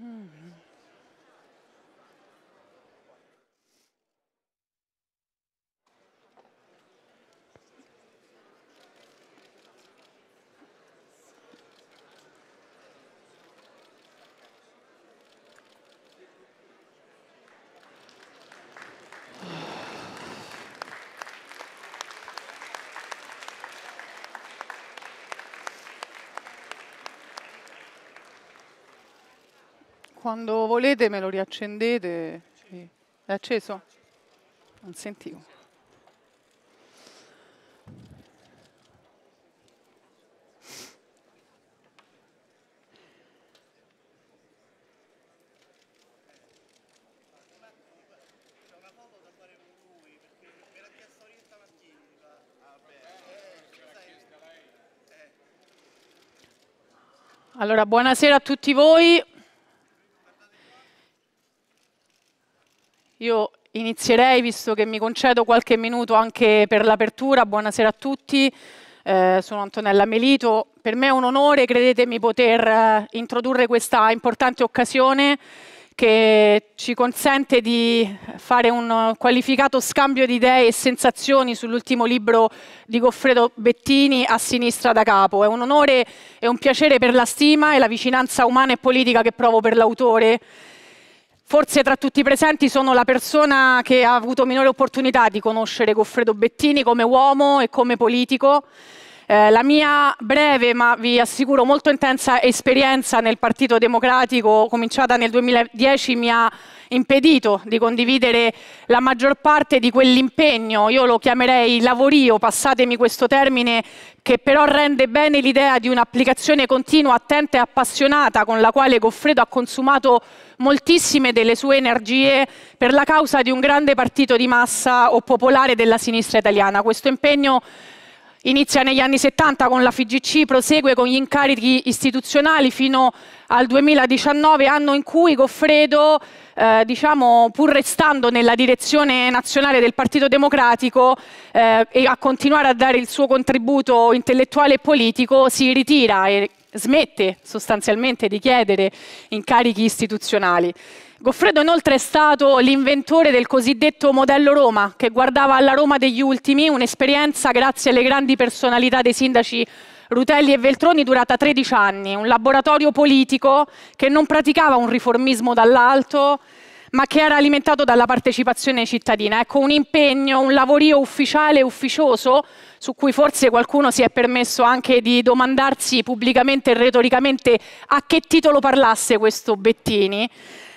Mm-mm. Quando volete me lo riaccendete. Sì. È acceso? Non sentivo. Allora, buonasera a tutti voi. Io inizierei, visto che mi concedo qualche minuto anche per l'apertura. Buonasera a tutti, eh, sono Antonella Melito. Per me è un onore, credetemi, poter eh, introdurre questa importante occasione che ci consente di fare un qualificato scambio di idee e sensazioni sull'ultimo libro di Goffredo Bettini a sinistra da capo. È un onore e un piacere per la stima e la vicinanza umana e politica che provo per l'autore Forse tra tutti i presenti sono la persona che ha avuto minore opportunità di conoscere Goffredo Bettini come uomo e come politico, eh, la mia breve, ma vi assicuro molto intensa esperienza nel Partito Democratico, cominciata nel 2010, mi ha impedito di condividere la maggior parte di quell'impegno, io lo chiamerei lavorio, passatemi questo termine, che però rende bene l'idea di un'applicazione continua, attenta e appassionata con la quale Goffredo ha consumato moltissime delle sue energie per la causa di un grande partito di massa o popolare della sinistra italiana. Questo impegno Inizia negli anni 70 con la FGC, prosegue con gli incarichi istituzionali fino al 2019, anno in cui Goffredo, eh, diciamo, pur restando nella direzione nazionale del Partito Democratico eh, e a continuare a dare il suo contributo intellettuale e politico, si ritira e smette sostanzialmente di chiedere incarichi istituzionali. Goffredo inoltre è stato l'inventore del cosiddetto modello Roma, che guardava alla Roma degli ultimi, un'esperienza grazie alle grandi personalità dei sindaci Rutelli e Veltroni durata 13 anni, un laboratorio politico che non praticava un riformismo dall'alto, ma che era alimentato dalla partecipazione cittadina. Ecco, un impegno, un lavorio ufficiale e ufficioso su cui forse qualcuno si è permesso anche di domandarsi pubblicamente e retoricamente a che titolo parlasse questo Bettini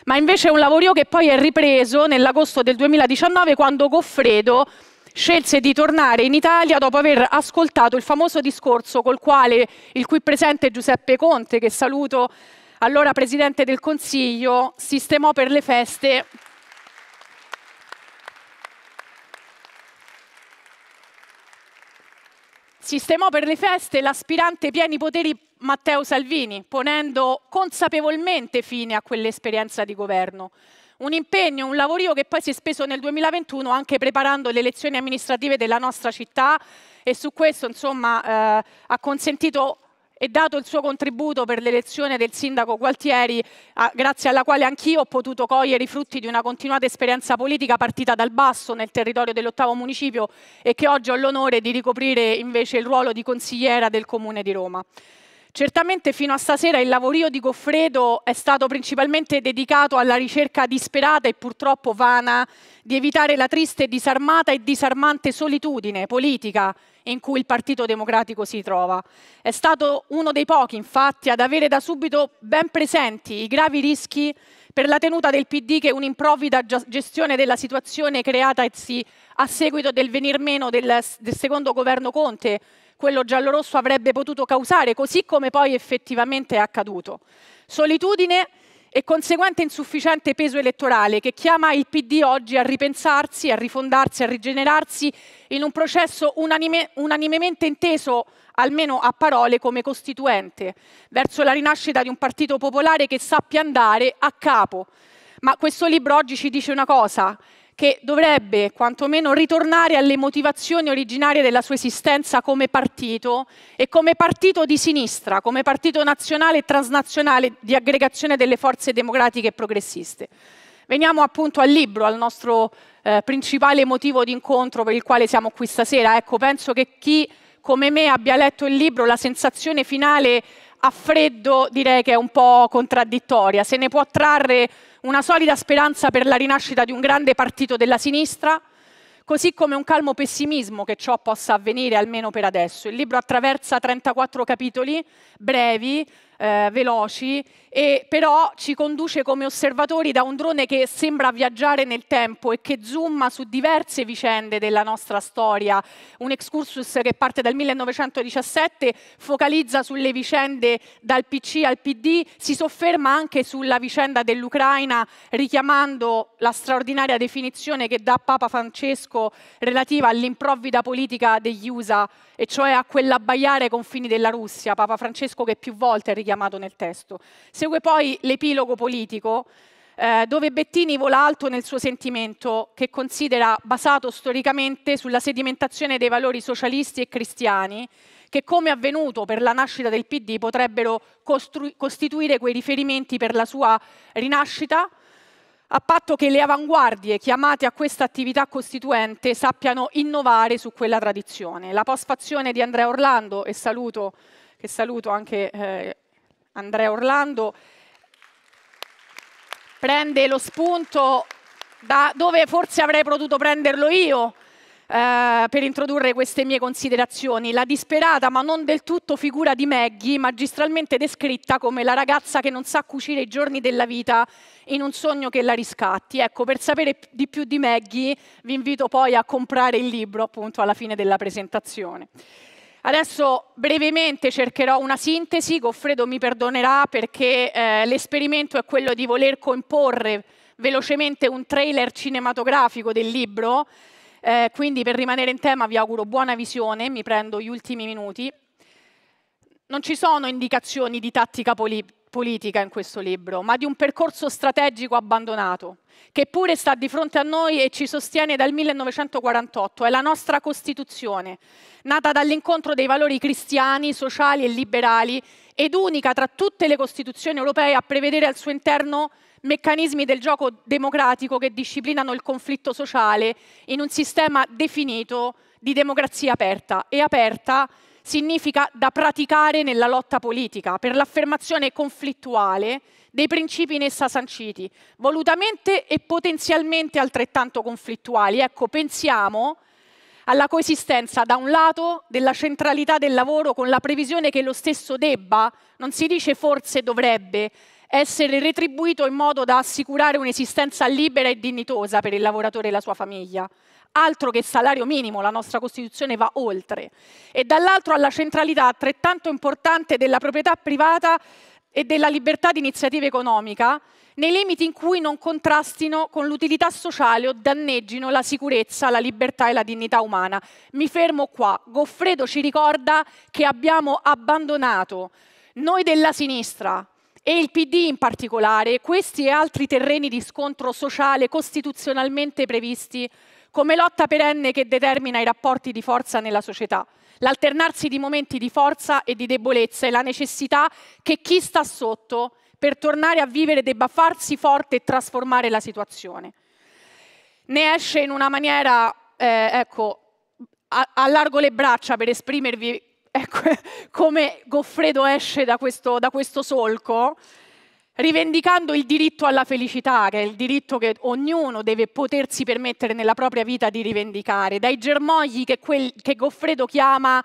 ma invece è un lavorio che poi è ripreso nell'agosto del 2019 quando Goffredo scelse di tornare in Italia dopo aver ascoltato il famoso discorso col quale il qui presente Giuseppe Conte, che saluto, allora Presidente del Consiglio, sistemò per le feste Sistemò per le feste l'aspirante pieni poteri Matteo Salvini, ponendo consapevolmente fine a quell'esperienza di governo. Un impegno, un lavorio che poi si è speso nel 2021 anche preparando le elezioni amministrative della nostra città e su questo insomma, eh, ha consentito e dato il suo contributo per l'elezione del sindaco Gualtieri, grazie alla quale anch'io ho potuto cogliere i frutti di una continuata esperienza politica partita dal basso nel territorio dell'ottavo municipio e che oggi ho l'onore di ricoprire invece il ruolo di consigliera del Comune di Roma. Certamente fino a stasera il lavorio di Goffredo è stato principalmente dedicato alla ricerca disperata e purtroppo vana di evitare la triste, disarmata e disarmante solitudine politica in cui il Partito Democratico si trova. È stato uno dei pochi, infatti, ad avere da subito ben presenti i gravi rischi per la tenuta del PD che un'improvvida gestione della situazione creata a seguito del venir meno del, del secondo governo Conte quello giallorosso avrebbe potuto causare, così come poi effettivamente è accaduto. Solitudine e conseguente insufficiente peso elettorale che chiama il PD oggi a ripensarsi, a rifondarsi, a rigenerarsi in un processo unanime, unanimemente inteso, almeno a parole, come costituente, verso la rinascita di un partito popolare che sappia andare a capo. Ma questo libro oggi ci dice una cosa, che dovrebbe quantomeno ritornare alle motivazioni originarie della sua esistenza come partito e come partito di sinistra, come partito nazionale e transnazionale di aggregazione delle forze democratiche e progressiste. Veniamo appunto al libro, al nostro eh, principale motivo di incontro per il quale siamo qui stasera. Ecco, penso che chi come me abbia letto il libro, la sensazione finale a freddo direi che è un po' contraddittoria. Se ne può trarre una solida speranza per la rinascita di un grande partito della sinistra, così come un calmo pessimismo che ciò possa avvenire almeno per adesso. Il libro attraversa 34 capitoli brevi, eh, veloci e però ci conduce come osservatori da un drone che sembra viaggiare nel tempo e che zooma su diverse vicende della nostra storia. Un excursus che parte dal 1917 focalizza sulle vicende dal PC al PD, si sofferma anche sulla vicenda dell'Ucraina richiamando la straordinaria definizione che dà Papa Francesco relativa all'improvvida politica degli USA e cioè a quell'abbaiare ai confini della Russia, Papa Francesco che più volte è richiamato nel testo. Segue poi l'epilogo politico, eh, dove Bettini vola alto nel suo sentimento, che considera basato storicamente sulla sedimentazione dei valori socialisti e cristiani, che come avvenuto per la nascita del PD potrebbero costituire quei riferimenti per la sua rinascita, a patto che le avanguardie chiamate a questa attività costituente sappiano innovare su quella tradizione. La postfazione di Andrea Orlando, e saluto, che saluto anche eh, Andrea Orlando, prende lo spunto da dove forse avrei potuto prenderlo io eh, per introdurre queste mie considerazioni. La disperata ma non del tutto figura di Maggie, magistralmente descritta come la ragazza che non sa cucire i giorni della vita in un sogno che la riscatti. Ecco, per sapere di più di Maggie vi invito poi a comprare il libro appunto alla fine della presentazione. Adesso brevemente cercherò una sintesi, Goffredo mi perdonerà perché eh, l'esperimento è quello di voler comporre velocemente un trailer cinematografico del libro, eh, quindi per rimanere in tema vi auguro buona visione, mi prendo gli ultimi minuti. Non ci sono indicazioni di tattica politica politica in questo libro, ma di un percorso strategico abbandonato, che pure sta di fronte a noi e ci sostiene dal 1948, è la nostra Costituzione, nata dall'incontro dei valori cristiani, sociali e liberali, ed unica tra tutte le Costituzioni europee a prevedere al suo interno meccanismi del gioco democratico che disciplinano il conflitto sociale in un sistema definito di democrazia aperta e aperta significa da praticare nella lotta politica per l'affermazione conflittuale dei principi in essa sanciti, volutamente e potenzialmente altrettanto conflittuali. Ecco, pensiamo alla coesistenza da un lato della centralità del lavoro con la previsione che lo stesso debba, non si dice forse dovrebbe, essere retribuito in modo da assicurare un'esistenza libera e dignitosa per il lavoratore e la sua famiglia, Altro che salario minimo, la nostra Costituzione va oltre. E dall'altro alla centralità altrettanto importante della proprietà privata e della libertà di iniziativa economica nei limiti in cui non contrastino con l'utilità sociale o danneggino la sicurezza, la libertà e la dignità umana. Mi fermo qua. Goffredo ci ricorda che abbiamo abbandonato noi della sinistra e il PD in particolare questi e altri terreni di scontro sociale costituzionalmente previsti come lotta perenne che determina i rapporti di forza nella società, l'alternarsi di momenti di forza e di debolezza e la necessità che chi sta sotto per tornare a vivere debba farsi forte e trasformare la situazione. Ne esce in una maniera, eh, ecco, allargo le braccia per esprimervi ecco, come Goffredo esce da questo, da questo solco, rivendicando il diritto alla felicità, che è il diritto che ognuno deve potersi permettere nella propria vita di rivendicare, dai germogli che, quel, che Goffredo chiama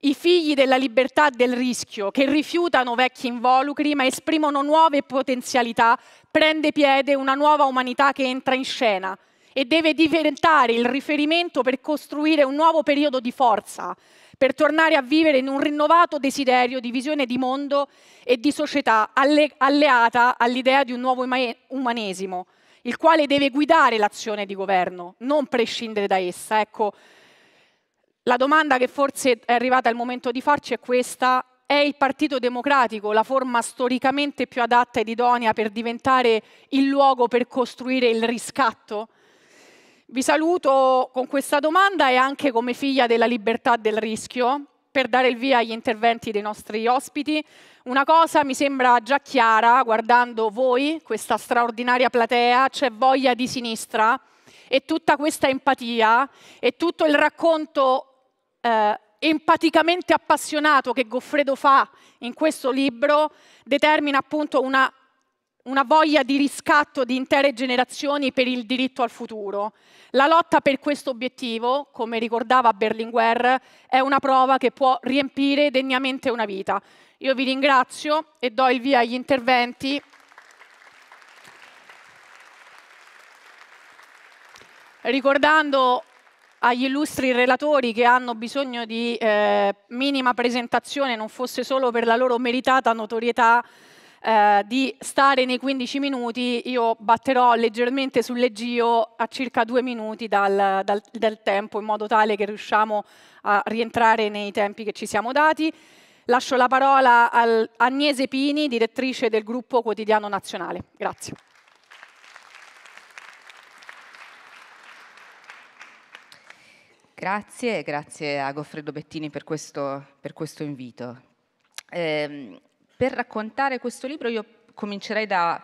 i figli della libertà e del rischio, che rifiutano vecchi involucri ma esprimono nuove potenzialità, prende piede una nuova umanità che entra in scena e deve diventare il riferimento per costruire un nuovo periodo di forza, per tornare a vivere in un rinnovato desiderio di visione di mondo e di società alleata all'idea di un nuovo umanesimo, il quale deve guidare l'azione di governo, non prescindere da essa. Ecco, la domanda che forse è arrivata il momento di farci è questa. È il Partito Democratico la forma storicamente più adatta ed idonea per diventare il luogo per costruire il riscatto? Vi saluto con questa domanda e anche come figlia della libertà del rischio per dare il via agli interventi dei nostri ospiti. Una cosa mi sembra già chiara, guardando voi, questa straordinaria platea, c'è voglia di sinistra e tutta questa empatia e tutto il racconto eh, empaticamente appassionato che Goffredo fa in questo libro determina appunto una una voglia di riscatto di intere generazioni per il diritto al futuro. La lotta per questo obiettivo, come ricordava Berlinguer, è una prova che può riempire degnamente una vita. Io vi ringrazio e do il via agli interventi. Ricordando agli illustri relatori che hanno bisogno di eh, minima presentazione, non fosse solo per la loro meritata notorietà, eh, di stare nei 15 minuti, io batterò leggermente sul leggio a circa due minuti dal, dal, dal tempo, in modo tale che riusciamo a rientrare nei tempi che ci siamo dati. Lascio la parola a Agnese Pini, direttrice del gruppo Quotidiano Nazionale. Grazie. Grazie, grazie a Goffredo Bettini per questo, per questo invito. Eh, per raccontare questo libro io comincerei da,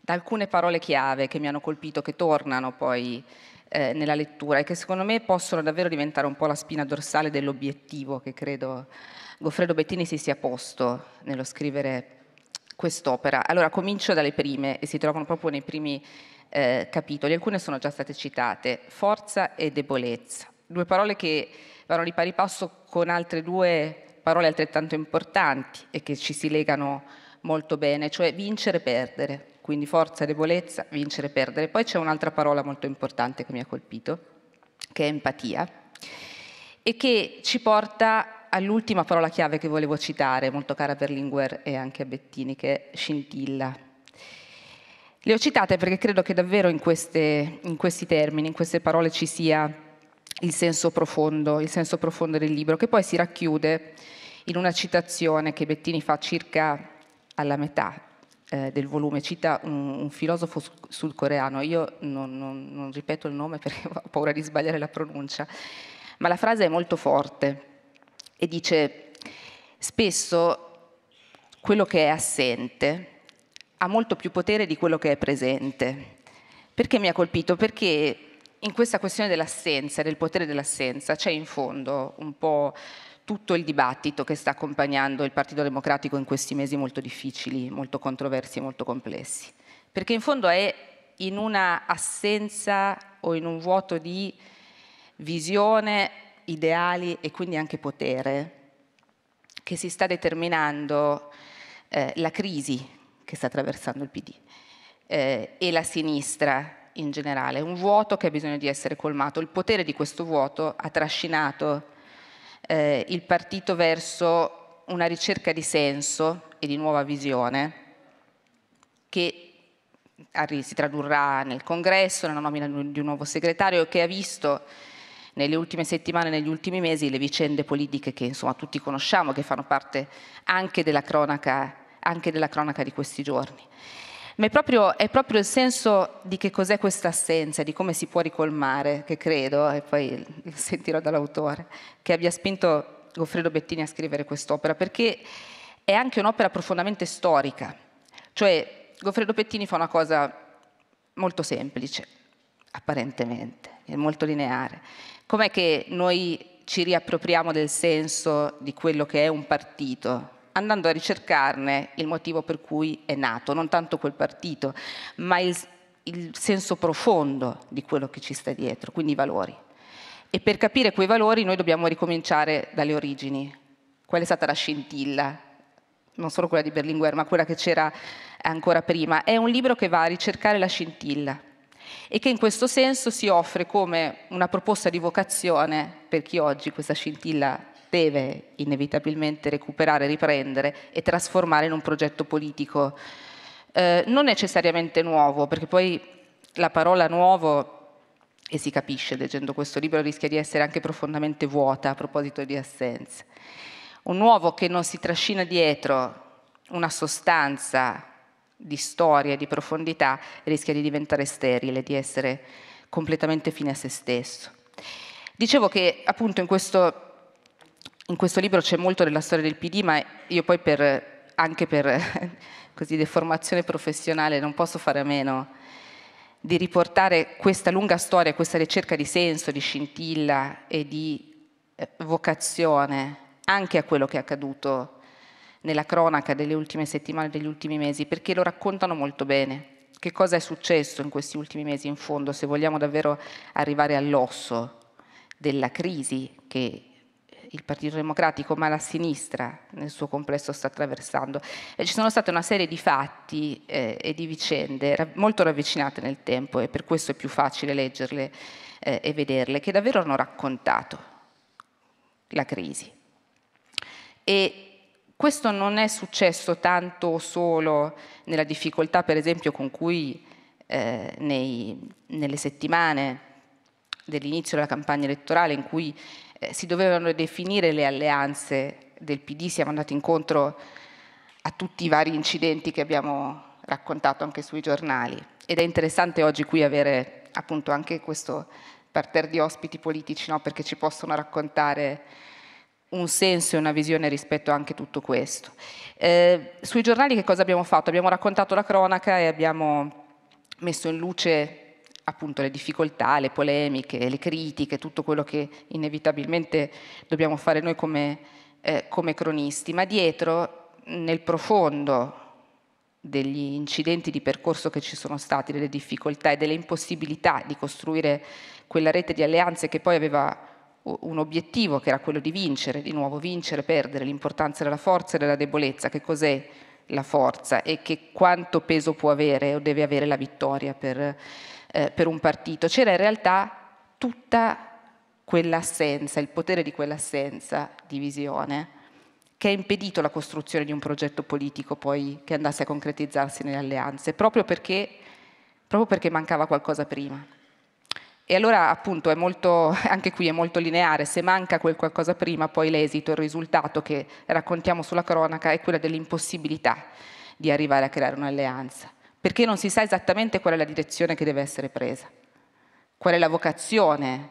da alcune parole chiave che mi hanno colpito, che tornano poi eh, nella lettura e che secondo me possono davvero diventare un po' la spina dorsale dell'obiettivo che credo Goffredo Bettini si sia posto nello scrivere quest'opera. Allora comincio dalle prime e si trovano proprio nei primi eh, capitoli, alcune sono già state citate, forza e debolezza, due parole che vanno di pari passo con altre due parole altrettanto importanti e che ci si legano molto bene, cioè vincere e perdere, quindi forza, debolezza, vincere e perdere. Poi c'è un'altra parola molto importante che mi ha colpito, che è empatia, e che ci porta all'ultima parola chiave che volevo citare, molto cara a Berlinguer e anche a Bettini, che è scintilla. Le ho citate perché credo che davvero in, queste, in questi termini, in queste parole ci sia il senso profondo, il senso profondo del libro, che poi si racchiude in una citazione che Bettini fa circa alla metà eh, del volume, cita un, un filosofo coreano, io non, non, non ripeto il nome perché ho paura di sbagliare la pronuncia, ma la frase è molto forte e dice spesso quello che è assente ha molto più potere di quello che è presente. Perché mi ha colpito? Perché in questa questione dell'assenza, del potere dell'assenza, c'è in fondo un po' tutto il dibattito che sta accompagnando il Partito Democratico in questi mesi molto difficili, molto controversi e molto complessi. Perché in fondo è in una assenza o in un vuoto di visione, ideali e quindi anche potere che si sta determinando eh, la crisi che sta attraversando il PD eh, e la sinistra in generale, un vuoto che ha bisogno di essere colmato. Il potere di questo vuoto ha trascinato eh, il partito verso una ricerca di senso e di nuova visione che si tradurrà nel congresso, nella nomina di un nuovo segretario che ha visto nelle ultime settimane, negli ultimi mesi, le vicende politiche che insomma tutti conosciamo, che fanno parte anche della cronaca, anche della cronaca di questi giorni ma è proprio, è proprio il senso di che cos'è questa assenza, di come si può ricolmare, che credo, e poi lo sentirò dall'autore, che abbia spinto Goffredo Bettini a scrivere quest'opera, perché è anche un'opera profondamente storica, cioè Goffredo Bettini fa una cosa molto semplice, apparentemente, è molto lineare. Com'è che noi ci riappropriamo del senso di quello che è un partito, andando a ricercarne il motivo per cui è nato, non tanto quel partito, ma il, il senso profondo di quello che ci sta dietro, quindi i valori. E per capire quei valori noi dobbiamo ricominciare dalle origini. Qual è stata la scintilla? Non solo quella di Berlinguer, ma quella che c'era ancora prima. È un libro che va a ricercare la scintilla e che in questo senso si offre come una proposta di vocazione per chi oggi questa scintilla deve inevitabilmente recuperare, riprendere e trasformare in un progetto politico eh, non necessariamente nuovo, perché poi la parola nuovo, e si capisce leggendo questo libro, rischia di essere anche profondamente vuota a proposito di assenze. Un nuovo che non si trascina dietro una sostanza di storia, di profondità, rischia di diventare sterile, di essere completamente fine a se stesso. Dicevo che appunto in questo in questo libro c'è molto della storia del PD, ma io poi per, anche per così, deformazione professionale non posso fare a meno di riportare questa lunga storia, questa ricerca di senso, di scintilla e di eh, vocazione anche a quello che è accaduto nella cronaca delle ultime settimane, degli ultimi mesi, perché lo raccontano molto bene. Che cosa è successo in questi ultimi mesi in fondo, se vogliamo davvero arrivare all'osso della crisi che il Partito Democratico ma la sinistra nel suo complesso sta attraversando. E ci sono state una serie di fatti eh, e di vicende molto ravvicinate nel tempo e per questo è più facile leggerle eh, e vederle, che davvero hanno raccontato la crisi. E questo non è successo tanto solo nella difficoltà, per esempio, con cui eh, nei, nelle settimane dell'inizio della campagna elettorale in cui eh, si dovevano definire le alleanze del PD, siamo andati incontro a tutti i vari incidenti che abbiamo raccontato anche sui giornali ed è interessante oggi qui avere appunto anche questo parterre di ospiti politici no? perché ci possono raccontare un senso e una visione rispetto anche a tutto questo. Eh, sui giornali che cosa abbiamo fatto? Abbiamo raccontato la cronaca e abbiamo messo in luce appunto le difficoltà, le polemiche, le critiche, tutto quello che inevitabilmente dobbiamo fare noi come, eh, come cronisti, ma dietro nel profondo degli incidenti di percorso che ci sono stati, delle difficoltà e delle impossibilità di costruire quella rete di alleanze che poi aveva un obiettivo che era quello di vincere, di nuovo vincere, perdere, l'importanza della forza e della debolezza, che cos'è la forza e che quanto peso può avere o deve avere la vittoria per, eh, per un partito, c'era in realtà tutta quell'assenza, il potere di quell'assenza di visione che ha impedito la costruzione di un progetto politico poi che andasse a concretizzarsi nelle alleanze, proprio perché, proprio perché mancava qualcosa prima. E allora appunto molto, anche qui è molto lineare, se manca quel qualcosa prima poi l'esito, il risultato che raccontiamo sulla cronaca è quello dell'impossibilità di arrivare a creare un'alleanza perché non si sa esattamente qual è la direzione che deve essere presa, qual è la vocazione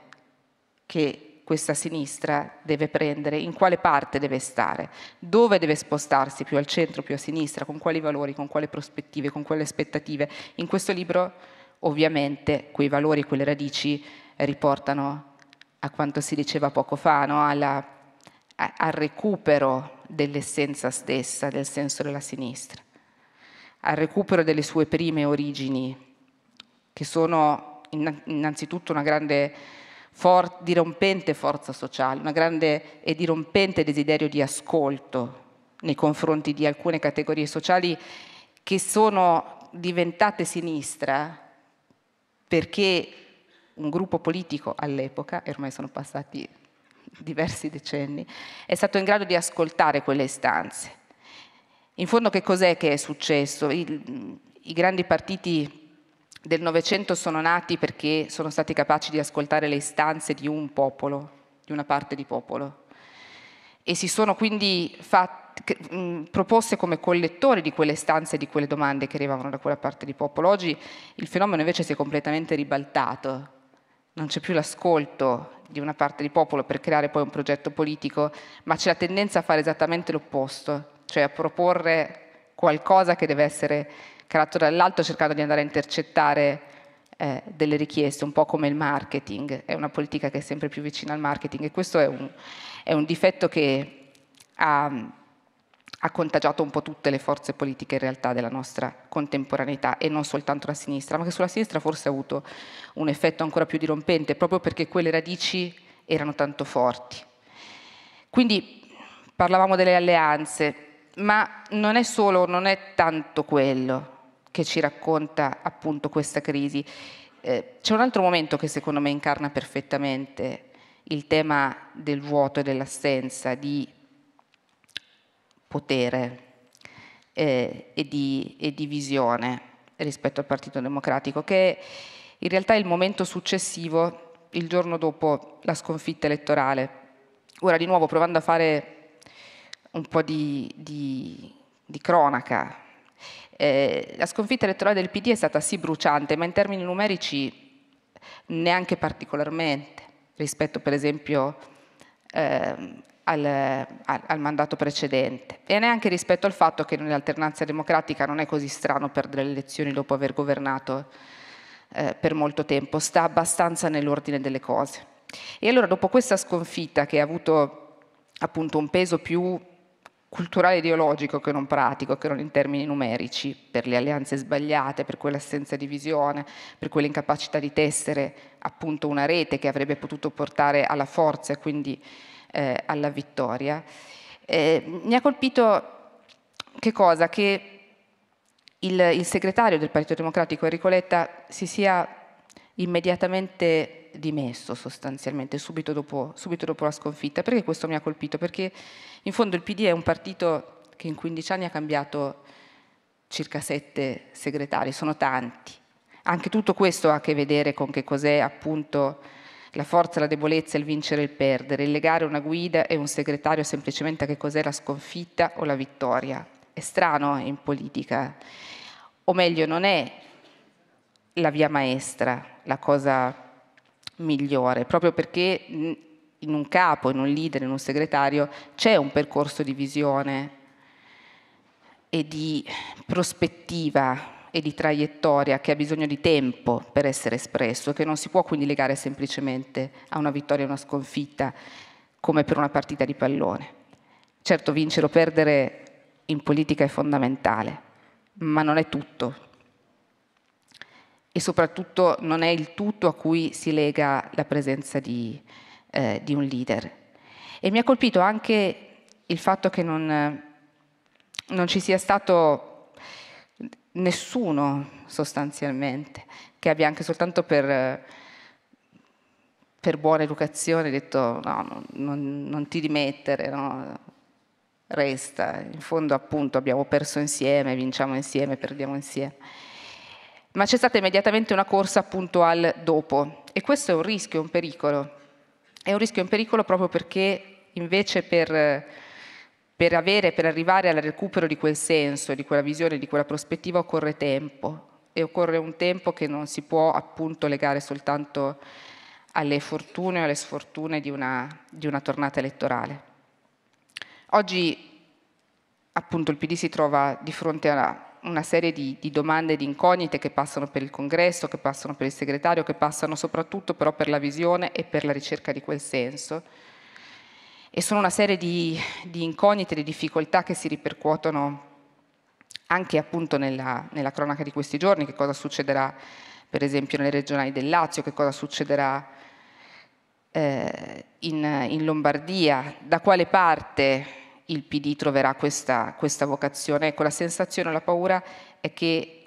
che questa sinistra deve prendere, in quale parte deve stare, dove deve spostarsi più al centro, più a sinistra, con quali valori, con quali prospettive, con quali aspettative. In questo libro ovviamente quei valori, quelle radici riportano a quanto si diceva poco fa, no? Alla, a, al recupero dell'essenza stessa, del senso della sinistra al recupero delle sue prime origini, che sono innanzitutto una grande for- dirompente forza sociale, un grande e dirompente desiderio di ascolto nei confronti di alcune categorie sociali che sono diventate sinistra perché un gruppo politico all'epoca, e ormai sono passati diversi decenni, è stato in grado di ascoltare quelle istanze in fondo che cos'è che è successo? I, i grandi partiti del Novecento sono nati perché sono stati capaci di ascoltare le istanze di un popolo, di una parte di popolo, e si sono quindi fatti, proposte come collettori di quelle istanze e di quelle domande che arrivavano da quella parte di popolo. Oggi il fenomeno invece si è completamente ribaltato, non c'è più l'ascolto di una parte di popolo per creare poi un progetto politico, ma c'è la tendenza a fare esattamente l'opposto, cioè a proporre qualcosa che deve essere creato dall'alto cercando di andare a intercettare eh, delle richieste, un po' come il marketing, è una politica che è sempre più vicina al marketing e questo è un, è un difetto che ha, ha contagiato un po' tutte le forze politiche in realtà della nostra contemporaneità e non soltanto la sinistra, ma che sulla sinistra forse ha avuto un effetto ancora più dirompente proprio perché quelle radici erano tanto forti. Quindi parlavamo delle alleanze, ma non è solo, non è tanto quello che ci racconta appunto questa crisi. Eh, c'è un altro momento che secondo me incarna perfettamente il tema del vuoto e dell'assenza di potere eh, e, di, e di visione rispetto al Partito Democratico, che in realtà è il momento successivo, il giorno dopo la sconfitta elettorale. Ora di nuovo provando a fare un po' di, di, di cronaca. Eh, la sconfitta elettorale del PD è stata sì bruciante, ma in termini numerici neanche particolarmente rispetto per esempio eh, al, al, al, mandato precedente e neanche rispetto al fatto che nell'alternanza democratica non è così strano perdere le elezioni dopo aver governato eh, per molto tempo, sta abbastanza nell'ordine delle cose. E allora dopo questa sconfitta che ha avuto appunto un peso più culturale ideologico che non pratico, che non in termini numerici, per le alleanze sbagliate, per quell'assenza di visione, per quell'incapacità di tessere appunto una rete che avrebbe potuto portare alla forza e quindi eh, alla vittoria. Eh, mi ha colpito che cosa? Che il, il segretario del Partito Democratico Enrico Letta si sia immediatamente dimesso sostanzialmente subito dopo, subito dopo la sconfitta. Perché questo mi ha colpito? Perché in fondo il PD è un partito che in 15 anni ha cambiato circa sette segretari, sono tanti. Anche tutto questo ha a che vedere con che cos'è appunto la forza, la debolezza, il vincere e il perdere, il legare una guida e un segretario semplicemente a che cos'è la sconfitta o la vittoria. È strano in politica, o meglio non è la via maestra, la cosa migliore, proprio perché mm, in un capo, in un leader, in un segretario c'è un percorso di visione e di prospettiva e di traiettoria che ha bisogno di tempo per essere espresso, che non si può quindi legare semplicemente a una vittoria o una sconfitta come per una partita di pallone. Certo, vincere o perdere in politica è fondamentale, ma non è tutto, e soprattutto non è il tutto a cui si lega la presenza di, eh, di un leader. E mi ha colpito anche il fatto che non, non ci sia stato nessuno sostanzialmente che abbia anche soltanto per, per buona educazione detto no, non, non ti dimettere, no? resta, in fondo appunto abbiamo perso insieme, vinciamo insieme, perdiamo insieme ma c'è stata immediatamente una corsa appunto al dopo. E questo è un rischio, un pericolo. È un rischio, un pericolo proprio perché invece per, per avere, per arrivare al recupero di quel senso, di quella visione, di quella prospettiva occorre tempo. E occorre un tempo che non si può appunto legare soltanto alle fortune o alle sfortune di una, di una tornata elettorale. Oggi appunto il PD si trova di fronte a, una serie di, di domande di incognite che passano per il congresso, che passano per il segretario, che passano soprattutto però per la visione e per la ricerca di quel senso. E sono una serie di, di incognite, di difficoltà che si ripercuotono anche appunto nella, nella cronaca di questi giorni, che cosa succederà per esempio nelle regionali del Lazio, che cosa succederà eh, in, in Lombardia, da quale parte il PD troverà questa, questa vocazione. Ecco, la sensazione, la paura è che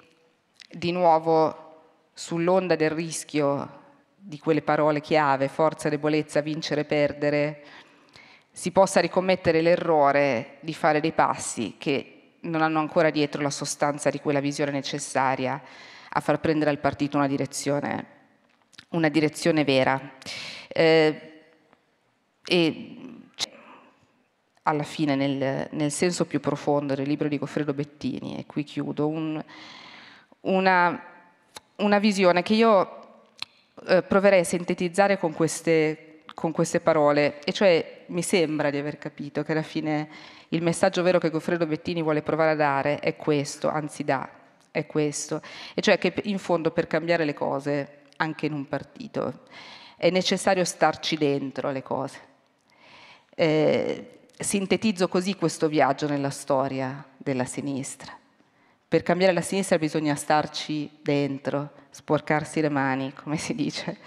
di nuovo sull'onda del rischio di quelle parole chiave, forza, debolezza, vincere, perdere, si possa ricommettere l'errore di fare dei passi che non hanno ancora dietro la sostanza di quella visione necessaria a far prendere al partito una direzione, una direzione vera. Eh, e alla fine nel, nel, senso più profondo del libro di Goffredo Bettini, e qui chiudo, un, una, una, visione che io eh, proverei a sintetizzare con queste, con queste, parole, e cioè mi sembra di aver capito che alla fine il messaggio vero che Goffredo Bettini vuole provare a dare è questo, anzi dà, è questo, e cioè che in fondo per cambiare le cose, anche in un partito, è necessario starci dentro le cose. Eh, Sintetizzo così questo viaggio nella storia della sinistra. Per cambiare la sinistra bisogna starci dentro, sporcarsi le mani, come si dice.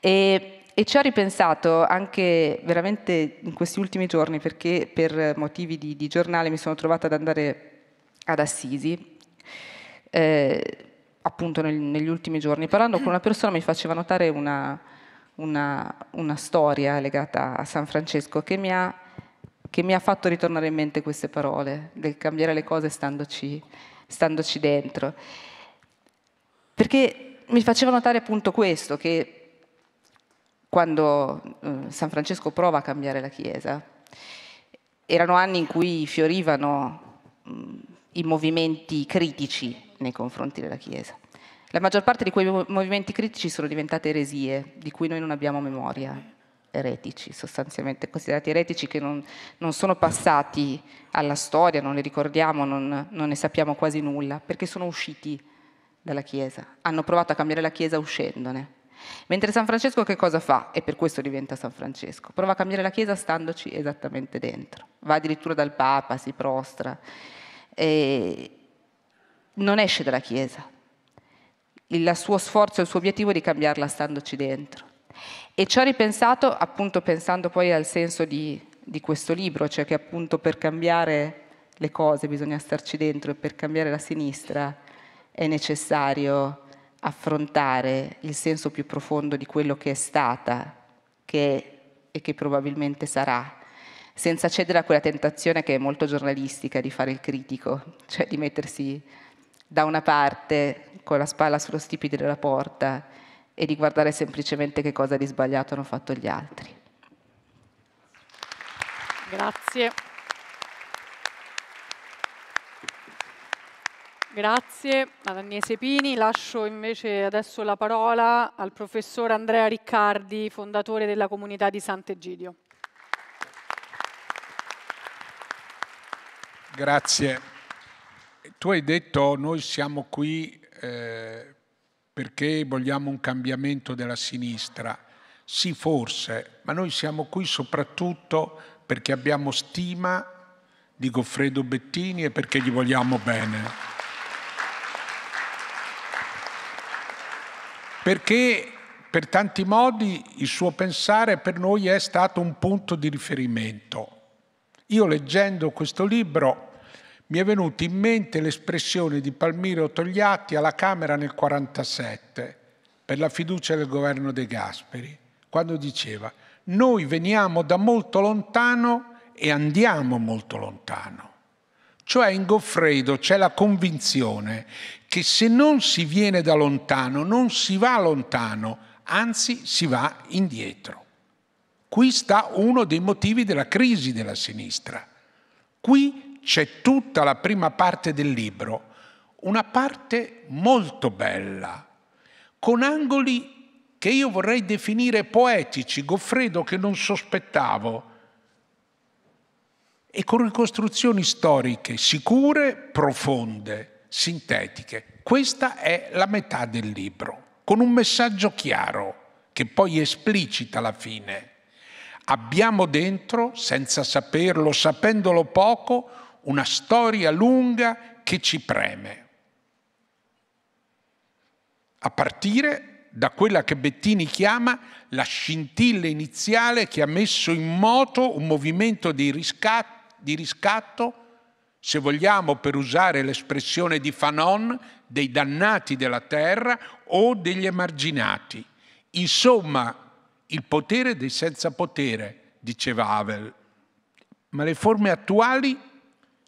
E, e ci ho ripensato anche veramente in questi ultimi giorni perché per motivi di, di giornale mi sono trovata ad andare ad Assisi. Eh, appunto nel, negli ultimi giorni, parlando con una persona mi faceva notare una, una, una, storia legata a San Francesco che mi ha che mi ha fatto ritornare in mente queste parole, del cambiare le cose standoci, standoci dentro. Perché mi faceva notare appunto questo, che quando eh, San Francesco prova a cambiare la Chiesa, erano anni in cui fiorivano i movimenti critici nei confronti della Chiesa. La maggior parte di quei movimenti critici sono diventate eresie, di cui noi non abbiamo memoria, eretici, sostanzialmente considerati eretici che non, non sono passati alla storia, non li ricordiamo, non, non ne sappiamo quasi nulla, perché sono usciti dalla Chiesa, hanno provato a cambiare la Chiesa uscendone. Mentre San Francesco che cosa fa? E per questo diventa San Francesco. Prova a cambiare la Chiesa standoci esattamente dentro. Va addirittura dal Papa, si prostra. E non esce dalla Chiesa. Il suo sforzo il suo obiettivo è di cambiarla standoci dentro. E ci ho ripensato appunto pensando poi al senso di, di questo libro, cioè che appunto per cambiare le cose bisogna starci dentro e per cambiare la sinistra è necessario affrontare il senso più profondo di quello che è stata che è, e che probabilmente sarà, senza cedere a quella tentazione che è molto giornalistica di fare il critico, cioè di mettersi da una parte con la spalla sullo stipite della porta e di guardare semplicemente che cosa di sbagliato hanno fatto gli altri. Grazie. Grazie ad Agnese Pini. Lascio invece adesso la parola al professor Andrea Riccardi, fondatore della comunità di Sant'Egidio. Grazie. Tu hai detto noi siamo qui eh, perché vogliamo un cambiamento della sinistra. Sì, forse, ma noi siamo qui soprattutto perché abbiamo stima di Goffredo Bettini e perché gli vogliamo bene. Perché per tanti modi il suo pensare per noi è stato un punto di riferimento. Io leggendo questo libro mi è venuta in mente l'espressione di Palmiro Togliatti alla Camera nel 1947 per la fiducia del governo De Gasperi, quando diceva noi veniamo da molto lontano e andiamo molto lontano. Cioè in Goffredo c'è la convinzione che se non si viene da lontano non si va lontano, anzi si va indietro. Qui sta uno dei motivi della crisi della sinistra. Qui c'è tutta la prima parte del libro, una parte molto bella, con angoli che io vorrei definire poetici, Goffredo che non sospettavo, e con ricostruzioni storiche sicure, profonde, sintetiche. Questa è la metà del libro, con un messaggio chiaro che poi esplicita la fine. Abbiamo dentro, senza saperlo, sapendolo poco, una storia lunga che ci preme. A partire da quella che Bettini chiama la scintilla iniziale che ha messo in moto un movimento di riscatto, di riscatto se vogliamo per usare l'espressione di Fanon, dei dannati della terra o degli emarginati. Insomma, il potere dei senza potere, diceva Havel. Ma le forme attuali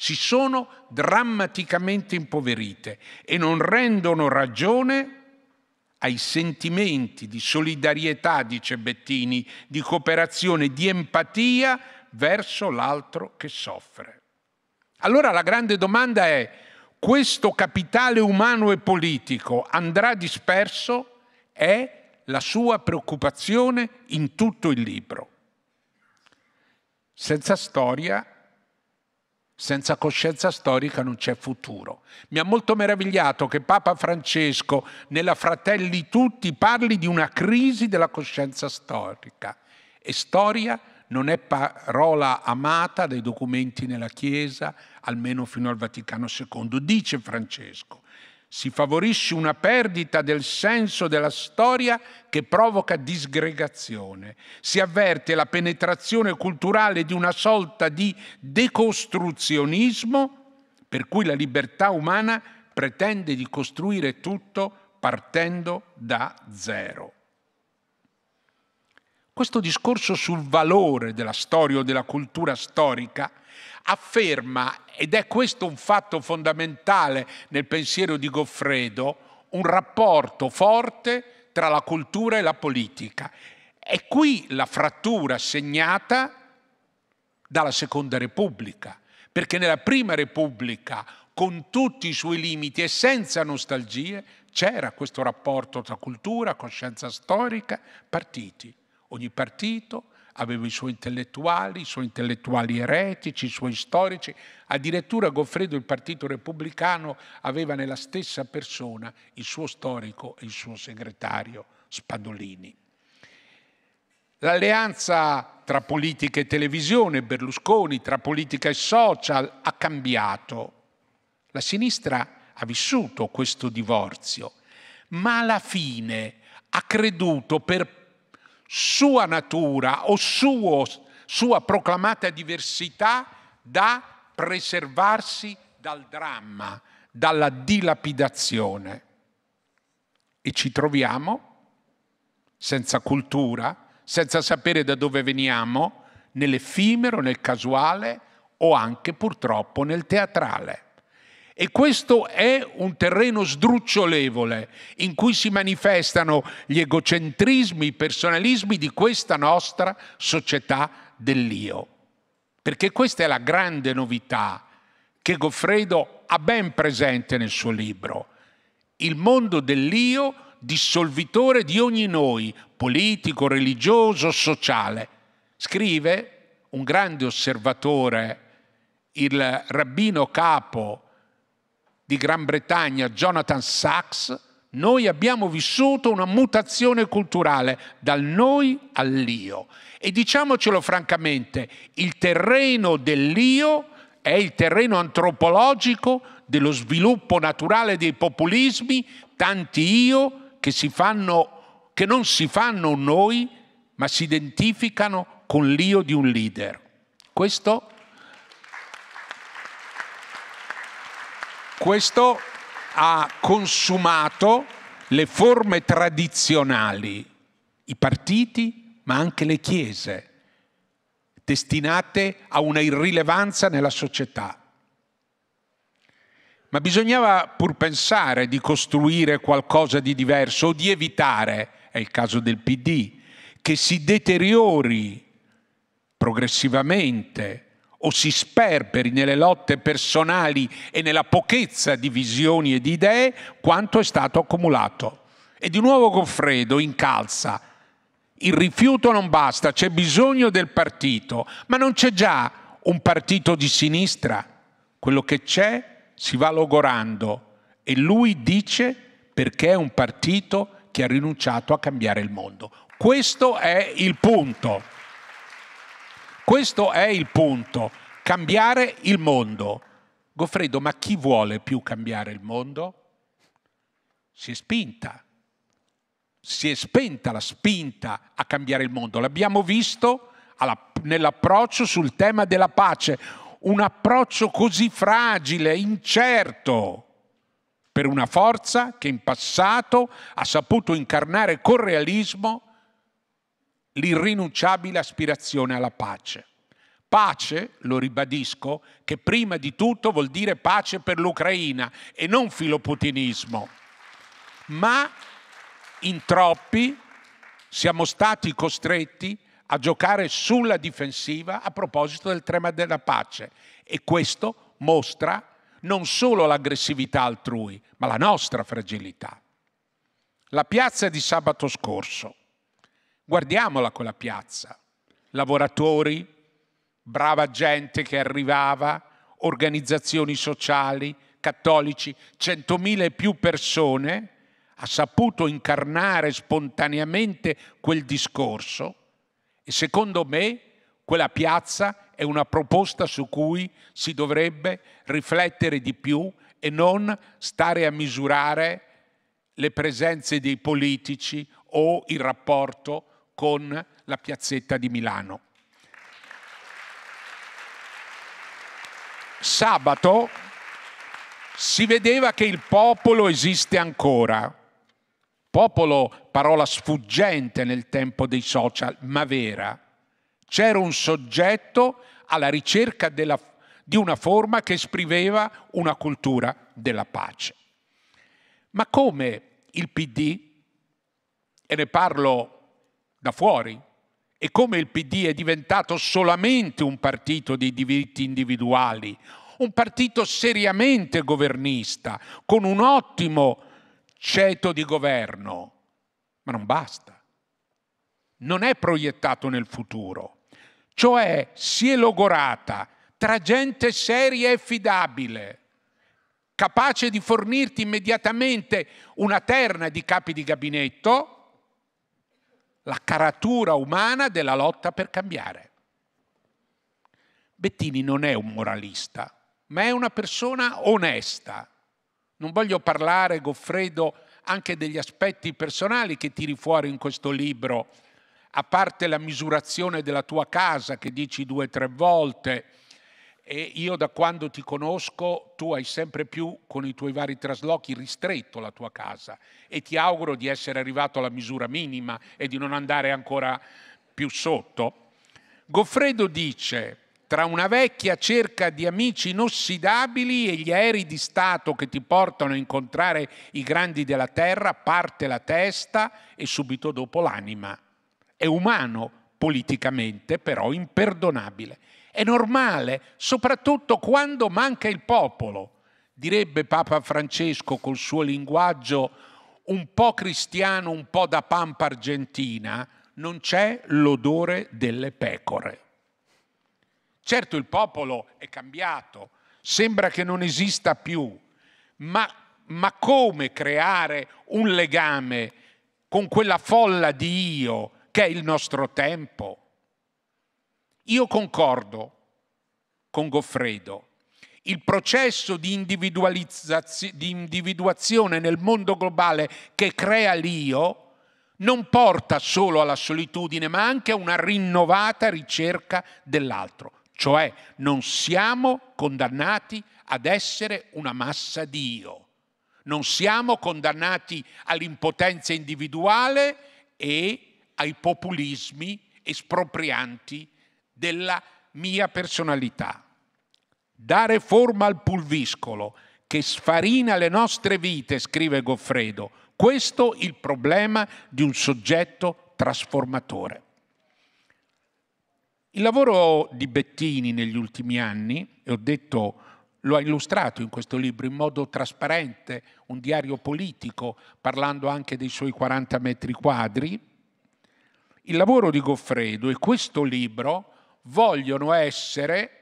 si sono drammaticamente impoverite e non rendono ragione ai sentimenti di solidarietà, dice Bettini, di cooperazione, di empatia verso l'altro che soffre. Allora la grande domanda è, questo capitale umano e politico andrà disperso? È la sua preoccupazione in tutto il libro. Senza storia senza coscienza storica non c'è futuro. Mi ha molto meravigliato che Papa Francesco nella Fratelli Tutti parli di una crisi della coscienza storica. E storia non è parola amata dai documenti nella Chiesa, almeno fino al Vaticano II. Dice Francesco, si favorisce una perdita del senso della storia che provoca disgregazione. Si avverte la penetrazione culturale di una sorta di decostruzionismo per cui la libertà umana pretende di costruire tutto partendo da zero. Questo discorso sul valore della storia o della cultura storica afferma, ed è questo un fatto fondamentale nel pensiero di Goffredo, un rapporto forte tra la cultura e la politica. È qui la frattura segnata dalla Seconda Repubblica, perché nella Prima Repubblica, con tutti i suoi limiti e senza nostalgie, c'era questo rapporto tra cultura, coscienza storica, partiti. Ogni partito aveva i suoi intellettuali, i suoi intellettuali eretici, i suoi storici, addirittura Goffredo il Partito Repubblicano aveva nella stessa persona il suo storico e il suo segretario Spadolini. L'alleanza tra politica e televisione, Berlusconi, tra politica e social ha cambiato. La sinistra ha vissuto questo divorzio, ma alla fine ha creduto per sua natura o suo, sua proclamata diversità da preservarsi dal dramma, dalla dilapidazione. E ci troviamo senza cultura, senza sapere da dove veniamo, nell'effimero, nel casuale o anche purtroppo nel teatrale. E questo è un terreno sdrucciolevole in cui si manifestano gli egocentrismi, i personalismi di questa nostra società dell'io. Perché questa è la grande novità che Goffredo ha ben presente nel suo libro. Il mondo dell'io dissolvitore di ogni noi, politico, religioso, sociale. Scrive un grande osservatore, il rabbino capo di Gran Bretagna, Jonathan Sachs, noi abbiamo vissuto una mutazione culturale dal noi all'io. E diciamocelo francamente, il terreno dell'io è il terreno antropologico dello sviluppo naturale dei populismi, tanti io che, fanno, che non si fanno noi, ma si identificano con l'io di un leader. Questo Questo ha consumato le forme tradizionali, i partiti, ma anche le chiese, destinate a una irrilevanza nella società. Ma bisognava pur pensare di costruire qualcosa di diverso o di evitare, è il caso del PD, che si deteriori progressivamente o si sperperi nelle lotte personali e nella pochezza di visioni e di idee quanto è stato accumulato. E di nuovo Goffredo incalza. Il rifiuto non basta, c'è bisogno del partito, ma non c'è già un partito di sinistra. Quello che c'è si va logorando e lui dice perché è un partito che ha rinunciato a cambiare il mondo. Questo è il punto. Questo è il punto, cambiare il mondo. Goffredo, ma chi vuole più cambiare il mondo? Si è spinta, si è spenta la spinta a cambiare il mondo. L'abbiamo visto alla, nell'approccio sul tema della pace, un approccio così fragile, incerto, per una forza che in passato ha saputo incarnare con realismo l'irrinunciabile aspirazione alla pace. Pace, lo ribadisco, che prima di tutto vuol dire pace per l'Ucraina e non filoputinismo. Ma in troppi siamo stati costretti a giocare sulla difensiva a proposito del tema della pace e questo mostra non solo l'aggressività altrui, ma la nostra fragilità. La piazza di sabato scorso Guardiamola quella piazza. Lavoratori, brava gente che arrivava, organizzazioni sociali, cattolici, centomila e più persone, ha saputo incarnare spontaneamente quel discorso e secondo me quella piazza è una proposta su cui si dovrebbe riflettere di più e non stare a misurare le presenze dei politici o il rapporto con la piazzetta di Milano. Sabato si vedeva che il popolo esiste ancora. Popolo, parola sfuggente nel tempo dei social, ma vera. C'era un soggetto alla ricerca della, di una forma che esprimeva una cultura della pace. Ma come il PD, e ne parlo da fuori e come il PD è diventato solamente un partito di diritti individuali, un partito seriamente governista, con un ottimo ceto di governo. Ma non basta. Non è proiettato nel futuro. Cioè si è logorata tra gente seria e fidabile, capace di fornirti immediatamente una terna di capi di gabinetto la caratura umana della lotta per cambiare. Bettini non è un moralista, ma è una persona onesta. Non voglio parlare, Goffredo, anche degli aspetti personali che tiri fuori in questo libro, a parte la misurazione della tua casa che dici due o tre volte, e io da quando ti conosco tu hai sempre più con i tuoi vari traslochi ristretto la tua casa e ti auguro di essere arrivato alla misura minima e di non andare ancora più sotto. Goffredo dice, tra una vecchia cerca di amici inossidabili e gli aerei di Stato che ti portano a incontrare i grandi della terra, parte la testa e subito dopo l'anima. È umano politicamente, però imperdonabile. È normale, soprattutto quando manca il popolo. Direbbe Papa Francesco col suo linguaggio un po' cristiano, un po' da pampa argentina, non c'è l'odore delle pecore. Certo il popolo è cambiato, sembra che non esista più, ma, ma come creare un legame con quella folla di io che è il nostro tempo? Io concordo con Goffredo. Il processo di, di individuazione nel mondo globale che crea l'io non porta solo alla solitudine, ma anche a una rinnovata ricerca dell'altro. Cioè non siamo condannati ad essere una massa di io. Non siamo condannati all'impotenza individuale e ai populismi esproprianti della mia personalità. Dare forma al pulviscolo che sfarina le nostre vite, scrive Goffredo. Questo il problema di un soggetto trasformatore. Il lavoro di Bettini negli ultimi anni, e ho detto, lo ha illustrato in questo libro in modo trasparente, un diario politico, parlando anche dei suoi 40 metri quadri, il lavoro di Goffredo e questo libro vogliono essere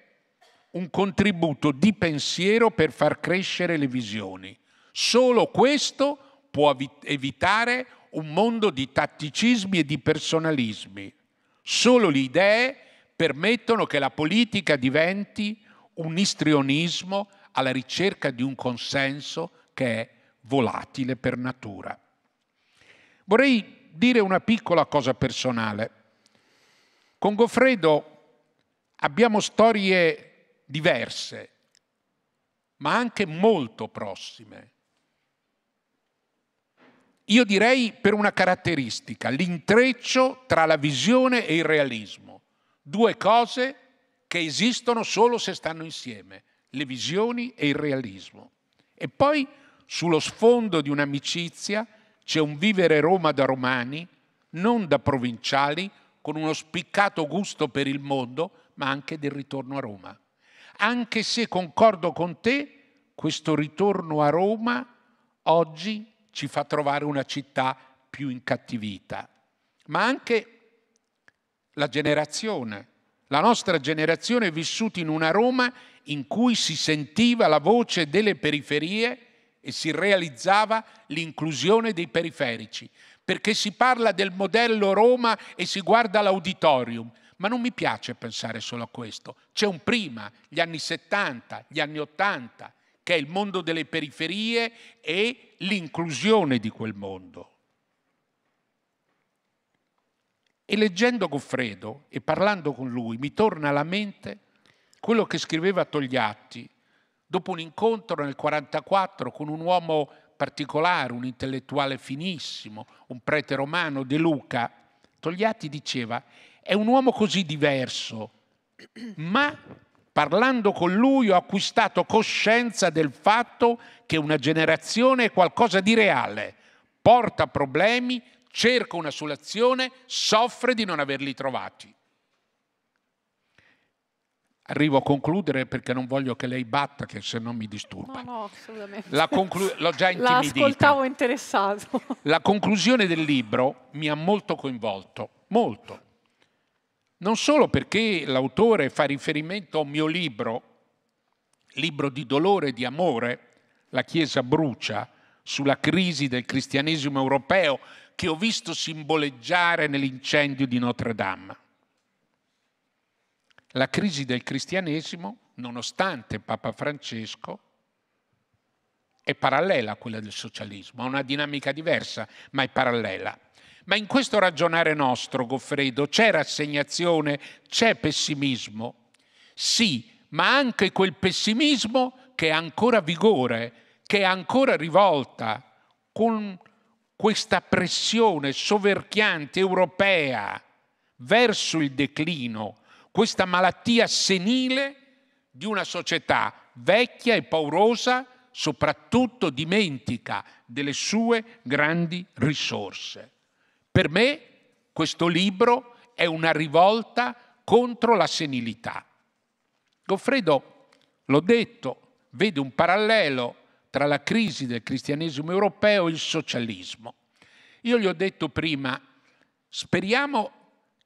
un contributo di pensiero per far crescere le visioni. Solo questo può evitare un mondo di tatticismi e di personalismi. Solo le idee permettono che la politica diventi un istrionismo alla ricerca di un consenso che è volatile per natura. Vorrei dire una piccola cosa personale. Con Goffredo Abbiamo storie diverse, ma anche molto prossime. Io direi per una caratteristica, l'intreccio tra la visione e il realismo, due cose che esistono solo se stanno insieme, le visioni e il realismo. E poi sullo sfondo di un'amicizia c'è un vivere Roma da romani, non da provinciali, con uno spiccato gusto per il mondo, ma anche del ritorno a Roma. Anche se concordo con te, questo ritorno a Roma oggi ci fa trovare una città più incattivita, ma anche la generazione, la nostra generazione è vissuta in una Roma in cui si sentiva la voce delle periferie e si realizzava l'inclusione dei periferici, perché si parla del modello Roma e si guarda l'auditorium, ma non mi piace pensare solo a questo. C'è un prima, gli anni 70, gli anni 80, che è il mondo delle periferie e l'inclusione di quel mondo. E leggendo Goffredo e parlando con lui mi torna alla mente quello che scriveva Togliatti dopo un incontro nel 1944 con un uomo particolare, un intellettuale finissimo, un prete romano, De Luca. Togliatti diceva è un uomo così diverso, ma parlando con lui ho acquistato coscienza del fatto che una generazione è qualcosa di reale, porta problemi, cerca una soluzione, soffre di non averli trovati. Arrivo a concludere perché non voglio che lei batta, che se no mi disturba. No, no, assolutamente. La conclu- l'ho già intimidita. L'ascoltavo interessato. La conclusione del libro mi ha molto coinvolto, molto non solo perché l'autore fa riferimento a un mio libro, libro di dolore e di amore, La Chiesa brucia, sulla crisi del cristianesimo europeo che ho visto simboleggiare nell'incendio di Notre Dame. La crisi del cristianesimo, nonostante Papa Francesco, è parallela a quella del socialismo, ha una dinamica diversa, ma è parallela. Ma in questo ragionare nostro, Goffredo, c'è rassegnazione, c'è pessimismo. Sì, ma anche quel pessimismo che ha ancora vigore, che è ancora rivolta con questa pressione soverchiante europea verso il declino, questa malattia senile di una società vecchia e paurosa, soprattutto dimentica delle sue grandi risorse. Per me questo libro è una rivolta contro la senilità. Goffredo, l'ho detto, vede un parallelo tra la crisi del cristianesimo europeo e il socialismo. Io gli ho detto prima, speriamo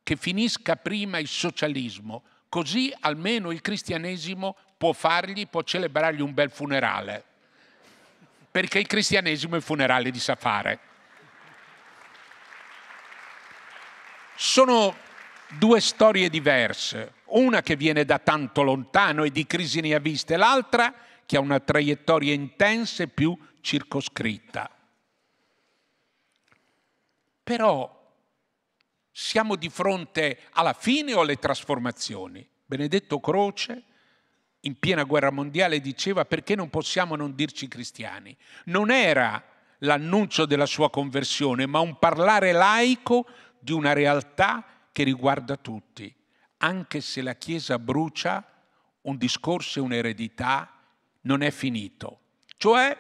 che finisca prima il socialismo, così almeno il cristianesimo può fargli, può celebrargli un bel funerale, perché il cristianesimo è il funerale di Safare. Sono due storie diverse, una che viene da tanto lontano e di crisi ne ha viste, l'altra che ha una traiettoria intensa e più circoscritta. Però siamo di fronte alla fine o alle trasformazioni? Benedetto Croce in piena guerra mondiale diceva perché non possiamo non dirci cristiani. Non era l'annuncio della sua conversione, ma un parlare laico di una realtà che riguarda tutti. Anche se la Chiesa brucia, un discorso e un'eredità non è finito. Cioè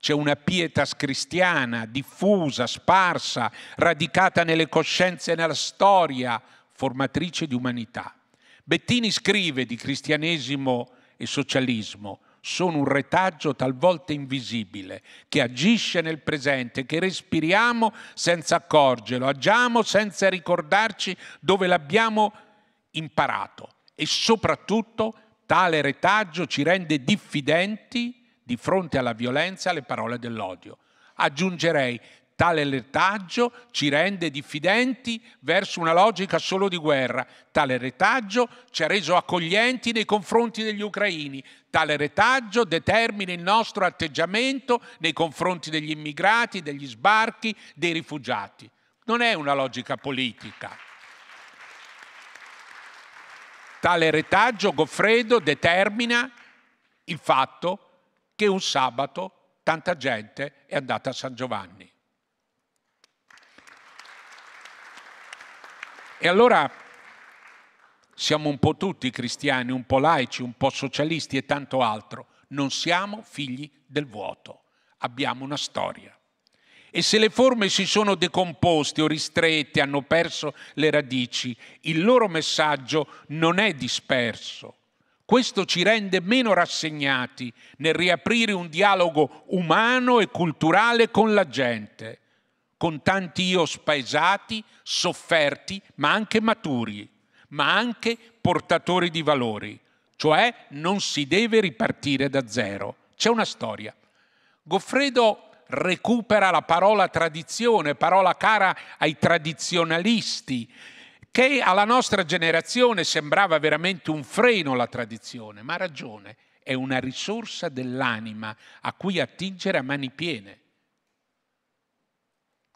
c'è una pietas cristiana diffusa, sparsa, radicata nelle coscienze e nella storia, formatrice di umanità. Bettini scrive di cristianesimo e socialismo, sono un retaggio talvolta invisibile, che agisce nel presente, che respiriamo senza accorgerlo, agiamo senza ricordarci dove l'abbiamo imparato e soprattutto tale retaggio ci rende diffidenti di fronte alla violenza e alle parole dell'odio. Aggiungerei Tale retaggio ci rende diffidenti verso una logica solo di guerra. Tale retaggio ci ha reso accoglienti nei confronti degli ucraini. Tale retaggio determina il nostro atteggiamento nei confronti degli immigrati, degli sbarchi, dei rifugiati. Non è una logica politica. Tale retaggio, Goffredo, determina il fatto che un sabato tanta gente è andata a San Giovanni. E allora siamo un po' tutti cristiani, un po' laici, un po' socialisti e tanto altro. Non siamo figli del vuoto, abbiamo una storia. E se le forme si sono decomposte o ristrette, hanno perso le radici, il loro messaggio non è disperso. Questo ci rende meno rassegnati nel riaprire un dialogo umano e culturale con la gente, con tanti io spaesati sofferti, ma anche maturi, ma anche portatori di valori. Cioè non si deve ripartire da zero. C'è una storia. Goffredo recupera la parola tradizione, parola cara ai tradizionalisti, che alla nostra generazione sembrava veramente un freno la tradizione, ma ha ragione, è una risorsa dell'anima a cui attingere a mani piene.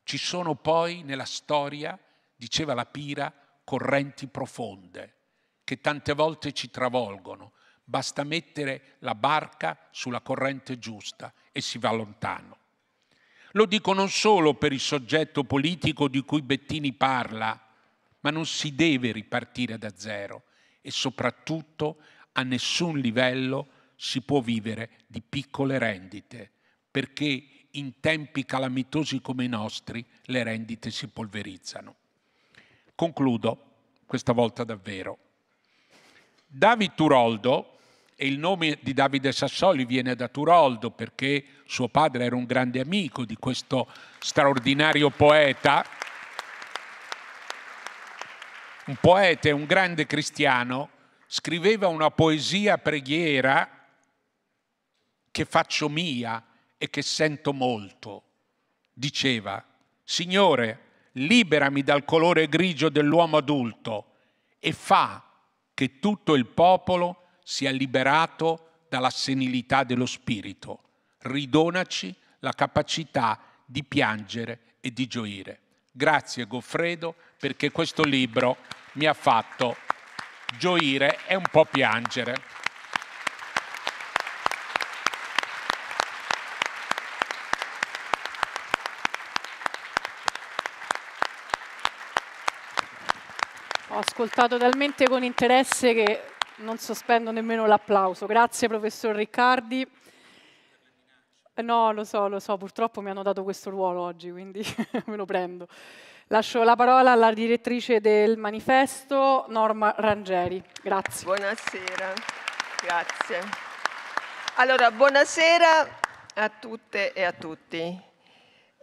Ci sono poi nella storia, diceva la Pira, correnti profonde che tante volte ci travolgono. Basta mettere la barca sulla corrente giusta e si va lontano. Lo dico non solo per il soggetto politico di cui Bettini parla, ma non si deve ripartire da zero e soprattutto a nessun livello si può vivere di piccole rendite, perché in tempi calamitosi come i nostri le rendite si polverizzano. Concludo, questa volta davvero. David Turoldo, e il nome di Davide Sassoli viene da Turoldo perché suo padre era un grande amico di questo straordinario poeta, un poeta e un grande cristiano, scriveva una poesia preghiera che faccio mia e che sento molto. Diceva, Signore, liberami dal colore grigio dell'uomo adulto e fa che tutto il popolo sia liberato dalla senilità dello spirito. Ridonaci la capacità di piangere e di gioire. Grazie Goffredo perché questo libro mi ha fatto gioire e un po' piangere. Ho ascoltato talmente con interesse che non sospendo nemmeno l'applauso. Grazie professor Riccardi. Eh, no, lo so, lo so, purtroppo mi hanno dato questo ruolo oggi, quindi me lo prendo. Lascio la parola alla direttrice del manifesto, Norma Rangeri. Grazie. Buonasera, grazie. Allora, buonasera a tutte e a tutti.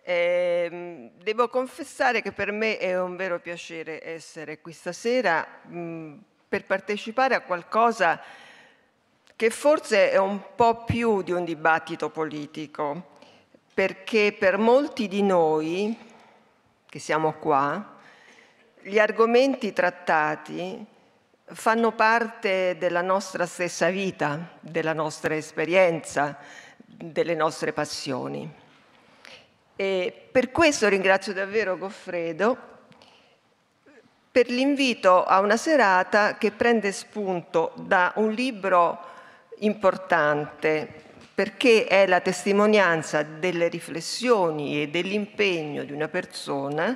Eh, devo confessare che per me è un vero piacere essere qui stasera mh, mm, per partecipare a qualcosa che forse è un po' più di un dibattito politico, perché per molti di noi che siamo qua, gli argomenti trattati fanno parte della nostra stessa vita, della nostra esperienza, delle nostre passioni. E per questo ringrazio davvero Goffredo per l'invito a una serata che prende spunto da un libro importante perché è la testimonianza delle riflessioni e dell'impegno di una persona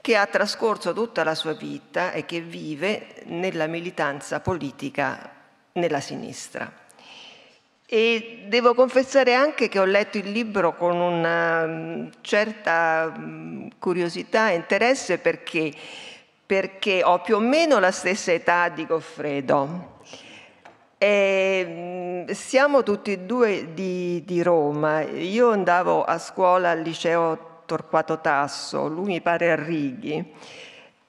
che ha trascorso tutta la sua vita e che vive nella militanza politica nella sinistra. E devo confessare anche che ho letto il libro con una mm, certa mm, curiosità e interesse perché, perché, ho più o meno la stessa età di Goffredo. E mm, siamo tutti e due di, di Roma. Io andavo a scuola al liceo Torquato Tasso, lui mi pare a Righi.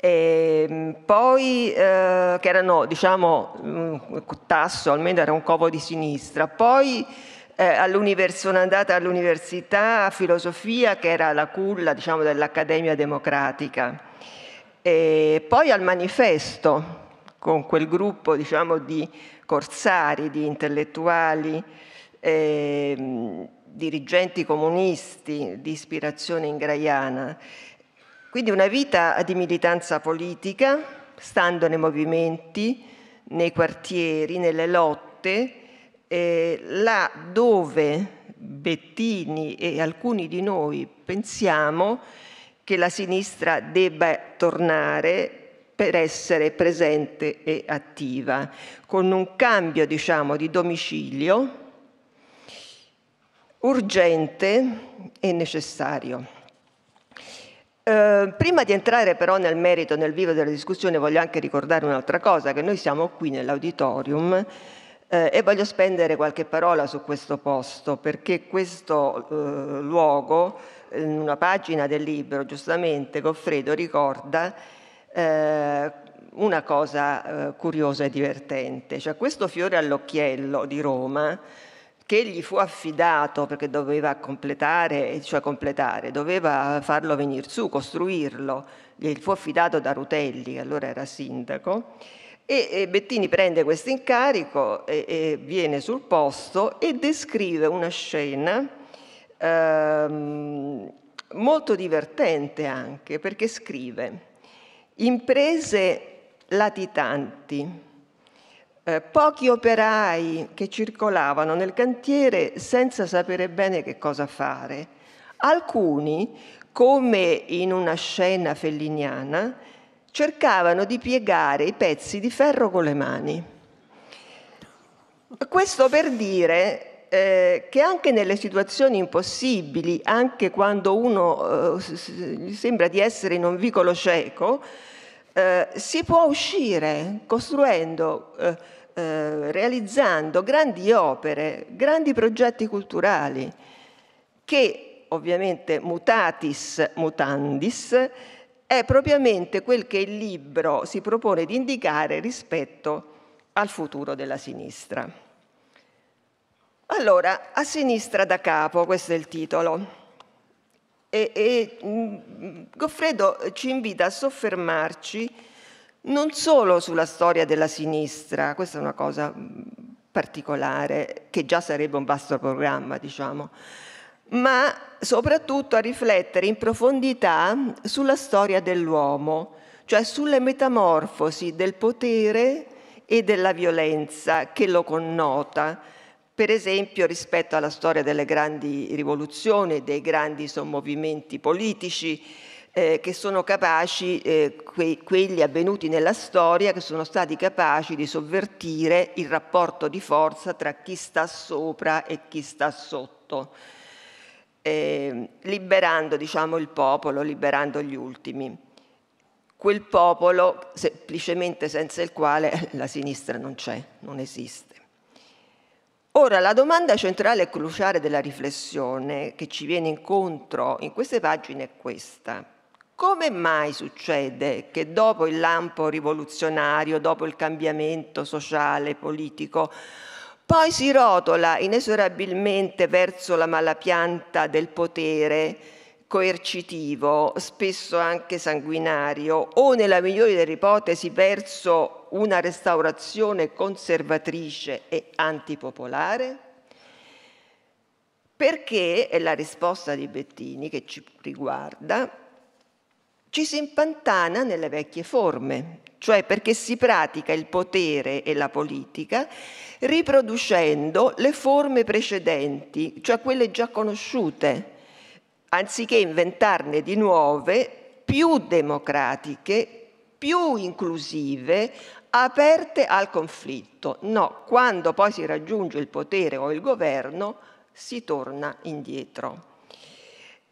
E ehm, poi, eh, che erano, diciamo, mm, Tasso almeno era un covo di sinistra, poi eh, sono andata all'università a filosofia, che era la culla diciamo, dell'Accademia Democratica, e poi al manifesto con quel gruppo diciamo, di corsari, di intellettuali, eh, dirigenti comunisti di ispirazione ingraiana. Quindi una vita di militanza politica, stando nei movimenti, nei quartieri, nelle lotte, eh, là dove Bettini e alcuni di noi pensiamo che la sinistra debba tornare per essere presente e attiva, con un cambio diciamo, di domicilio urgente e necessario. Ehm, prima di entrare però nel merito, nel vivo della discussione, voglio anche ricordare un'altra cosa, che noi siamo qui nell'auditorium eh, e voglio spendere qualche parola su questo posto, perché questo eh, luogo, in una pagina del libro, giustamente Goffredo ricorda eh, una cosa eh, curiosa e divertente, cioè questo fiore all'occhiello di Roma, che gli fu affidato perché doveva completare, cioè completare, doveva farlo venire su, costruirlo, gli fu affidato da Rutelli, che allora era sindaco, e Bettini prende questo incarico e, viene sul posto e descrive una scena ehm, molto divertente anche perché scrive imprese latitanti, eh, pochi operai che circolavano nel cantiere senza sapere bene che cosa fare. Alcuni, come in una scena felliniana, cercavano di piegare i pezzi di ferro con le mani. Questo per dire eh, che anche nelle situazioni impossibili, anche quando uno eh, sembra di essere in un vicolo cieco, eh, si può uscire costruendo eh, eh, realizzando grandi opere, grandi progetti culturali che ovviamente mutatis mutandis è propriamente quel che il libro si propone di indicare rispetto al futuro della sinistra. Allora, a sinistra da capo, questo è il titolo. E, e mm, Goffredo ci invita a soffermarci non solo sulla storia della sinistra, questa è una cosa mm, particolare, che già sarebbe un vasto programma, diciamo, ma soprattutto a riflettere in profondità sulla storia dell'uomo, cioè sulle metamorfosi del potere e della violenza che lo connota, per esempio rispetto alla storia delle grandi rivoluzioni, dei grandi sommovimenti politici, eh, che sono capaci, eh, que- quelli avvenuti nella storia, che sono stati capaci di sovvertire il rapporto di forza tra chi sta sopra e chi sta sotto, eh, liberando diciamo, il popolo, liberando gli ultimi. Quel popolo semplicemente senza il quale la sinistra non c'è, non esiste. Ora, la domanda centrale e cruciale della riflessione che ci viene incontro in queste pagine è questa come mai succede che dopo il lampo rivoluzionario, dopo il cambiamento sociale, politico, poi si rotola inesorabilmente verso la malapianta del potere coercitivo, spesso anche sanguinario, o nella migliore delle ipotesi verso una restaurazione conservatrice e antipopolare? Perché, è la risposta di Bettini che ci riguarda, ci si impantana nelle vecchie forme, cioè perché si pratica il potere e la politica riproducendo le forme precedenti, cioè quelle già conosciute, anziché inventarne di nuove più democratiche, più inclusive, aperte al conflitto. No, quando poi si raggiunge il potere o il governo si torna indietro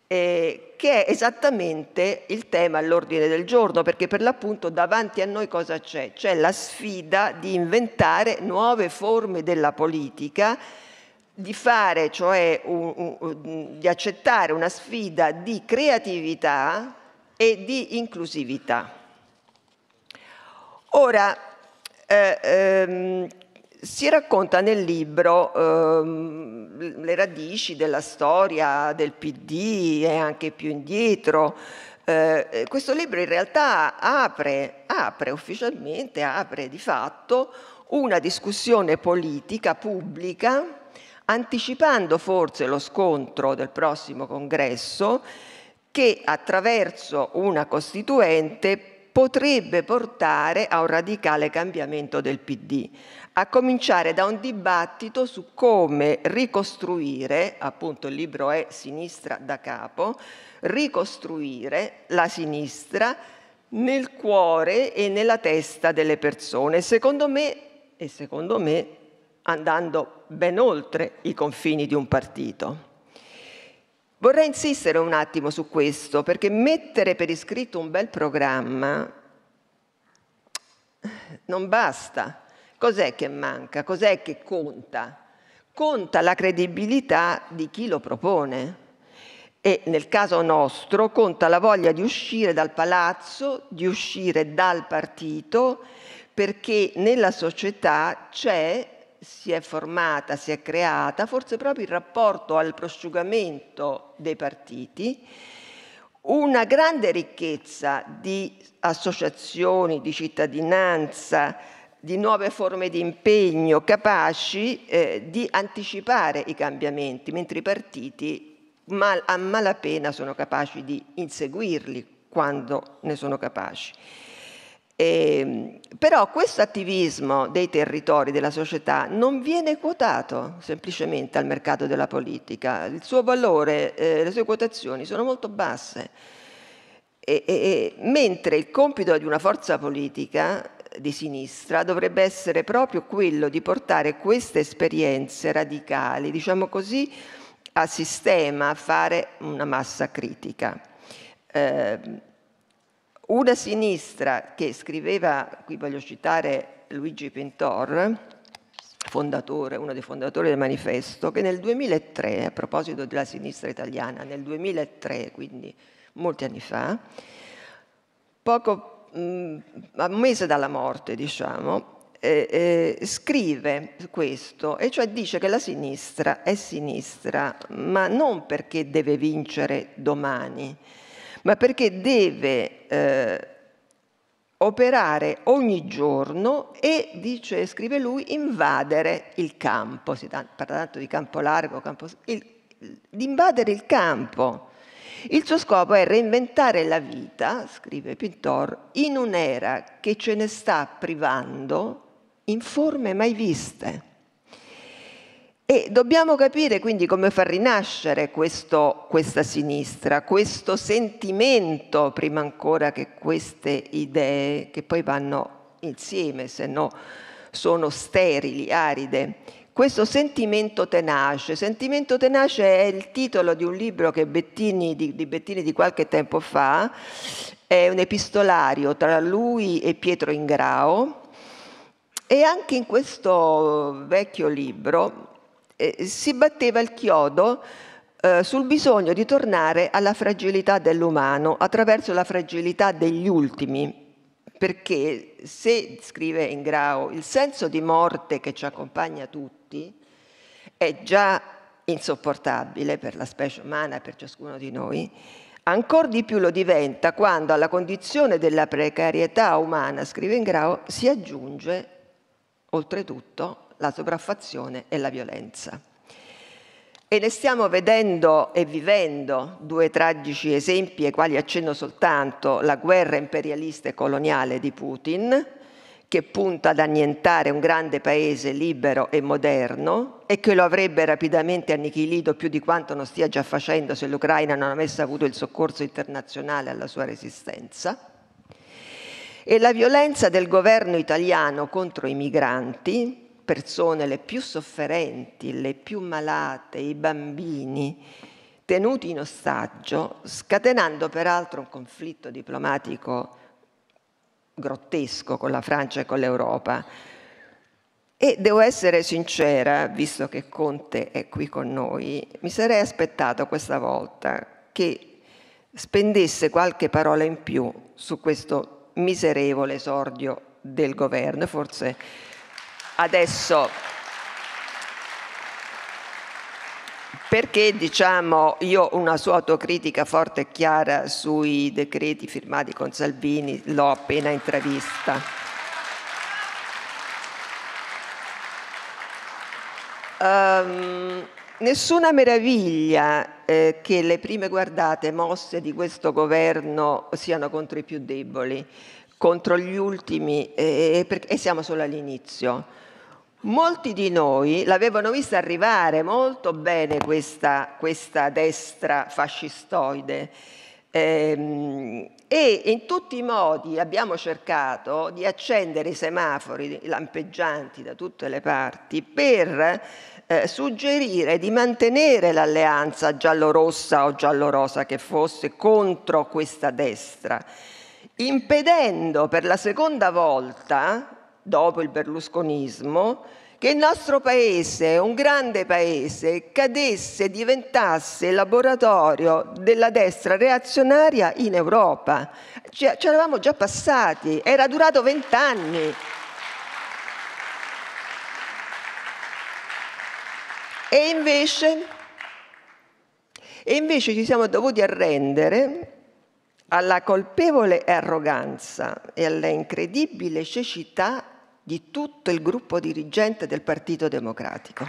eh, che è esattamente il tema all'ordine del giorno, perché per l'appunto davanti a noi cosa c'è? C'è la sfida di inventare nuove forme della politica, di fare, cioè un, un, di accettare una sfida di creatività e di inclusività. Ora, eh, ehm, si racconta nel libro ehm, le radici della storia del PD e anche più indietro. Eh, questo libro in realtà apre, apre ufficialmente, apre di fatto una discussione politica pubblica, anticipando forse lo scontro del prossimo congresso che attraverso una costituente potrebbe portare a un radicale cambiamento del PD a cominciare da un dibattito su come ricostruire, appunto il libro è Sinistra da capo, ricostruire la sinistra nel cuore e nella testa delle persone. Secondo me, e secondo me andando ben oltre i confini di un partito. Vorrei insistere un attimo su questo, perché mettere per iscritto un bel programma non basta. Cos'è che manca? Cos'è che conta? Conta la credibilità di chi lo propone e nel caso nostro conta la voglia di uscire dal palazzo, di uscire dal partito, perché nella società c'è, si è formata, si è creata forse proprio il rapporto al prosciugamento dei partiti, una grande ricchezza di associazioni, di cittadinanza, di nuove forme di impegno capaci eh, di anticipare i cambiamenti, mentre i partiti mal, a malapena sono capaci di inseguirli quando ne sono capaci. E, ehm, però questo attivismo dei territori, della società, non viene quotato semplicemente al mercato della politica, il suo valore, eh, le sue quotazioni sono molto basse, e, e, mentre il compito di una forza politica di sinistra dovrebbe essere proprio quello di portare queste esperienze radicali, diciamo così, a sistema, a fare una massa critica. Eh, una sinistra che scriveva, qui voglio citare Luigi Pintor, fondatore, uno dei fondatori del manifesto, che nel 2003, a proposito della sinistra italiana, nel 2003, quindi molti anni fa, poco a mm, un mese dalla morte, diciamo, eh, eh, scrive questo, e cioè dice che la sinistra è sinistra, ma non perché deve vincere domani, ma perché deve eh, operare ogni giorno e, dice, scrive lui, invadere il campo, si parla tanto di campo largo, campo, il, di invadere il campo il suo scopo è reinventare la vita, scrive Pintor, in un'era che ce ne sta privando in forme mai viste. E dobbiamo capire quindi come far rinascere questo, questa sinistra, questo sentimento, prima ancora che queste idee, che poi vanno insieme, se no sono sterili, aride, questo sentimento tenace. Sentimento tenace è il titolo di un libro Bettini, di, di, Bettini di qualche tempo fa, è un epistolario tra lui e Pietro Ingrao e anche in questo vecchio libro eh, si batteva il chiodo eh, sul bisogno di tornare alla fragilità dell'umano attraverso la fragilità degli ultimi, perché se, scrive Ingrao, il senso di morte che ci accompagna tutti, tutti, è già insopportabile per la specie umana, per ciascuno di noi, ancor di più lo diventa quando alla condizione della precarietà umana, scrive in Grau, si aggiunge oltretutto la sopraffazione e la violenza. E ne stiamo vedendo e vivendo due tragici esempi ai quali accenno soltanto la guerra imperialista e coloniale di Putin, che punta ad annientare un grande paese libero e moderno e che lo avrebbe rapidamente annichilito più di quanto non stia già facendo se l'Ucraina non avesse avuto il soccorso internazionale alla sua resistenza. E la violenza del governo italiano contro i migranti, persone le più sofferenti, le più malate, i bambini, tenuti in ostaggio, scatenando peraltro un conflitto diplomatico grottesco con la Francia e con l'Europa. E devo essere sincera, visto che Conte è qui con noi, mi sarei aspettato questa volta che spendesse qualche parola in più su questo miserevole esordio del governo. Forse adesso perché diciamo, io una sua autocritica forte e chiara sui decreti firmati con Salvini l'ho appena intravista. Um, ehm, nessuna meraviglia eh, che le prime guardate mosse di questo governo siano contro i più deboli, contro gli ultimi eh, eh e siamo solo all'inizio Molti di noi l'avevano vista arrivare molto bene questa, questa destra fascistoide ehm, e in tutti i modi abbiamo cercato di accendere i semafori lampeggianti da tutte le parti per eh, suggerire di mantenere l'alleanza giallorossa o giallorosa che fosse contro questa destra impedendo per la seconda volta dopo il berlusconismo, che il nostro paese, un grande paese, cadesse, diventasse laboratorio della destra reazionaria in Europa. Ci, cioè, ci eravamo già passati, era durato vent'anni. E invece, e invece ci siamo dovuti arrendere alla colpevole arroganza e alla incredibile cecità di tutto il gruppo dirigente del Partito Democratico.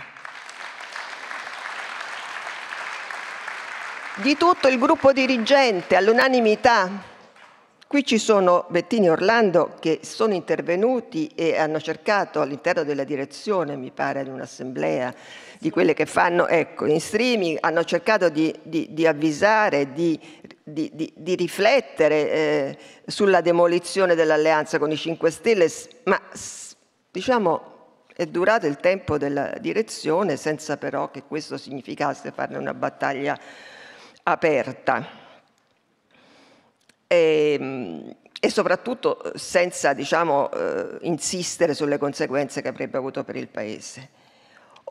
Di tutto il gruppo dirigente all'unanimità. Qui ci sono Bettini e Orlando che sono intervenuti e hanno cercato all'interno della direzione, mi pare, di un'assemblea, di quelle che fanno ecco, in streaming, hanno cercato di, di, di avvisare, di, di riflettere eh, sulla demolizione dell'alleanza con i 5 Stelle, ma Diciamo è durato il tempo della direzione senza però che questo significasse farne una battaglia aperta. E, ehm, e soprattutto senza diciamo, eh, insistere sulle conseguenze che avrebbe avuto per il Paese.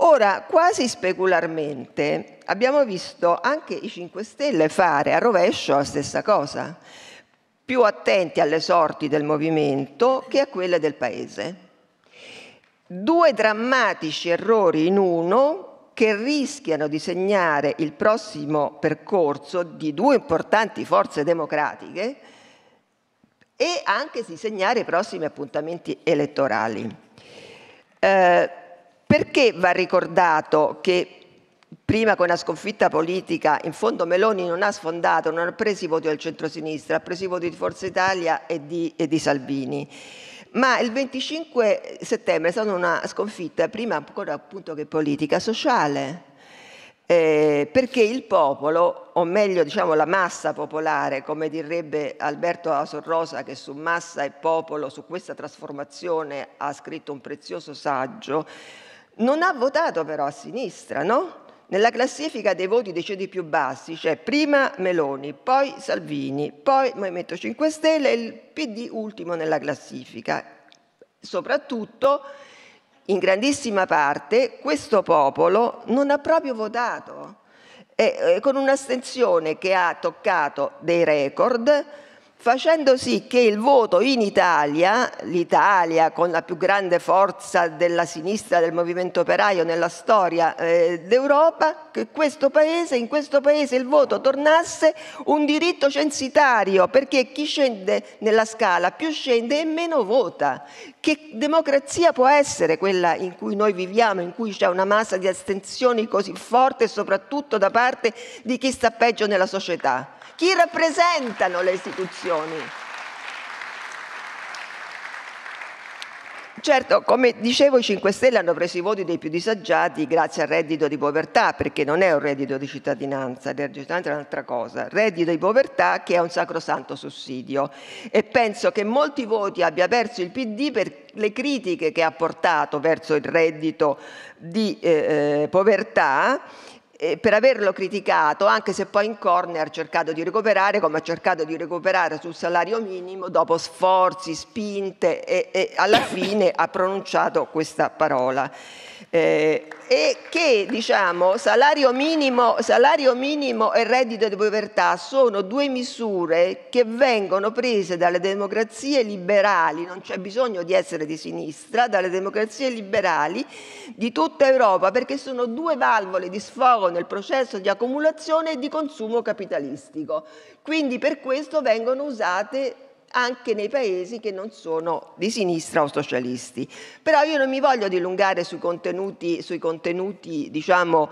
Ora, quasi specularmente, abbiamo visto anche i 5 Stelle fare a rovescio la stessa cosa, più attenti alle sorti del movimento che a quelle del Paese. Due drammatici errori in uno che rischiano di segnare il prossimo percorso di due importanti forze democratiche e anche di segnare i prossimi appuntamenti elettorali. Eh, perché va ricordato che prima con una sconfitta politica, in fondo Meloni non ha sfondato, non ha preso i voti del centrosinistra, ha preso i voti di Forza Italia e di, e di Salvini. Ma il 25 settembre è stata una sconfitta, prima ancora appunto che politica, sociale, eh, perché il popolo, o meglio diciamo la massa popolare, come direbbe Alberto Asorrosa che su massa e popolo, su questa trasformazione ha scritto un prezioso saggio, non ha votato però a sinistra, no? Nella classifica dei voti dei ceti più bassi c'è cioè prima Meloni, poi Salvini, poi Movimento 5 Stelle e il PD ultimo nella classifica. Soprattutto, in grandissima parte, questo popolo non ha proprio votato, e, eh, con un'astensione che ha toccato dei record, facendo sì che il voto in Italia, l'Italia con la più grande forza della sinistra del movimento operaio nella storia eh, d'Europa, che questo paese, in questo paese il voto tornasse un diritto censitario, perché chi scende nella scala più scende e meno vota. Che democrazia può essere quella in cui noi viviamo, in cui c'è una massa di astensioni così forte, soprattutto da parte di chi sta peggio nella società? chi rappresentano le istituzioni. Certo, come dicevo, i 5 Stelle hanno preso i voti dei più disagiati grazie al reddito di povertà, perché non è un reddito di cittadinanza, il reddito di cittadinanza è un'altra cosa. Reddito di povertà che è un sacrosanto sussidio. E penso che molti voti abbia perso il PD per le critiche che ha portato verso il reddito di eh, eh povertà eh, per averlo criticato, anche se poi in corner ha cercato di recuperare, come ha cercato di recuperare sul salario minimo, dopo sforzi, spinte e, e alla fine ha pronunciato questa parola eh, e che diciamo, salario, minimo, salario minimo e reddito di povertà sono due misure che vengono prese dalle democrazie liberali, non c'è bisogno di essere di sinistra, dalle democrazie liberali di tutta Europa perché sono due valvole di sfogo nel processo di accumulazione e di consumo capitalistico. Quindi per questo vengono usate anche nei paesi che non sono di sinistra o socialisti. Però io non mi voglio dilungare sui contenuti, sui contenuti diciamo,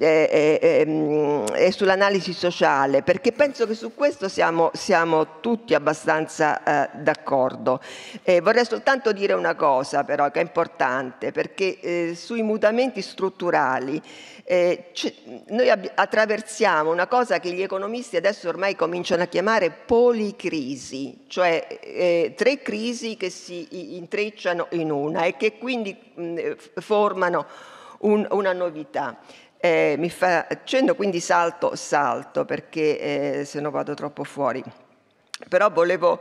eh, eh, ehm, e sull'analisi sociale, perché penso che su questo siamo, siamo tutti abbastanza eh, d'accordo. Eh, vorrei soltanto dire una cosa però che è importante, perché eh, sui mutamenti strutturali noi attraversiamo una cosa che gli economisti adesso ormai cominciano a chiamare policrisi, cioè tre crisi che si intrecciano in una e che quindi formano un, una novità. Eh, mi facendo quindi salto, salto perché eh, se no vado troppo fuori. Però volevo,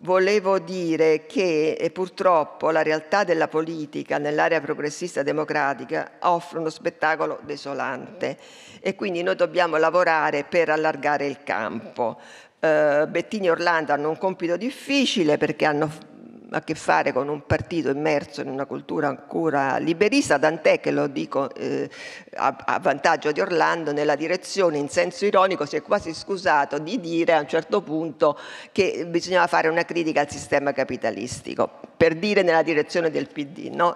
volevo dire che eh, purtroppo la realtà della politica nell'area progressista democratica offre uno spettacolo desolante e quindi noi dobbiamo lavorare per allargare il campo. Eh, Bettini e Orlando hanno un compito difficile perché hanno a che fare con un partito immerso in una cultura ancora liberista, tant'è che lo dico eh, a, a, vantaggio di Orlando, nella direzione in senso ironico si è quasi scusato di dire a un certo punto che bisognava fare una critica al sistema capitalistico, per dire nella direzione del PD. No?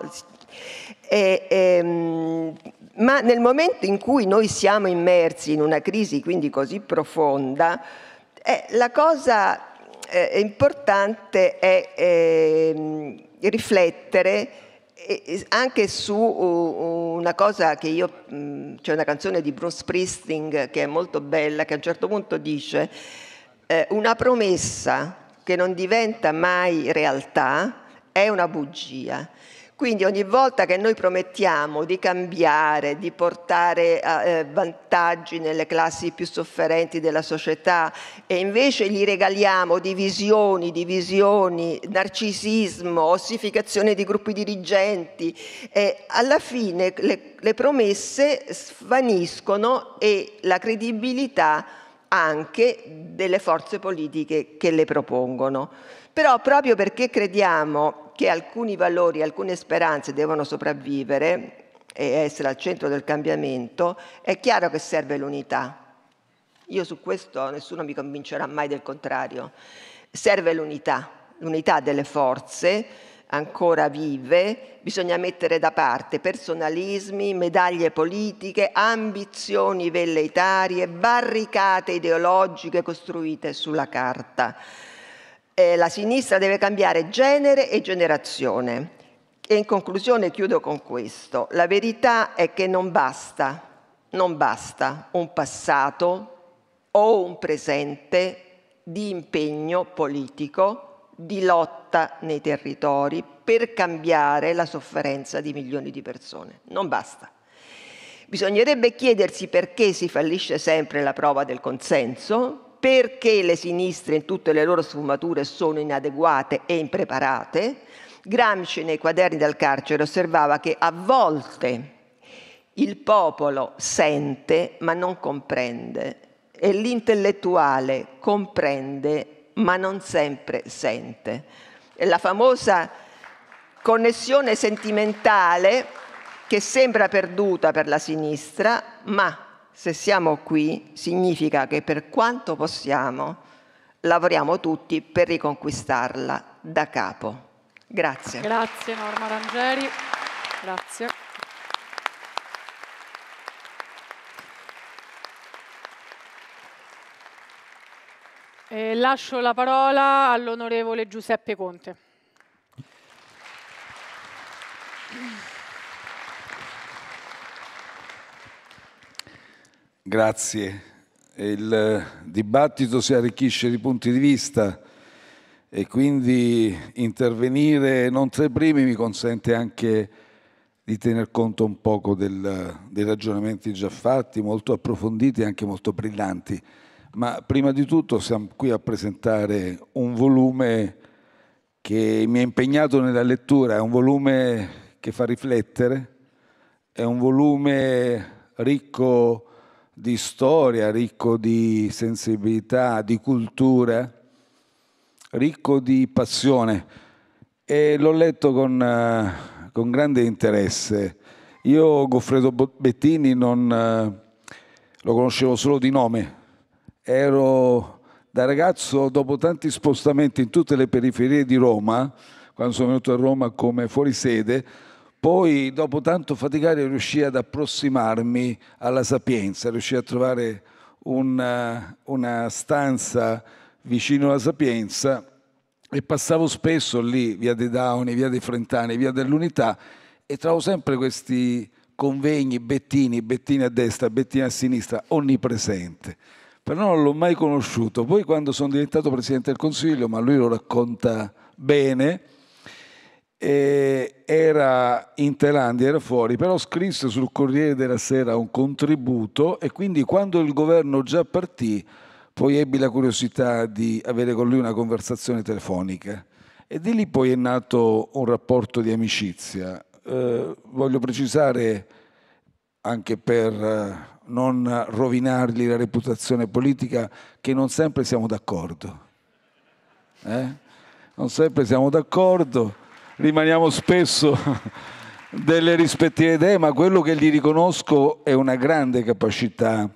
E, ehm, ma nel momento in cui noi siamo immersi in una crisi quindi così profonda, eh, la cosa eh, importante è eh, riflettere anche su una cosa che io, c'è una canzone di Bruce Priesting che è molto bella, che a un certo punto dice eh, una promessa che non diventa mai realtà è una bugia. Quindi ogni volta che noi promettiamo di cambiare, di portare eh, eh, vantaggi nelle classi più sofferenti della società e invece gli regaliamo divisioni, divisioni, narcisismo, ossificazione di gruppi dirigenti, eh, alla fine le, le promesse svaniscono e la credibilità anche delle forze politiche che le propongono. Però proprio perché crediamo che alcuni valori, alcune speranze devono sopravvivere e essere al centro del cambiamento, è chiaro che serve l'unità. Io su questo nessuno mi convincerà mai del contrario. Serve l'unità, l'unità delle forze ancora vive, bisogna mettere da parte personalismi, medaglie politiche, ambizioni velleitarie, barricate ideologiche costruite sulla carta eh, la sinistra deve cambiare genere e generazione. E in conclusione chiudo con questo. La verità è che non basta, non basta un passato o un presente di impegno politico, di lotta nei territori per cambiare la sofferenza di milioni di persone. Non basta. Bisognerebbe chiedersi perché si fallisce sempre la prova del consenso, perché le sinistre in tutte le loro sfumature sono inadeguate e impreparate, Gramsci nei quaderni del carcere osservava che a volte il popolo sente ma non comprende e l'intellettuale comprende ma non sempre sente. E la famosa connessione sentimentale che sembra perduta per la sinistra, ma se siamo qui significa che per quanto possiamo lavoriamo tutti per riconquistarla da capo. Grazie. Grazie Norma Rangeri. Grazie. E lascio la parola all'onorevole Giuseppe Conte. Grazie. Il dibattito si arricchisce di punti di vista e quindi intervenire non tra i primi mi consente anche di tener conto un poco del, dei ragionamenti già fatti, molto approfonditi e anche molto brillanti. Ma prima di tutto siamo qui a presentare un volume che mi ha impegnato nella lettura, è un volume che fa riflettere, è un volume ricco di storia, ricco di sensibilità, di cultura, ricco di passione e l'ho letto con, eh, con grande interesse. Io Goffredo Bettini non, eh, lo conoscevo solo di nome, ero da ragazzo dopo tanti spostamenti in tutte le periferie di Roma, quando sono venuto a Roma come fuorisede, poi, dopo tanto faticare, riuscii ad approssimarmi alla Sapienza, riuscii a trovare una, eh, una stanza vicino alla Sapienza e passavo spesso lì, via dei Dauni, via dei Frentani, via dell'Unità, e trovo sempre questi convegni, Bettini, Bettini a destra, Bettini a sinistra, onnipresente. Però non l'ho mai conosciuto. Poi quando sono diventato Presidente del Consiglio, ma lui lo racconta bene, era in Thailandia, era fuori, però scrisse sul Corriere della Sera un contributo e quindi quando il governo già partì, poi ebbi la curiosità di avere con lui una conversazione telefonica e di lì poi è nato un rapporto di amicizia. Eh, voglio precisare, anche per eh, non rovinargli la reputazione politica, che non sempre siamo d'accordo. Eh? Non sempre siamo d'accordo rimaniamo spesso delle rispettive idee, ma quello che gli riconosco è una grande capacità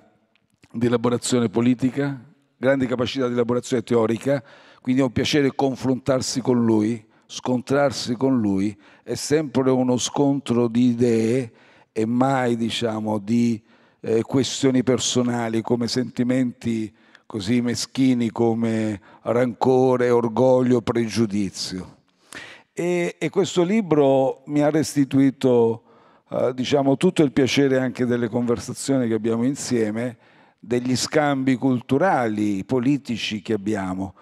di elaborazione politica, grande capacità di elaborazione teorica, quindi è un piacere confrontarsi con lui, scontrarsi con lui, è sempre uno scontro di idee e mai diciamo di eh, questioni personali come sentimenti così meschini come rancore, orgoglio, pregiudizio. E, e questo libro mi ha restituito eh, diciamo, tutto il piacere anche delle conversazioni che abbiamo insieme, degli scambi culturali, politici che abbiamo.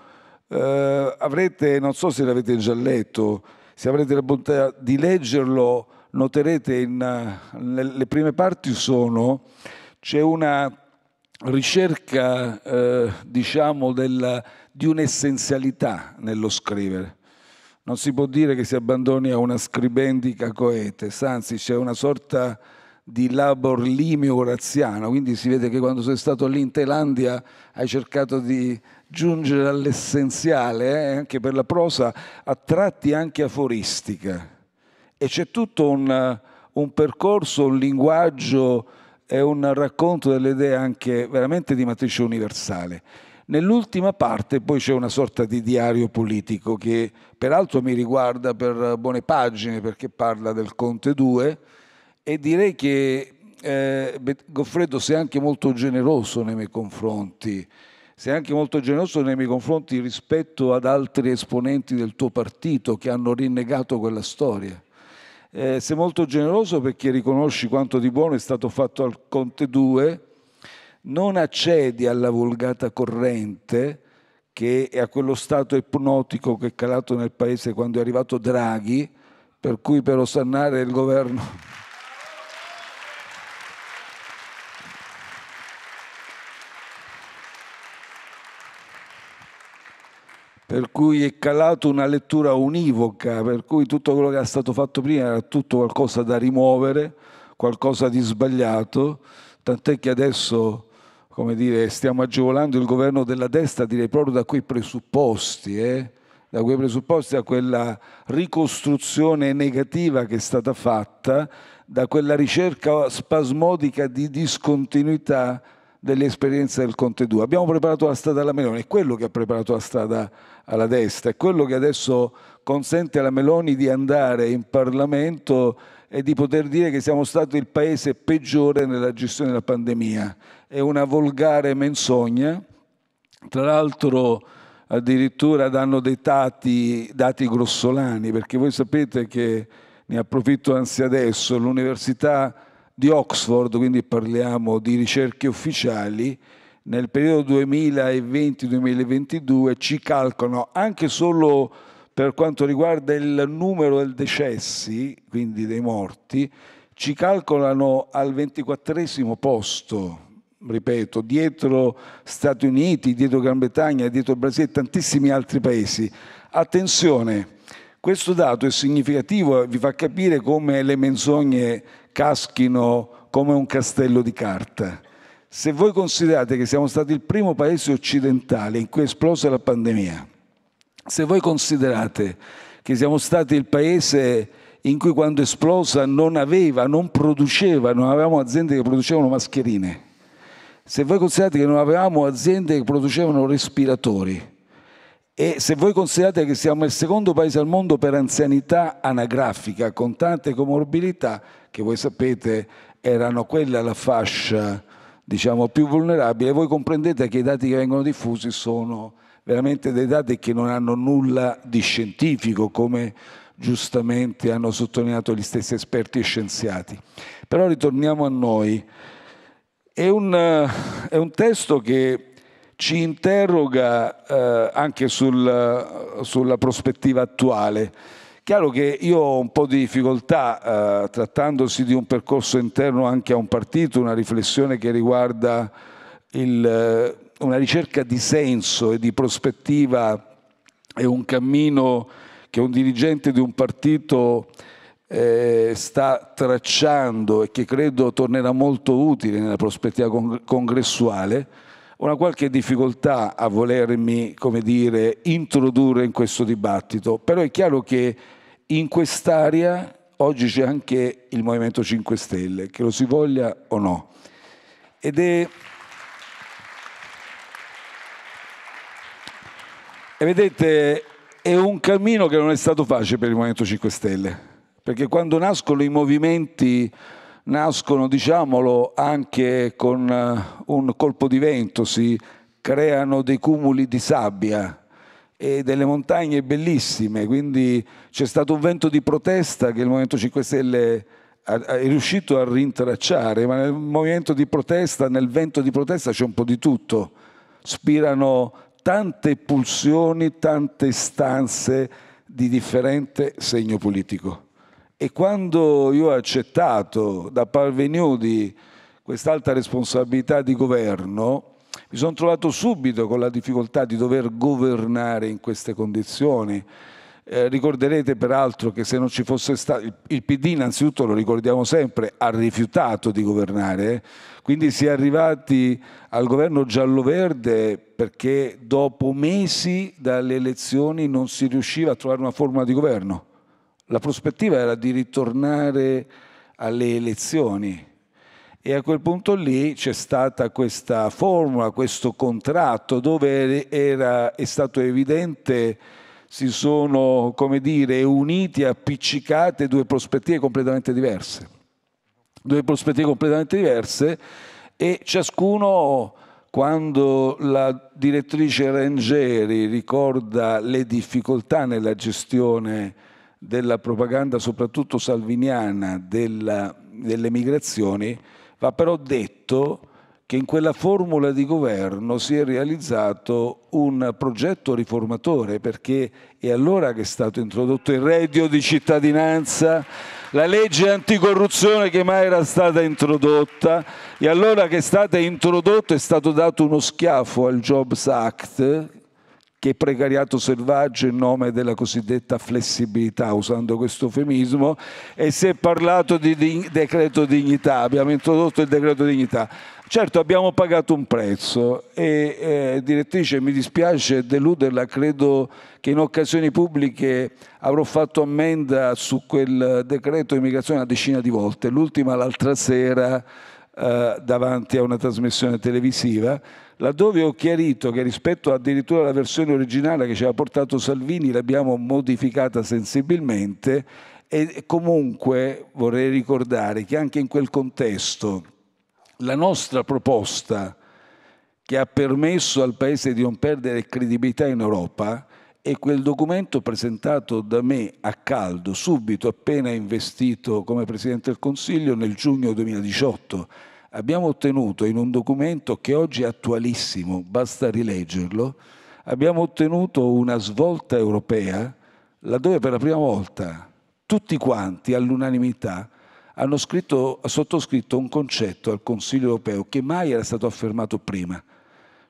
Eh, avrete, non so se l'avete già letto, se avrete la bontà di leggerlo, noterete in, eh, le, prime parti sono c'è una ricerca eh, diciamo della, di un'essenzialità nello scrivere non si può dire che si abbandoni a una scribendica coetes, anzi c'è una sorta di labor limio oraziano, quindi si vede che quando sei stato lì in Thailandia hai cercato di giungere all'essenziale, eh, anche per la prosa, a tratti anche aforistica. E c'è tutto un, un percorso, un linguaggio, e un racconto delle idee anche veramente di matrice universale. Nell'ultima parte poi c'è una sorta di diario politico che peraltro mi riguarda per buone pagine perché parla del Conte 2 e direi che eh, Goffredo sei anche molto generoso nei miei confronti, sei anche molto generoso nei miei confronti rispetto ad altri esponenti del tuo partito che hanno rinnegato quella storia. Eh, sei molto generoso perché riconosci quanto di buono è stato fatto al Conte 2 non accedi alla volgata corrente che è a quello stato ipnotico che è calato nel paese quando è arrivato Draghi, per cui per osannare il governo... per cui è calata una lettura univoca, per cui tutto quello che era stato fatto prima era tutto qualcosa da rimuovere, qualcosa di sbagliato, tant'è che adesso come dire, stiamo agevolando il governo della destra, direi proprio da quei presupposti, eh? da quei presupposti a quella ricostruzione negativa che è stata fatta, da quella ricerca spasmodica di discontinuità dell'esperienza del Conte 2. Abbiamo preparato la strada alla Meloni, è quello che ha preparato la strada alla destra, è quello che adesso consente alla Meloni di andare in Parlamento e di poter dire che siamo stato il paese peggiore nella gestione della pandemia è una volgare menzogna. Tra l'altro addirittura danno dei dati, dati grossolani, perché voi sapete che, ne approfitto anzi adesso, l'Università di Oxford, quindi parliamo di ricerche ufficiali, nel periodo 2020-2022 ci calcolano anche solo per quanto riguarda il numero dei decessi, quindi dei morti, ci calcolano al 24 posto ripeto, dietro Stati Uniti, dietro Gran Bretagna, dietro Brasile e tantissimi altri paesi. Attenzione, questo dato è significativo, vi fa capire come le menzogne caschino come un castello di carta. Se voi considerate che siamo stati il primo paese occidentale in cui è esplosa la pandemia, se voi considerate che siamo stati il paese in cui quando è esplosa non aveva, non produceva, non avevamo aziende che producevano mascherine, se voi considerate che non avevamo aziende che producevano respiratori e se voi considerate che siamo il secondo paese al mondo per anzianità anagrafica con tante comorbilità, che voi sapete erano quella la fascia diciamo, più vulnerabile, voi comprendete che i dati che vengono diffusi sono veramente dei dati che non hanno nulla di scientifico, come giustamente hanno sottolineato gli stessi esperti e scienziati. Però ritorniamo a noi. È un, è un testo che ci interroga eh, anche sul, sulla prospettiva attuale. Chiaro che io ho un po' di difficoltà, eh, trattandosi di un percorso interno anche a un partito, una riflessione che riguarda il, eh, una ricerca di senso e di prospettiva e un cammino che un dirigente di un partito eh, sta tracciando e che credo tornerà molto utile nella prospettiva con congressuale, una qualche difficoltà a volermi, come dire, introdurre in questo dibattito, però è chiaro che in quest'area oggi c'è anche il Movimento 5 Stelle, che lo si voglia o no. Ed è... E vedete, è un cammino che non è stato facile per il Movimento 5 Stelle perché quando nascono i movimenti nascono, diciamolo, anche con eh, un colpo di vento, si creano dei cumuli di sabbia e delle montagne bellissime, quindi c'è stato un vento di protesta che il Movimento 5 Stelle è riuscito a rintracciare, ma nel movimento di protesta, nel vento di protesta c'è un po' di tutto, spirano tante pulsioni, tante stanze di differente segno politico. E quando io ho accettato da Parvenio di quest'alta responsabilità di governo, mi sono trovato subito con la difficoltà di dover governare in queste condizioni. Eh, ricorderete peraltro che se non ci fosse stato il, il, PD innanzitutto lo ricordiamo sempre ha rifiutato di governare quindi si è arrivati al governo giallo-verde perché dopo mesi dalle elezioni non si riusciva a trovare una forma di governo la prospettiva era di ritornare alle elezioni e a quel punto lì c'è stata questa formula, questo contratto dove era, è stato evidente si sono, come dire, uniti, appiccicate due prospettive completamente diverse. Due prospettive completamente diverse e ciascuno quando la direttrice Rangeri ricorda le difficoltà nella gestione della propaganda, soprattutto salviniana, della, delle migrazioni, va però detto che in quella formula di governo si è realizzato un progetto riformatore perché è allora che è stato introdotto il reddito di cittadinanza, la legge anticorruzione che mai era stata introdotta e allora che è stata introdotta è stato dato uno schiaffo al Jobs Act che precariato selvaggio in nome della cosiddetta flessibilità, usando questo eufemismo, e si è parlato di dig decreto dignità, abbiamo introdotto il decreto dignità. Certo abbiamo pagato un prezzo e eh, direttrice mi dispiace deluderla, credo che in occasioni pubbliche avrò fatto ammenda su quel decreto immigrazione una decina di volte, l'ultima l'altra sera eh, davanti a una trasmissione televisiva laddove ho chiarito che rispetto addirittura alla versione originale che ci ha portato Salvini l'abbiamo modificata sensibilmente e comunque vorrei ricordare che anche in quel contesto la nostra proposta che ha permesso al Paese di non perdere credibilità in Europa e quel documento presentato da me a caldo, subito appena investito come Presidente del Consiglio nel giugno 2018 abbiamo ottenuto in un documento che oggi è attualissimo, basta rileggerlo, abbiamo ottenuto una svolta europea laddove per la prima volta tutti quanti all'unanimità hanno scritto, sottoscritto un concetto al Consiglio europeo che mai era stato affermato prima.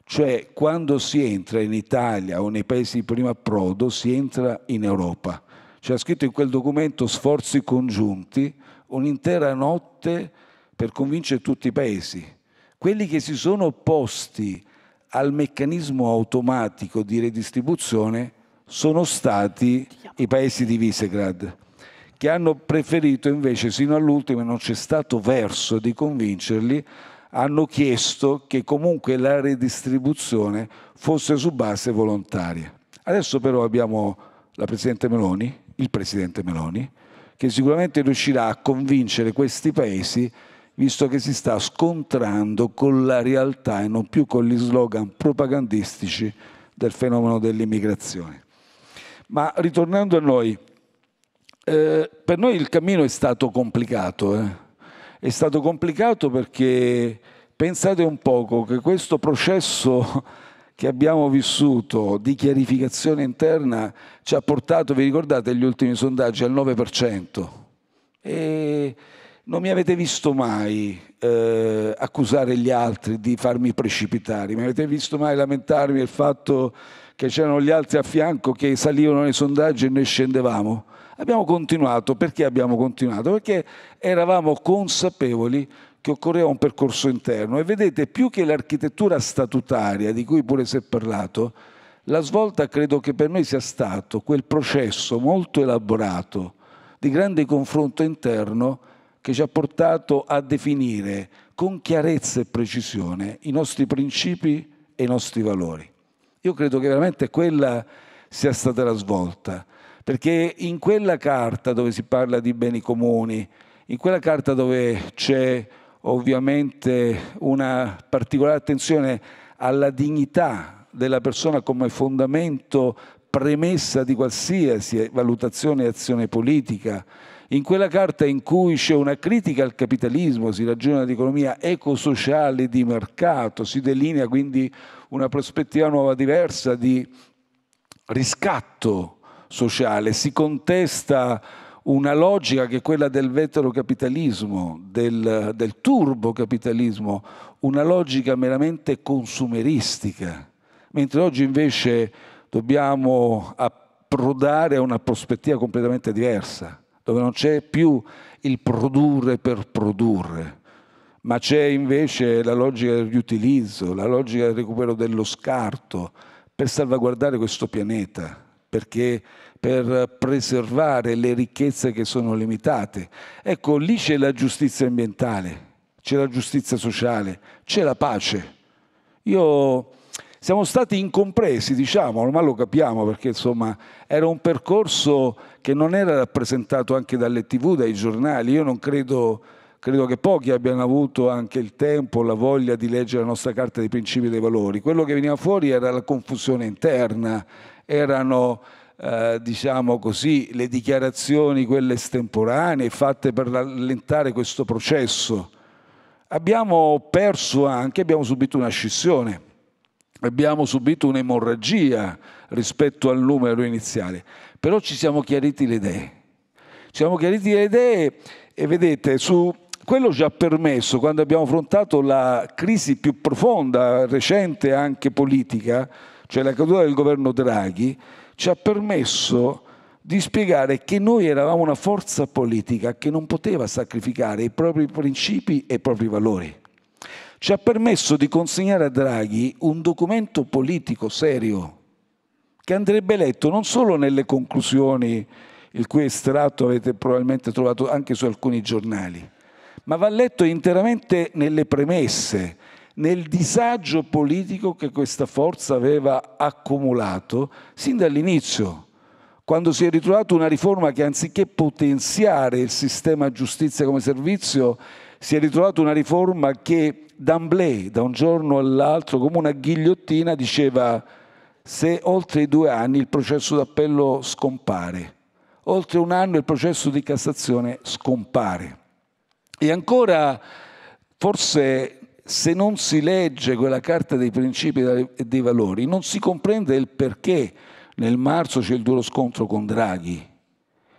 Cioè quando si entra in Italia o nei paesi di prima approdo si entra in Europa. C'era scritto in quel documento sforzi congiunti, un'intera notte per convincere tutti i paesi. Quelli che si sono opposti al meccanismo automatico di redistribuzione sono stati i paesi di Visegrad, che hanno preferito invece sino all'ultimo, e non c'è stato verso di convincerli, hanno chiesto che comunque la redistribuzione fosse su base volontaria. Adesso però abbiamo la Presidente Meloni, il Presidente Meloni, che sicuramente riuscirà a convincere questi paesi visto che si sta scontrando con la realtà e non più con gli slogan propagandistici del fenomeno dell'immigrazione. Ma ritornando a noi, eh, per noi il cammino è stato complicato, eh? è stato complicato perché pensate un poco che questo processo che abbiamo vissuto di chiarificazione interna ci ha portato, vi ricordate gli ultimi sondaggi, al 9%. E non mi avete visto mai eh, accusare gli altri di farmi precipitare, mi avete visto mai lamentarmi del fatto che c'erano gli altri a fianco che salivano nei sondaggi e noi scendevamo. Abbiamo continuato, perché abbiamo continuato? Perché eravamo consapevoli che occorreva un percorso interno e vedete più che l'architettura statutaria di cui pure si è parlato, la svolta credo che per noi sia stato quel processo molto elaborato di grande confronto interno che ci ha portato a definire con chiarezza e precisione i nostri principi e i nostri valori. Io credo che veramente quella sia stata la svolta, perché in quella carta dove si parla di beni comuni, in quella carta dove c'è ovviamente una particolare attenzione alla dignità della persona come fondamento premessa di qualsiasi valutazione e azione politica, in quella carta in cui c'è una critica al capitalismo, si ragiona di economia ecosociale di mercato, si delinea quindi una prospettiva nuova diversa di riscatto sociale, si contesta una logica che è quella del vetero capitalismo, del, del capitalismo, una logica meramente consumeristica, mentre oggi invece dobbiamo approdare a una prospettiva completamente diversa dove non c'è più il produrre per produrre, ma c'è invece la logica del riutilizzo, la logica del recupero dello scarto per salvaguardare questo pianeta, perché per preservare le ricchezze che sono limitate. Ecco, lì c'è la giustizia ambientale, c'è la giustizia sociale, c'è la pace. Io siamo stati incompresi, diciamo, ormai lo capiamo perché insomma era un percorso che non era rappresentato anche dalle tv, dai giornali, io non credo, credo che pochi abbiano avuto anche il tempo, la voglia di leggere la nostra carta dei principi e dei valori, quello che veniva fuori era la confusione interna, erano... Eh, diciamo così, le dichiarazioni, quelle estemporanee, fatte per rallentare questo processo. Abbiamo perso anche, abbiamo subito una scissione abbiamo subito un'emorragia rispetto al numero iniziale, però ci siamo chiariti le idee. Ci siamo chiariti le idee e vedete, su quello ci ha permesso, quando abbiamo affrontato la crisi più profonda, recente anche politica, cioè la caduta del governo Draghi, ci ha permesso di spiegare che noi eravamo una forza politica che non poteva sacrificare i propri principi e i propri valori ci ha permesso di consegnare a Draghi un documento politico serio che andrebbe letto non solo nelle conclusioni, il cui estratto avete probabilmente trovato anche su alcuni giornali, ma va letto interamente nelle premesse, nel disagio politico che questa forza aveva accumulato sin dall'inizio, quando si è ritrovata una riforma che anziché potenziare il sistema giustizia come servizio, si è ritrovata una riforma che d'amblè, da un giorno all'altro, come una ghigliottina, diceva se oltre i due anni il processo d'appello scompare, oltre un anno il processo di Cassazione scompare. E ancora, forse se non si legge quella carta dei principi e dei valori, non si comprende il perché nel marzo c'è il duro scontro con Draghi,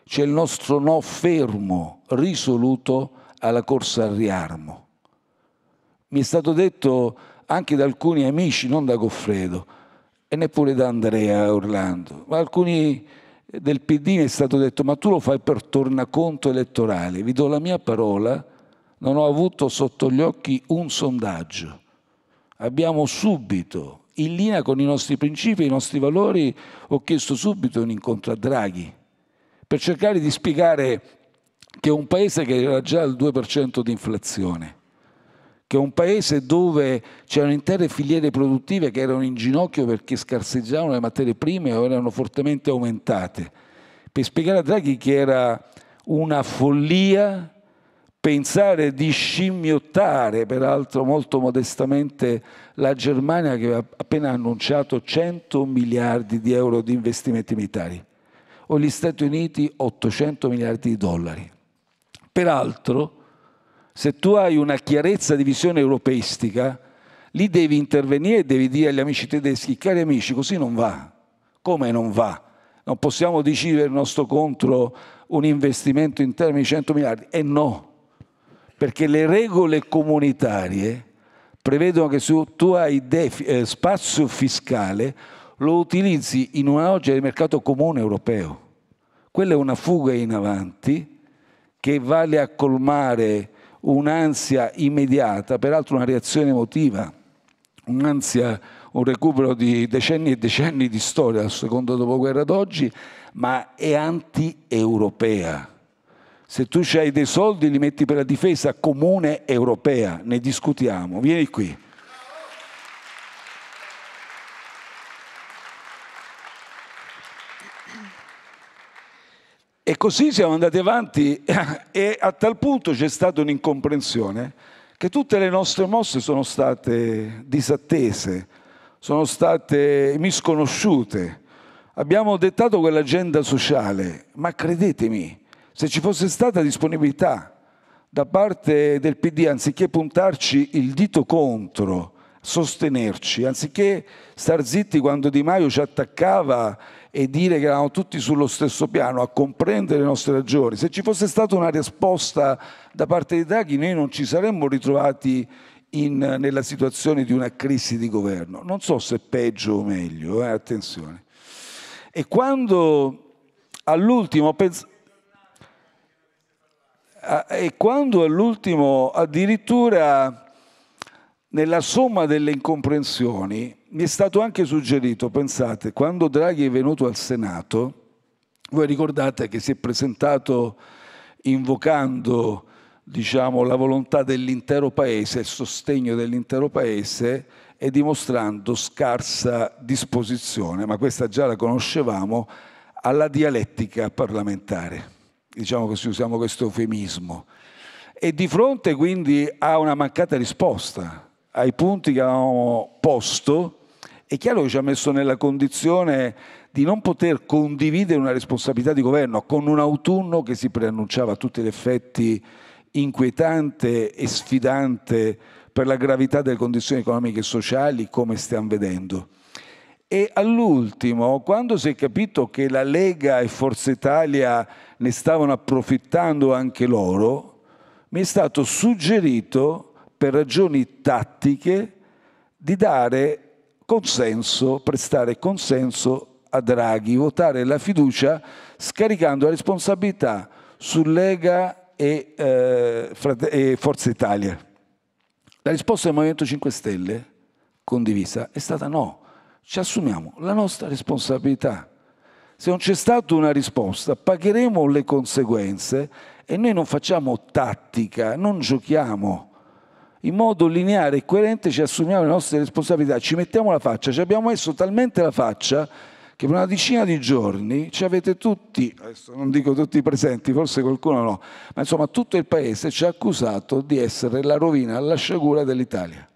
c'è il nostro no fermo, risoluto, alla corsa al riarmo. Mi è stato detto anche da alcuni amici, non da Goffredo e neppure da Andrea Orlando, ma alcuni del PD è stato detto ma tu lo fai per tornaconto elettorale, vi do la mia parola, non ho avuto sotto gli occhi un sondaggio. Abbiamo subito, in linea con i nostri principi e i nostri valori, ho chiesto subito un incontro a Draghi per cercare di spiegare che è un paese che era già al 2% di inflazione, che è un paese dove c'erano intere filiere produttive che erano in ginocchio perché scarseggiavano le materie prime o erano fortemente aumentate. Per spiegare a Draghi che era una follia pensare di scimmiottare, peraltro molto modestamente, la Germania che aveva appena annunciato 100 miliardi di euro di investimenti militari o gli Stati Uniti 800 miliardi di dollari. Peraltro, se tu hai una chiarezza di visione europeistica, lì devi intervenire e devi dire agli amici tedeschi, cari amici, così non va. Come non va? Non possiamo decidere il nostro contro un investimento in termini di 100 miliardi? E eh, no, perché le regole comunitarie prevedono che se tu hai eh, spazio fiscale lo utilizzi in una logica di mercato comune europeo. Quella è una fuga in avanti che vale a colmare un'ansia immediata, peraltro una reazione emotiva, un'ansia, un recupero di decenni e decenni di storia dal secondo dopoguerra ad oggi, ma è anti-europea. Se tu hai dei soldi li metti per la difesa comune europea, ne discutiamo. Vieni qui. E così siamo andati avanti e a tal punto c'è stata un'incomprensione che tutte le nostre mosse sono state disattese, sono state misconosciute. Abbiamo dettato quell'agenda sociale, ma credetemi, se ci fosse stata disponibilità da parte del PD, anziché puntarci il dito contro, sostenerci, anziché star zitti quando Di Maio ci attaccava e dire che eravamo tutti sullo stesso piano, a comprendere le nostre ragioni. Se ci fosse stata una risposta da parte di Draghi, noi non ci saremmo ritrovati in, nella situazione di una crisi di governo. Non so se è peggio o meglio, eh, attenzione. E quando all'ultimo pensato e quando all'ultimo addirittura nella somma delle incomprensioni mi è stato anche suggerito, pensate, quando Draghi è venuto al Senato, voi ricordate che si è presentato invocando diciamo, la volontà dell'intero Paese, il sostegno dell'intero Paese e dimostrando scarsa disposizione, ma questa già la conoscevamo, alla dialettica parlamentare. Diciamo così, usiamo questo eufemismo. E di fronte quindi a una mancata risposta, ai punti che avevamo posto, è chiaro che ci ha messo nella condizione di non poter condividere una responsabilità di governo con un autunno che si preannunciava a tutti gli effetti inquietante e sfidante per la gravità delle condizioni economiche e sociali come stiamo vedendo. E all'ultimo, quando si è capito che la Lega e Forza Italia ne stavano approfittando anche loro, mi è stato suggerito per ragioni tattiche di dare consenso, prestare consenso a Draghi, votare la fiducia scaricando la responsabilità su Lega e, eh, e Forza Italia. La risposta del Movimento 5 Stelle, condivisa, è stata no. Ci assumiamo la nostra responsabilità. Se non c'è stata una risposta, pagheremo le conseguenze e noi non facciamo tattica, non giochiamo in modo lineare e coerente ci assumiamo le nostre responsabilità, ci mettiamo la faccia, ci abbiamo messo talmente la faccia che per una decina di giorni ci avete tutti, adesso non dico tutti i presenti, forse qualcuno no, ma insomma tutto il paese ci ha accusato di essere la rovina, la sciagura dell'Italia.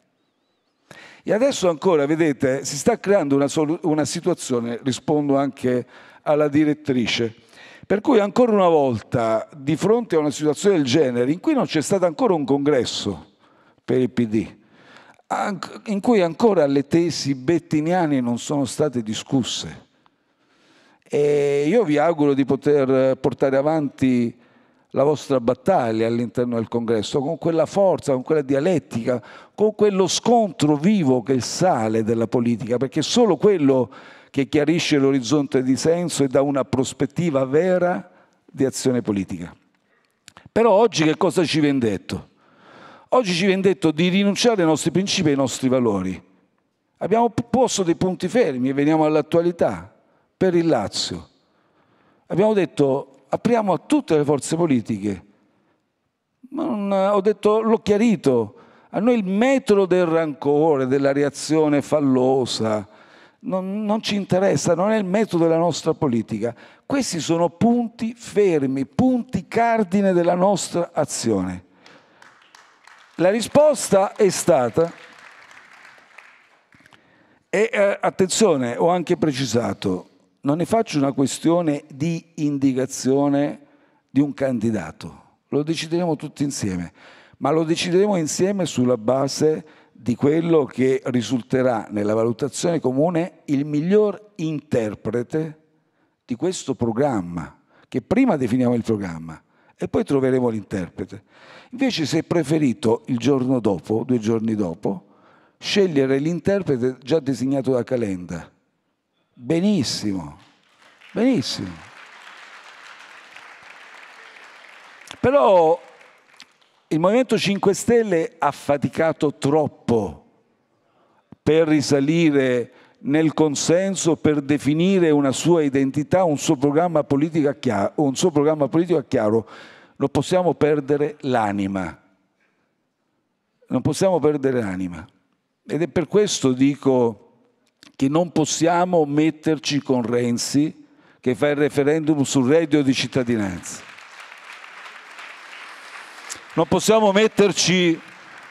E adesso ancora, vedete, si sta creando una, una situazione, rispondo anche alla direttrice, per cui ancora una volta, di fronte a una situazione del genere, in cui non c'è stato ancora un congresso, per il PD, in cui ancora le tesi bettiniane non sono state discusse. E io vi auguro di poter portare avanti la vostra battaglia all'interno del congresso, con quella forza, con quella dialettica, con quello scontro vivo che sale della politica, perché è solo quello che chiarisce l'orizzonte di senso e dà una prospettiva vera di azione politica. Però oggi che cosa ci viene detto? Oggi ci viene detto di rinunciare ai nostri principi e ai nostri valori. Abbiamo posto dei punti fermi e veniamo all'attualità per il Lazio. Abbiamo detto apriamo a tutte le forze politiche. Ma non, ho detto, l'ho chiarito, a noi il metro del rancore, della reazione fallosa, non, non, ci interessa, non è il metodo della nostra politica. Questi sono punti fermi, punti cardine della nostra azione. La risposta è stata, e eh, attenzione, ho anche precisato, non ne faccio una questione di indicazione di un candidato, lo decideremo tutti insieme, ma lo decideremo insieme sulla base di quello che risulterà nella valutazione comune il miglior interprete di questo programma, che prima definiamo il programma e poi troveremo l'interprete. Invece si è preferito il giorno dopo, due giorni dopo, scegliere l'interprete già designato da Calenda. Benissimo, benissimo. Però il Movimento 5 Stelle ha faticato troppo per risalire nel consenso, per definire una sua identità, un suo programma politico chiaro. Suo programma politico chiaro non possiamo perdere l'anima. Non possiamo perdere l'anima. Ed è per questo dico che non possiamo metterci con Renzi che fa il referendum sul reddito di cittadinanza. Non possiamo metterci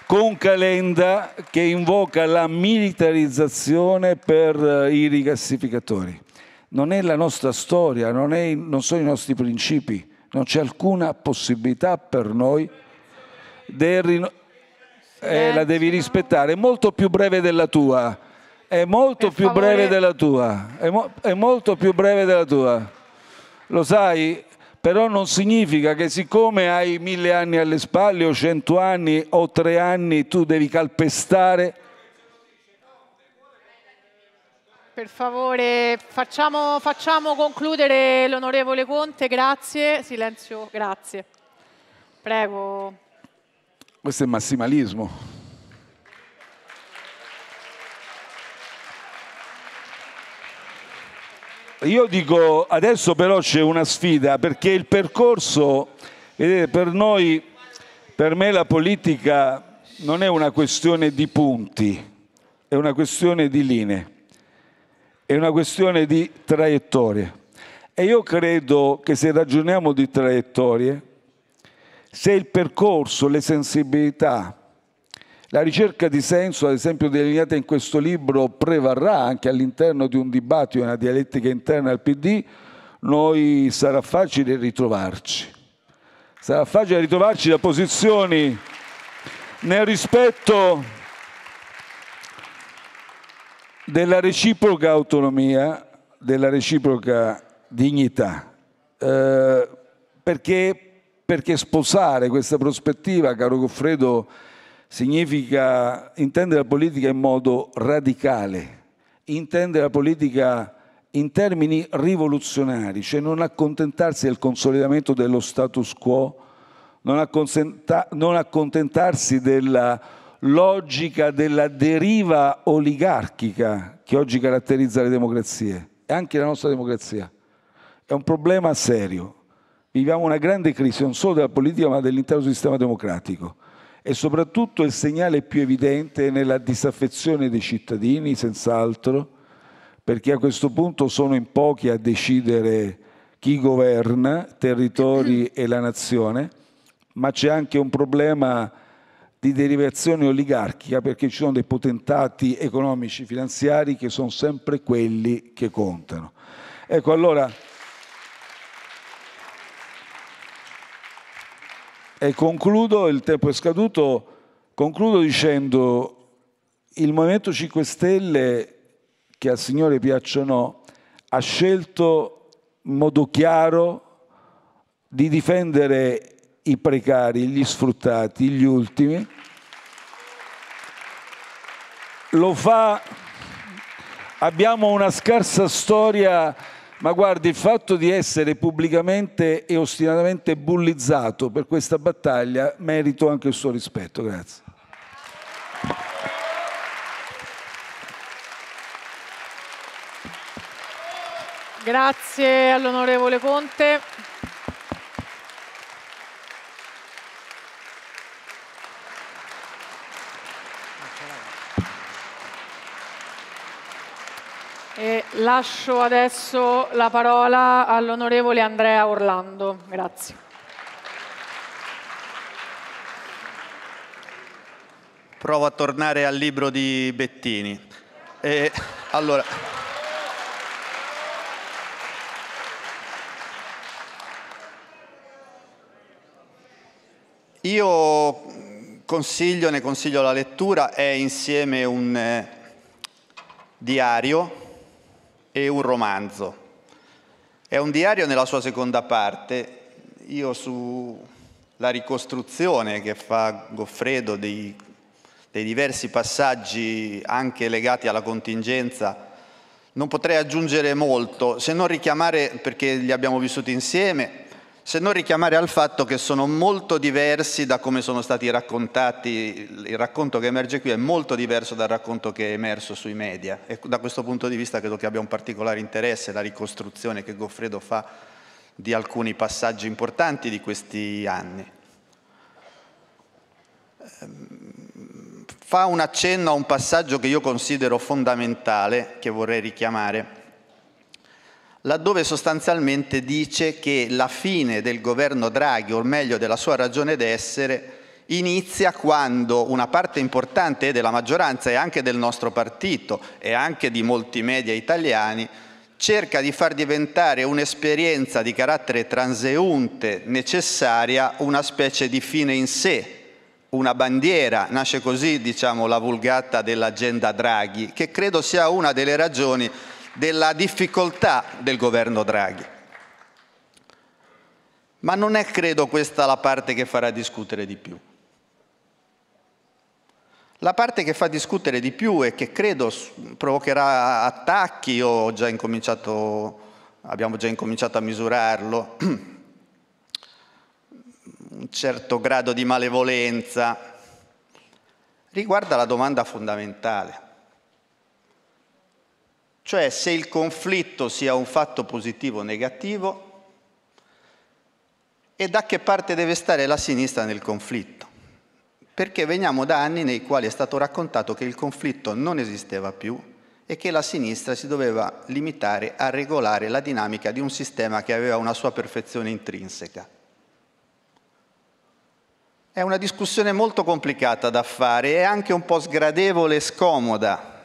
con Calenda che invoca la militarizzazione per eh, i rigassificatori. Non è la nostra storia, non, è, non sono i nostri principi non c'è alcuna possibilità per noi del rinnovamento. Eh, la devi rispettare, è molto più breve della tua, è molto più breve della tua, è, mo è molto più breve della tua. Lo sai, però non significa che siccome hai mille anni alle spalle o cento anni o tre anni tu devi calpestare Per favore, facciamo, facciamo concludere l'onorevole Conte, grazie. Silenzio, grazie. Prego. Questo è massimalismo. Io dico adesso però c'è una sfida perché il percorso, vedete, per noi, per me la politica non è una questione di punti, è una questione di linee è una questione di traiettorie. E io credo che se ragioniamo di traiettorie, se il percorso, le sensibilità, la ricerca di senso, ad esempio delineata in questo libro, prevarrà anche all'interno di un dibattito, una dialettica interna al PD, noi sarà facile ritrovarci. Sarà facile ritrovarci da posizioni nel rispetto della reciproca autonomia, della reciproca dignità, eh, perché, perché, sposare questa prospettiva, caro Goffredo, significa intendere la politica in modo radicale, intendere la politica in termini rivoluzionari, cioè non accontentarsi del consolidamento dello status quo, non, accontentarsi della logica della deriva oligarchica che oggi caratterizza le democrazie e anche la nostra democrazia. È un problema serio. Viviamo una grande crisi non solo della politica ma dell'intero sistema democratico e soprattutto il segnale più evidente è nella disaffezione dei cittadini, senz'altro, perché a questo punto sono in pochi a decidere chi governa territori e la nazione, ma c'è anche un problema di derivazione oligarchica perché ci sono dei potentati economici finanziari che sono sempre quelli che contano. Ecco allora, e concludo, il tempo è scaduto, concludo dicendo il Movimento 5 Stelle, che al Signore piacciono, ha scelto in modo chiaro di difendere i precari, gli sfruttati, gli ultimi. Lo fa, abbiamo una scarsa storia, ma guardi, il fatto di essere pubblicamente e ostinatamente bullizzato per questa battaglia merito anche il suo rispetto. Grazie. Grazie all'onorevole Conte. E lascio adesso la parola all'onorevole Andrea Orlando. Grazie. Provo a tornare al libro di Bettini. E, allora, io consiglio, ne consiglio la lettura, è insieme un eh, diario e un romanzo. È un diario nella sua seconda parte. Io sulla ricostruzione che fa Goffredo dei, dei diversi passaggi anche legati alla contingenza non potrei aggiungere molto, se non richiamare, perché li abbiamo vissuti insieme, se non richiamare al fatto che sono molto diversi da come sono stati raccontati, il racconto che emerge qui è molto diverso dal racconto che è emerso sui media e da questo punto di vista credo che abbia un particolare interesse la ricostruzione che Goffredo fa di alcuni passaggi importanti di questi anni. Ehm, fa un accenno a un passaggio che io considero fondamentale, che vorrei richiamare, laddove sostanzialmente dice che la fine del governo Draghi, o meglio della sua ragione d'essere, inizia quando una parte importante della maggioranza e anche del nostro partito e anche di molti media italiani cerca di far diventare un'esperienza di carattere transeunte necessaria una specie di fine in sé, una bandiera, nasce così diciamo, la vulgata dell'agenda Draghi, che credo sia una delle ragioni della difficoltà del governo Draghi. Ma non è, credo, questa la parte che farà discutere di più. La parte che fa discutere di più e che credo provocherà attacchi, o già abbiamo già incominciato a misurarlo, un certo grado di malevolenza, riguarda la domanda fondamentale. Cioè se il conflitto sia un fatto positivo o negativo e da che parte deve stare la sinistra nel conflitto. Perché veniamo da anni nei quali è stato raccontato che il conflitto non esisteva più e che la sinistra si doveva limitare a regolare la dinamica di un sistema che aveva una sua perfezione intrinseca. È una discussione molto complicata da fare e anche un po' sgradevole e scomoda,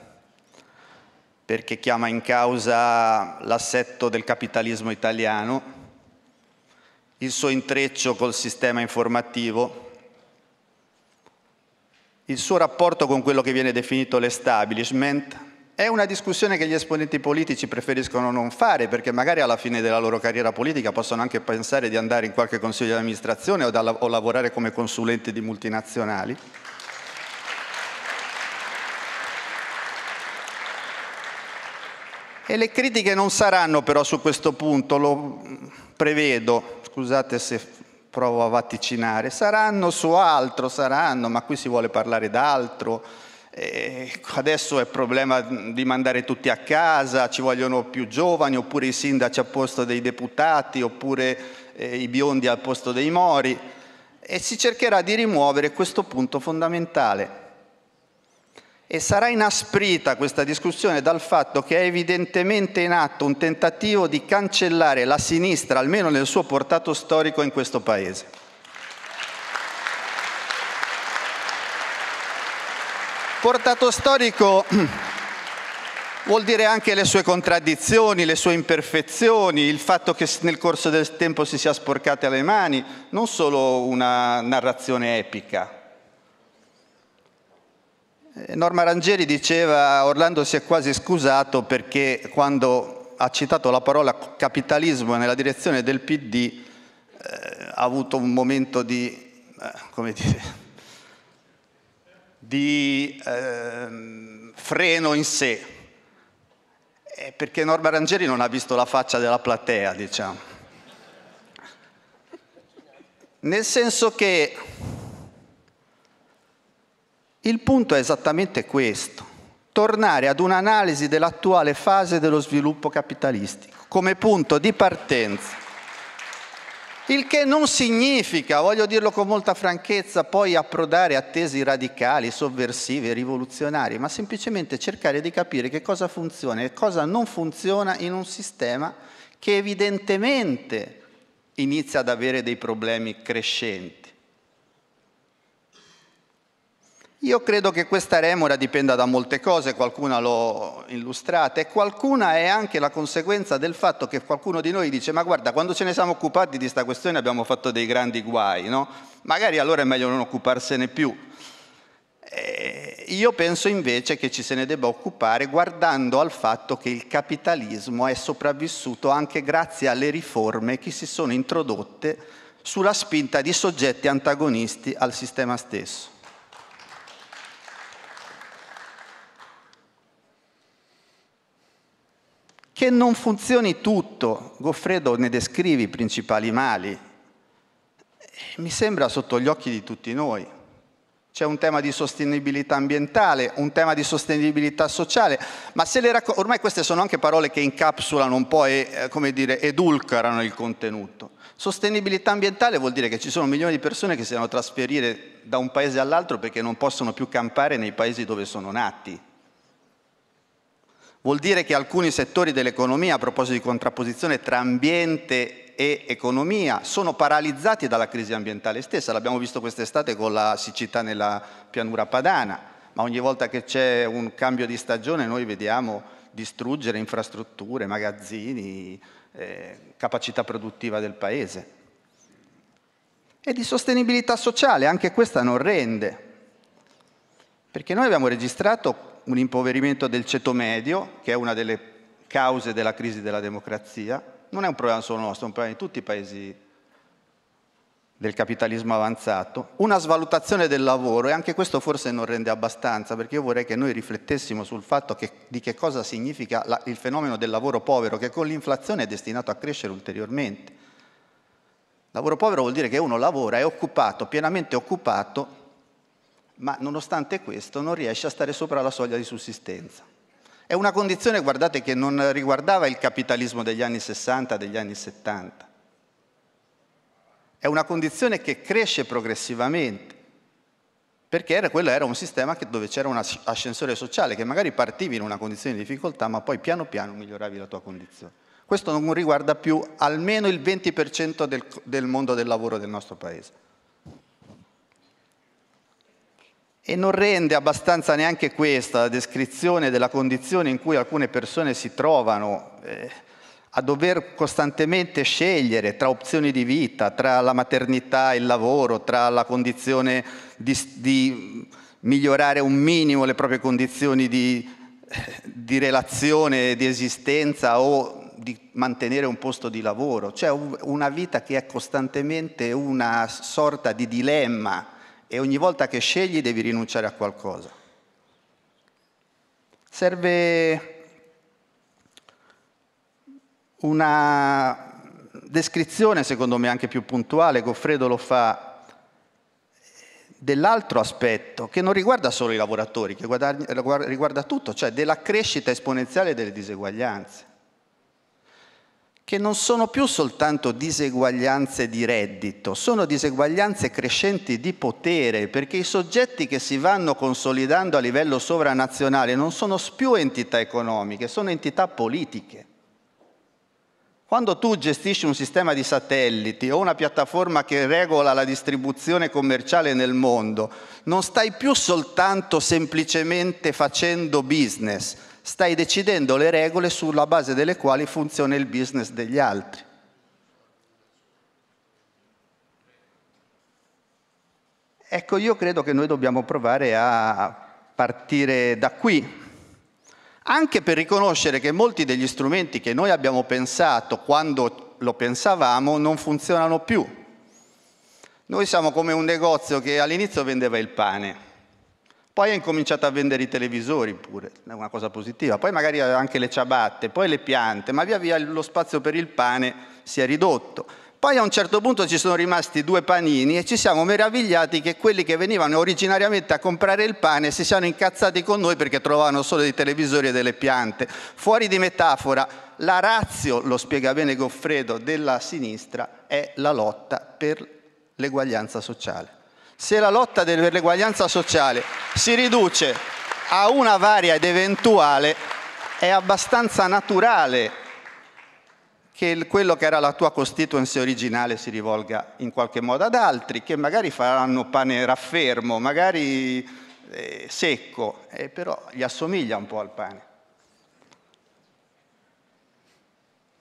perché chiama in causa l'assetto del capitalismo italiano, il suo intreccio col sistema informativo, il suo rapporto con quello che viene definito l'establishment. È una discussione che gli esponenti politici preferiscono non fare perché magari alla fine della loro carriera politica possono anche pensare di andare in qualche consiglio di amministrazione o, da, o lavorare come consulenti di multinazionali. E le critiche non saranno però su questo punto, lo prevedo, scusate se provo a vaticinare, saranno su altro, saranno, ma qui si vuole parlare d'altro. E adesso è problema di mandare tutti a casa, ci vogliono più giovani, oppure i sindaci al posto dei deputati, oppure eh, i biondi al posto dei mori. E si cercherà di rimuovere questo punto fondamentale. E sarà inasprita questa discussione dal fatto che è evidentemente in atto un tentativo di cancellare la sinistra, almeno nel suo portato storico in questo Paese. Portato storico vuol dire anche le sue contraddizioni, le sue imperfezioni, il fatto che nel corso del tempo si sia sporcate le mani, non solo una narrazione epica, eh, Norma Rangeli diceva Orlando si è quasi scusato perché quando ha citato la parola capitalismo nella direzione del PD eh, ha avuto un momento di, eh, come dire, di eh, freno in sé, è eh, perché Norma Rangeli non ha visto la faccia della platea, diciamo. Nel senso che il punto è esattamente questo, tornare ad un'analisi dell'attuale fase dello sviluppo capitalistico come punto di partenza. Il che non significa, voglio dirlo con molta franchezza, poi approdare a tesi radicali, sovversive, rivoluzionarie, ma semplicemente cercare di capire che cosa funziona e cosa non funziona in un sistema che evidentemente inizia ad avere dei problemi crescenti Io credo che questa remora dipenda da molte cose, qualcuna l'ho illustrata e qualcuna è anche la conseguenza del fatto che qualcuno di noi dice ma guarda quando ce ne siamo occupati di questa questione abbiamo fatto dei grandi guai, no? magari allora è meglio non occuparsene più. Eh, io penso invece che ci se ne debba occupare guardando al fatto che il capitalismo è sopravvissuto anche grazie alle riforme che si sono introdotte sulla spinta di soggetti antagonisti al sistema stesso. Che non funzioni tutto, Goffredo ne descrive i principali mali, mi sembra sotto gli occhi di tutti noi. C'è un tema di sostenibilità ambientale, un tema di sostenibilità sociale, ma se le racco- ormai queste sono anche parole che incapsulano un po' e, eh, come dire, edulcorano il contenuto. Sostenibilità ambientale vuol dire che ci sono milioni di persone che si devono trasferire da un paese all'altro perché non possono più campare nei paesi dove sono nati Vuol dire che alcuni settori dell'economia, a proposito di contrapposizione tra ambiente e economia, sono paralizzati dalla crisi ambientale stessa. L'abbiamo visto quest'estate con la siccità nella pianura padana, ma ogni volta che c'è un cambio di stagione noi vediamo distruggere infrastrutture, magazzini, eh, capacità produttiva del paese. E di sostenibilità sociale, anche questa non rende, perché noi abbiamo registrato un impoverimento del ceto medio, che è una delle cause della crisi della democrazia. Non è un problema solo nostro, è un problema di tutti i paesi del capitalismo avanzato, una svalutazione del lavoro e anche questo forse non rende abbastanza perché io vorrei che noi riflettessimo sul fatto che, di che cosa significa la, il fenomeno del lavoro povero che con l'inflazione è destinato a crescere ulteriormente. Lavoro povero vuol dire che uno lavora, è occupato, pienamente occupato ma nonostante questo non riesce a stare sopra la soglia di sussistenza. È una condizione, guardate, che non riguardava il capitalismo degli anni 60, degli anni 70. È una condizione che cresce progressivamente, perché era, quello era un sistema che, dove c'era un ascensore sociale, che magari partivi in una condizione di difficoltà, ma poi piano piano miglioravi la tua condizione. Questo non riguarda più almeno il 20% del, del mondo del lavoro del nostro Paese. E non rende abbastanza neanche questa la descrizione della condizione in cui alcune persone si trovano eh, a dover costantemente scegliere tra opzioni di vita, tra la maternità e il lavoro, tra la condizione di, di migliorare un minimo le proprie condizioni di, di relazione, di esistenza o di mantenere un posto di lavoro, cioè una vita che è costantemente una sorta di dilemma e ogni volta che scegli devi rinunciare a qualcosa. Serve una descrizione, secondo me anche più puntuale, Goffredo lo fa, dell'altro aspetto che non riguarda solo i lavoratori, che riguarda tutto, cioè della crescita esponenziale delle diseguaglianze che non sono più soltanto diseguaglianze di reddito, sono diseguaglianze crescenti di potere, perché i soggetti che si vanno consolidando a livello sovranazionale non sono più entità economiche, sono entità politiche. Quando tu gestisci un sistema di satelliti o una piattaforma che regola la distribuzione commerciale nel mondo, non stai più soltanto semplicemente facendo business, stai decidendo le regole sulla base delle quali funziona il business degli altri. Ecco, io credo che noi dobbiamo provare a partire da qui, anche per riconoscere che molti degli strumenti che noi abbiamo pensato quando lo pensavamo non funzionano più. Noi siamo come un negozio che all'inizio vendeva il pane, poi ha incominciato a vendere i televisori pure, è una cosa positiva. Poi magari anche le ciabatte, poi le piante, ma via via lo spazio per il pane si è ridotto. Poi a un certo punto ci sono rimasti due panini e ci siamo meravigliati che quelli che venivano originariamente a comprare il pane si siano incazzati con noi perché trovavano solo dei televisori e delle piante. Fuori di metafora, la razio, lo spiega bene Goffredo, della sinistra è la lotta per l'eguaglianza sociale. Se la lotta per l'eguaglianza sociale si riduce a una varia ed eventuale, è abbastanza naturale che quello che era la tua constituency originale si rivolga in qualche modo ad altri, che magari faranno pane raffermo, magari eh, secco, eh, però gli assomiglia un po' al pane.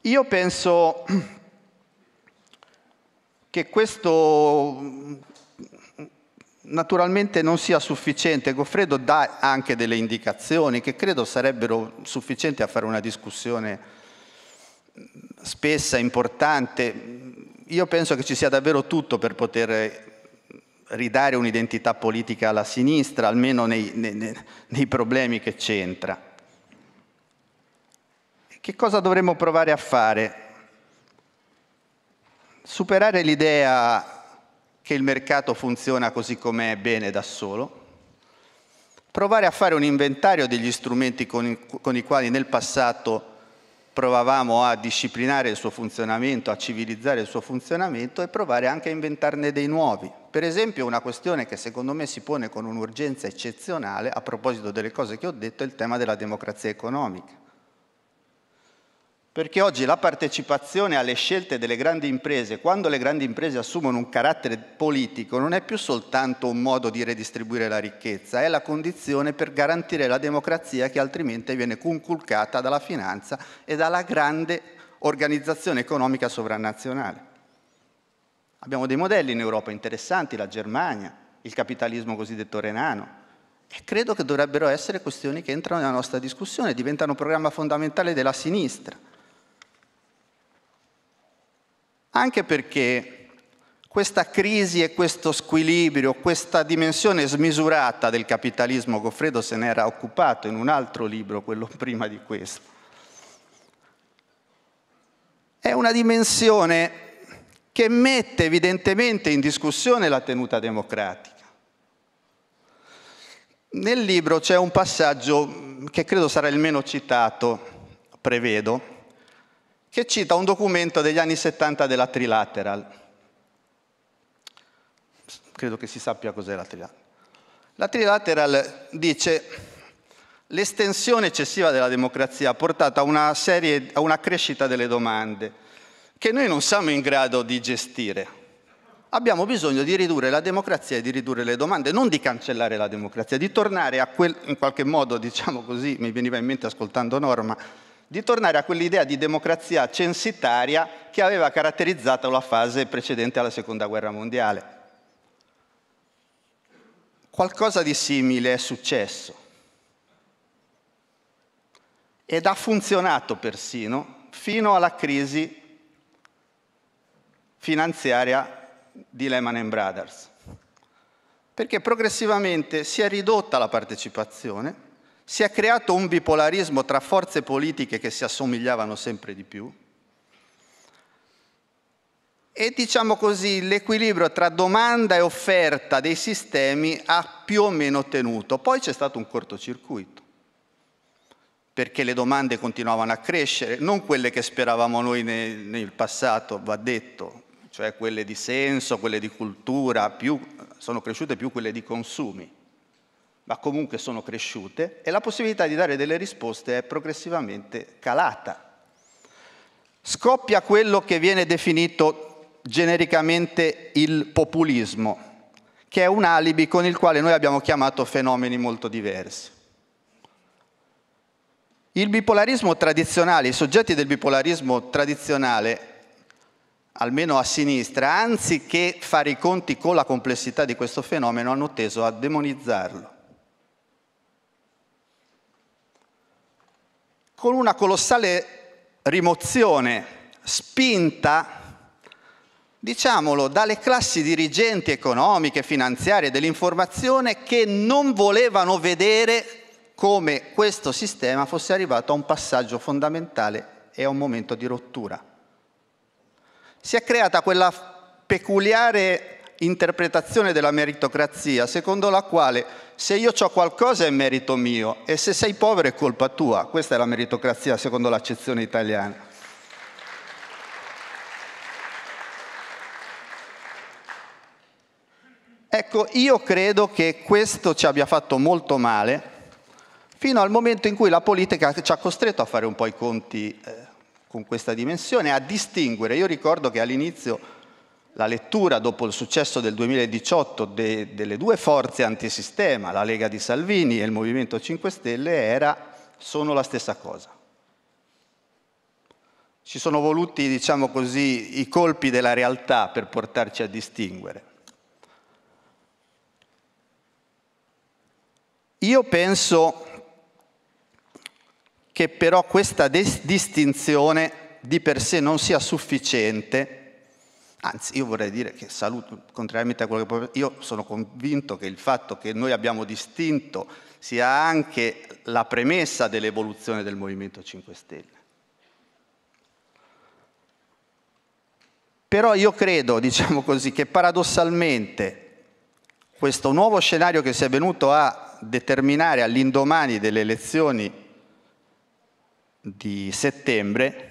Io penso che questo naturalmente non sia sufficiente. Goffredo dà anche delle indicazioni che credo sarebbero sufficienti a fare una discussione spessa, importante. Io penso che ci sia davvero tutto per poter ridare un'identità politica alla sinistra, almeno nei, nei, nei problemi che c'entra. Che cosa dovremmo provare a fare? Superare l'idea che il mercato funziona così com'è bene da solo, provare a fare un inventario degli strumenti con i, con i quali nel passato provavamo a disciplinare il suo funzionamento, a civilizzare il suo funzionamento e provare anche a inventarne dei nuovi. Per esempio una questione che secondo me si pone con un'urgenza eccezionale a proposito delle cose che ho detto è il tema della democrazia economica. Perché oggi la partecipazione alle scelte delle grandi imprese, quando le grandi imprese assumono un carattere politico, non è più soltanto un modo di redistribuire la ricchezza, è la condizione per garantire la democrazia che altrimenti viene conculcata dalla finanza e dalla grande organizzazione economica sovranazionale. Abbiamo dei modelli in Europa interessanti, la Germania, il capitalismo cosiddetto renano, e credo che dovrebbero essere questioni che entrano nella nostra discussione, diventano un programma fondamentale della sinistra anche perché questa crisi e questo squilibrio, questa dimensione smisurata del capitalismo, Goffredo se n'era occupato in un altro libro, quello prima di questo, è una dimensione che mette evidentemente in discussione la tenuta democratica. Nel libro c'è un passaggio che credo sarà il meno citato, prevedo, che cita un documento degli anni 70 della Trilateral. Credo che si sappia cos'è la Trilateral. La Trilateral dice l'estensione eccessiva della democrazia ha portato a una, serie, a una crescita delle domande che noi non siamo in grado di gestire. Abbiamo bisogno di ridurre la democrazia e di ridurre le domande, non di cancellare la democrazia, di tornare a quel, in qualche modo, diciamo così, mi veniva in mente ascoltando Norma, di tornare a quell'idea di democrazia censitaria che aveva caratterizzato la fase precedente alla Seconda Guerra Mondiale. Qualcosa di simile è successo ed ha funzionato persino fino alla crisi finanziaria di Lehman Brothers, perché progressivamente si è ridotta la partecipazione si è creato un bipolarismo tra forze politiche che si assomigliavano sempre di più e diciamo così l'equilibrio tra domanda e offerta dei sistemi ha più o meno tenuto. Poi c'è stato un cortocircuito, perché le domande continuavano a crescere, non quelle che speravamo noi nel, nel passato, va detto, cioè quelle di senso, quelle di cultura, più, sono cresciute più quelle di consumi ma comunque sono cresciute e la possibilità di dare delle risposte è progressivamente calata. Scoppia quello che viene definito genericamente il populismo, che è un alibi con il quale noi abbiamo chiamato fenomeni molto diversi. Il bipolarismo tradizionale, i soggetti del bipolarismo tradizionale, almeno a sinistra, anziché fare i conti con la complessità di questo fenomeno, hanno teso a demonizzarlo con una colossale rimozione, spinta, diciamolo, dalle classi dirigenti economiche, finanziarie, dell'informazione che non volevano vedere come questo sistema fosse arrivato a un passaggio fondamentale e a un momento di rottura. Si è creata quella peculiare interpretazione della meritocrazia secondo la quale se io ho qualcosa è merito mio e se sei povero è colpa tua. Questa è la meritocrazia secondo l'accezione italiana. Ecco, io credo che questo ci abbia fatto molto male fino al momento in cui la politica ci ha costretto a fare un po' i conti eh, con questa dimensione, a distinguere. Io ricordo che all'inizio la lettura dopo il successo del 2018 de, delle due forze antisistema, la Lega di Salvini e il Movimento 5 Stelle, era sono la stessa cosa. Ci sono voluti, diciamo così, i colpi della realtà per portarci a distinguere. Io penso che però questa distinzione di per sé non sia sufficiente Anzi, io vorrei dire che saluto, contrariamente a quello che può... Io sono convinto che il fatto che noi abbiamo distinto sia anche la premessa dell'evoluzione del Movimento 5 Stelle. Però io credo, diciamo così, che paradossalmente questo nuovo scenario che si è venuto a determinare all'indomani delle elezioni di settembre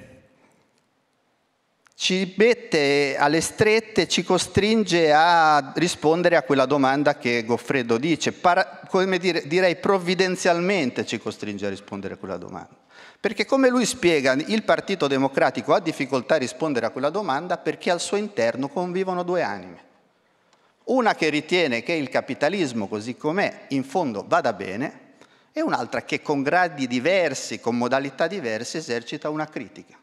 ci mette alle strette, ci costringe a rispondere a quella domanda che Goffredo dice, Para, come dire, direi provvidenzialmente ci costringe a rispondere a quella domanda. Perché come lui spiega, il Partito Democratico ha difficoltà a rispondere a quella domanda perché al suo interno convivono due anime. Una che ritiene che il capitalismo così com'è in fondo vada bene e un'altra che con gradi diversi, con modalità diverse esercita una critica.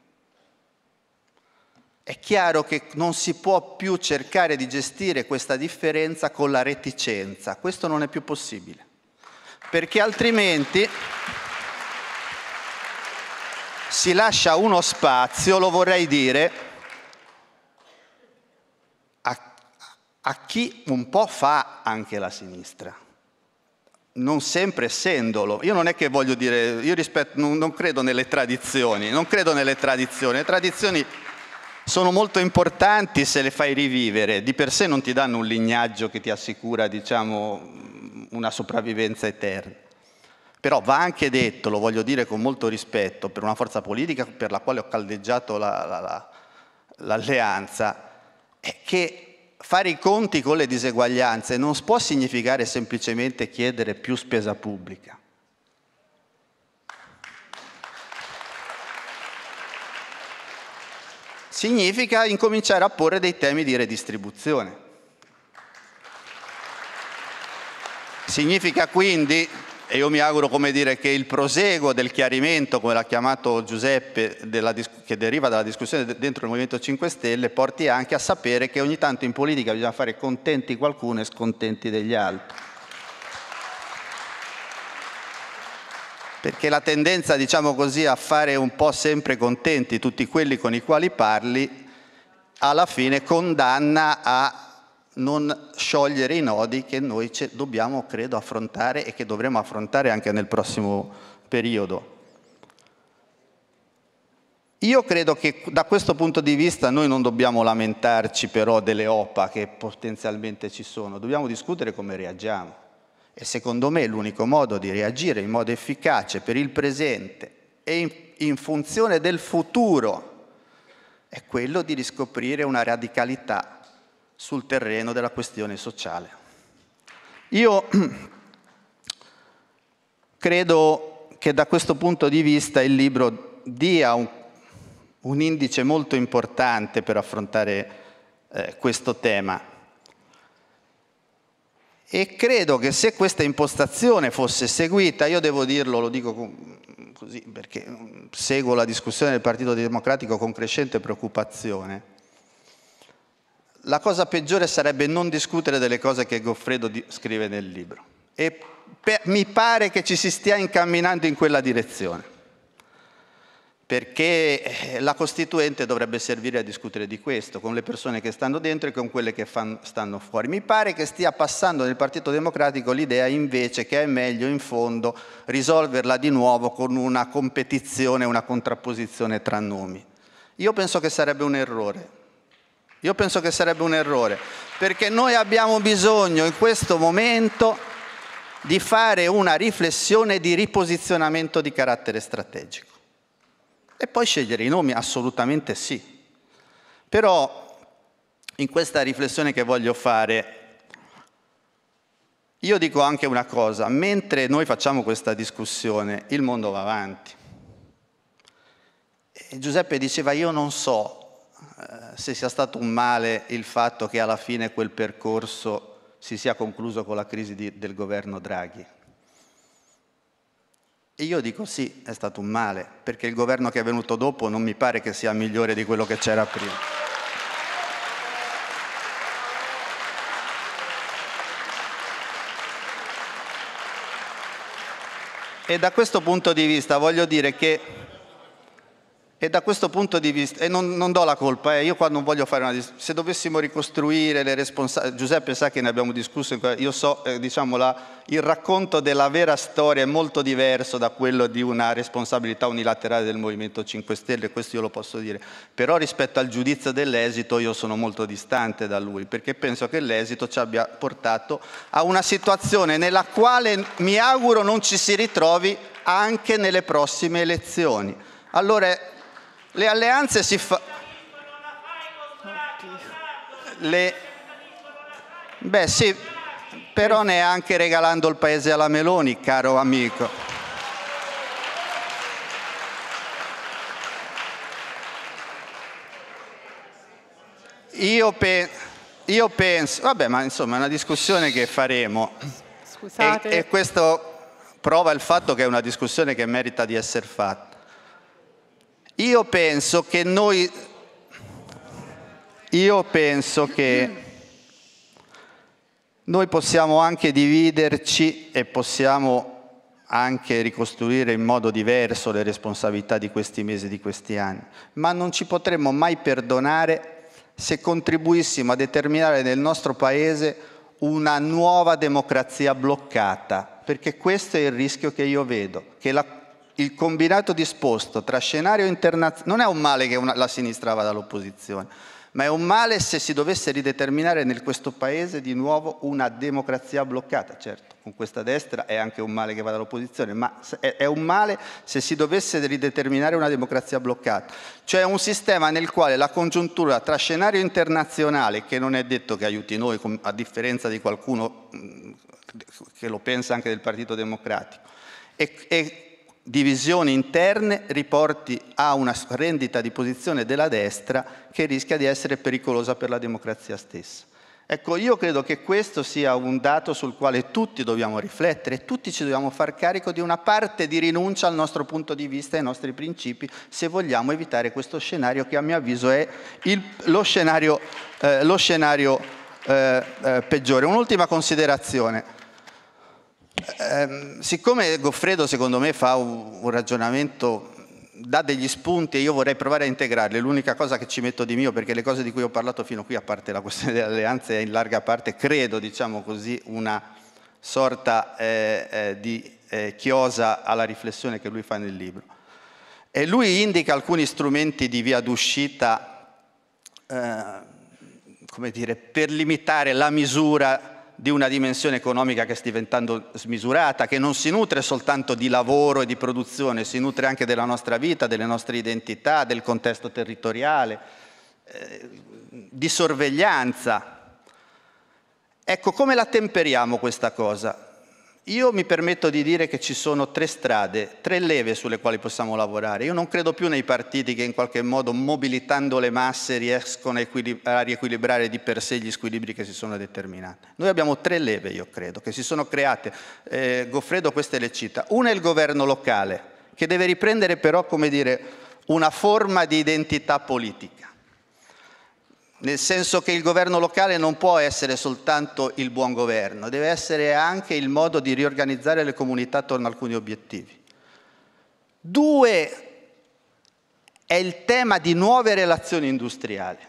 È chiaro che non si può più cercare di gestire questa differenza con la reticenza, questo non è più possibile, perché altrimenti si lascia uno spazio, lo vorrei dire, a, a chi un po' fa anche la sinistra non sempre essendolo. Io non è che voglio dire, io rispetto, non, non credo nelle tradizioni, non credo nelle tradizioni, le tradizioni sono molto importanti se le fai rivivere, di per sé non ti danno un lignaggio che ti assicura diciamo, una sopravvivenza eterna. Però va anche detto, lo voglio dire con molto rispetto, per una forza politica per la quale ho caldeggiato la, la, la, l'alleanza, è che fare i conti con le diseguaglianze non può significare semplicemente chiedere più spesa pubblica significa incominciare a porre dei temi di redistribuzione. Significa quindi, e io mi auguro come dire, che il proseguo del chiarimento, come l'ha chiamato Giuseppe, della, che deriva dalla discussione dentro il Movimento 5 Stelle, porti anche a sapere che ogni tanto in politica bisogna fare contenti qualcuno e scontenti degli altri. perché la tendenza, diciamo così, a fare un po' sempre contenti tutti quelli con i quali parli, alla fine condanna a non sciogliere i nodi che noi dobbiamo, credo, affrontare e che dovremo affrontare anche nel prossimo periodo. Io credo che da questo punto di vista noi non dobbiamo lamentarci però delle OPA che potenzialmente ci sono, dobbiamo discutere come reagiamo. E secondo me l'unico modo di reagire in modo efficace per il presente e in, in funzione del futuro è quello di riscoprire una radicalità sul terreno della questione sociale. Io credo che da questo punto di vista il libro dia un, un indice molto importante per affrontare eh, questo tema. E credo che se questa impostazione fosse seguita, io devo dirlo, lo dico così perché mm, seguo la discussione del Partito Democratico con crescente preoccupazione, la cosa peggiore sarebbe non discutere delle cose che Goffredo scrive nel libro. E mi pare che ci si stia incamminando in quella direzione perché eh, la Costituente dovrebbe servire a discutere di questo, con le persone che stanno dentro e con quelle che fan, stanno fuori. Mi pare che stia passando nel Partito Democratico l'idea invece che è meglio in fondo risolverla di nuovo con una competizione, una contrapposizione tra nomi. Io penso che sarebbe un errore. Io penso che sarebbe un errore, perché noi abbiamo bisogno in questo momento di fare una riflessione di riposizionamento di carattere strategico. E poi scegliere i nomi, assolutamente sì. Però in questa riflessione che voglio fare io dico anche una cosa, mentre noi facciamo questa discussione, il mondo va avanti. E Giuseppe diceva, io non so eh, se sia stato un male il fatto che alla fine quel percorso si sia concluso con la crisi di, del governo Draghi. E io dico sì, è stato un male, perché il governo che è venuto dopo non mi pare che sia migliore di quello che c'era prima. E da questo punto di vista voglio dire che e da questo punto di vista, e non, non do la colpa, eh, io qua non voglio fare una... Se dovessimo ricostruire le responsabilità, Giuseppe sa che ne abbiamo discusso, io so, eh, diciamo, la, il racconto della vera storia è molto diverso da quello di una responsabilità unilaterale del Movimento 5 Stelle, questo io lo posso dire. Però rispetto al giudizio dell'esito io sono molto distante da lui, perché penso che l'esito ci abbia portato a una situazione nella quale mi auguro non ci si ritrovi anche nelle prossime elezioni. Allora, le alleanze si fa... Le... Beh sì, però neanche regalando il paese alla Meloni, caro amico. Io, pe... Io penso, vabbè ma insomma è una discussione che faremo. Scusate. e, e questo prova il fatto che è una discussione che merita di essere fatta. Io penso che noi... Io penso che noi possiamo anche dividerci e possiamo anche ricostruire in modo diverso le responsabilità di questi mesi, di questi anni, ma non ci potremmo mai perdonare se contribuissimo a determinare nel nostro Paese una nuova democrazia bloccata, perché questo è il rischio che io vedo, che la il combinato disposto tra scenario internazionale... Non è un male che una, la sinistra vada all'opposizione, ma è un male se si dovesse rideterminare nel questo paese di nuovo una democrazia bloccata. Certo, con questa destra è anche un male che vada all'opposizione, ma è un male se si dovesse rideterminare una democrazia bloccata. Cioè un sistema nel quale la congiuntura tra scenario internazionale, che non è detto che aiuti noi, a differenza di qualcuno che lo pensa anche del Partito Democratico, e, e divisioni interne riporti a una rendita di posizione della destra che rischia di essere pericolosa per la democrazia stessa. Ecco, io credo che questo sia un dato sul quale tutti dobbiamo riflettere, tutti ci dobbiamo far carico di una parte di rinuncia al nostro punto di vista e ai nostri principi se vogliamo evitare questo scenario che a mio avviso è il, lo scenario, eh, lo scenario eh, eh, peggiore. Un'ultima considerazione. Eh, siccome Goffredo secondo me fa un, un ragionamento dà degli spunti e io vorrei provare a integrarli. L'unica cosa che ci metto di mio, perché le cose di cui ho parlato fino a qui, a parte la questione delle alleanze, è in larga parte, credo, diciamo così, una sorta eh, eh, di eh, chiosa alla riflessione che lui fa nel libro. E lui indica alcuni strumenti di via d'uscita, eh, come dire, per limitare la misura di una dimensione economica che sta diventando smisurata, che non si nutre soltanto di lavoro e di produzione, si nutre anche della nostra vita, delle nostre identità, del contesto territoriale, eh, di sorveglianza. Ecco, come la temperiamo questa cosa? Io mi permetto di dire che ci sono tre strade, tre leve sulle quali possiamo lavorare. Io non credo più nei partiti che in qualche modo mobilitando le masse riescono a, riequilibrare di per sé gli squilibri che si sono determinati. Noi abbiamo tre leve, io credo, che si sono create. Eh, Goffredo queste le cita. Una è il governo locale, che deve riprendere però, come dire, una forma di identità politica nel senso che il governo locale non può essere soltanto il buon governo, deve essere anche il modo di riorganizzare le comunità attorno a alcuni obiettivi. Due è il tema di nuove relazioni industriali.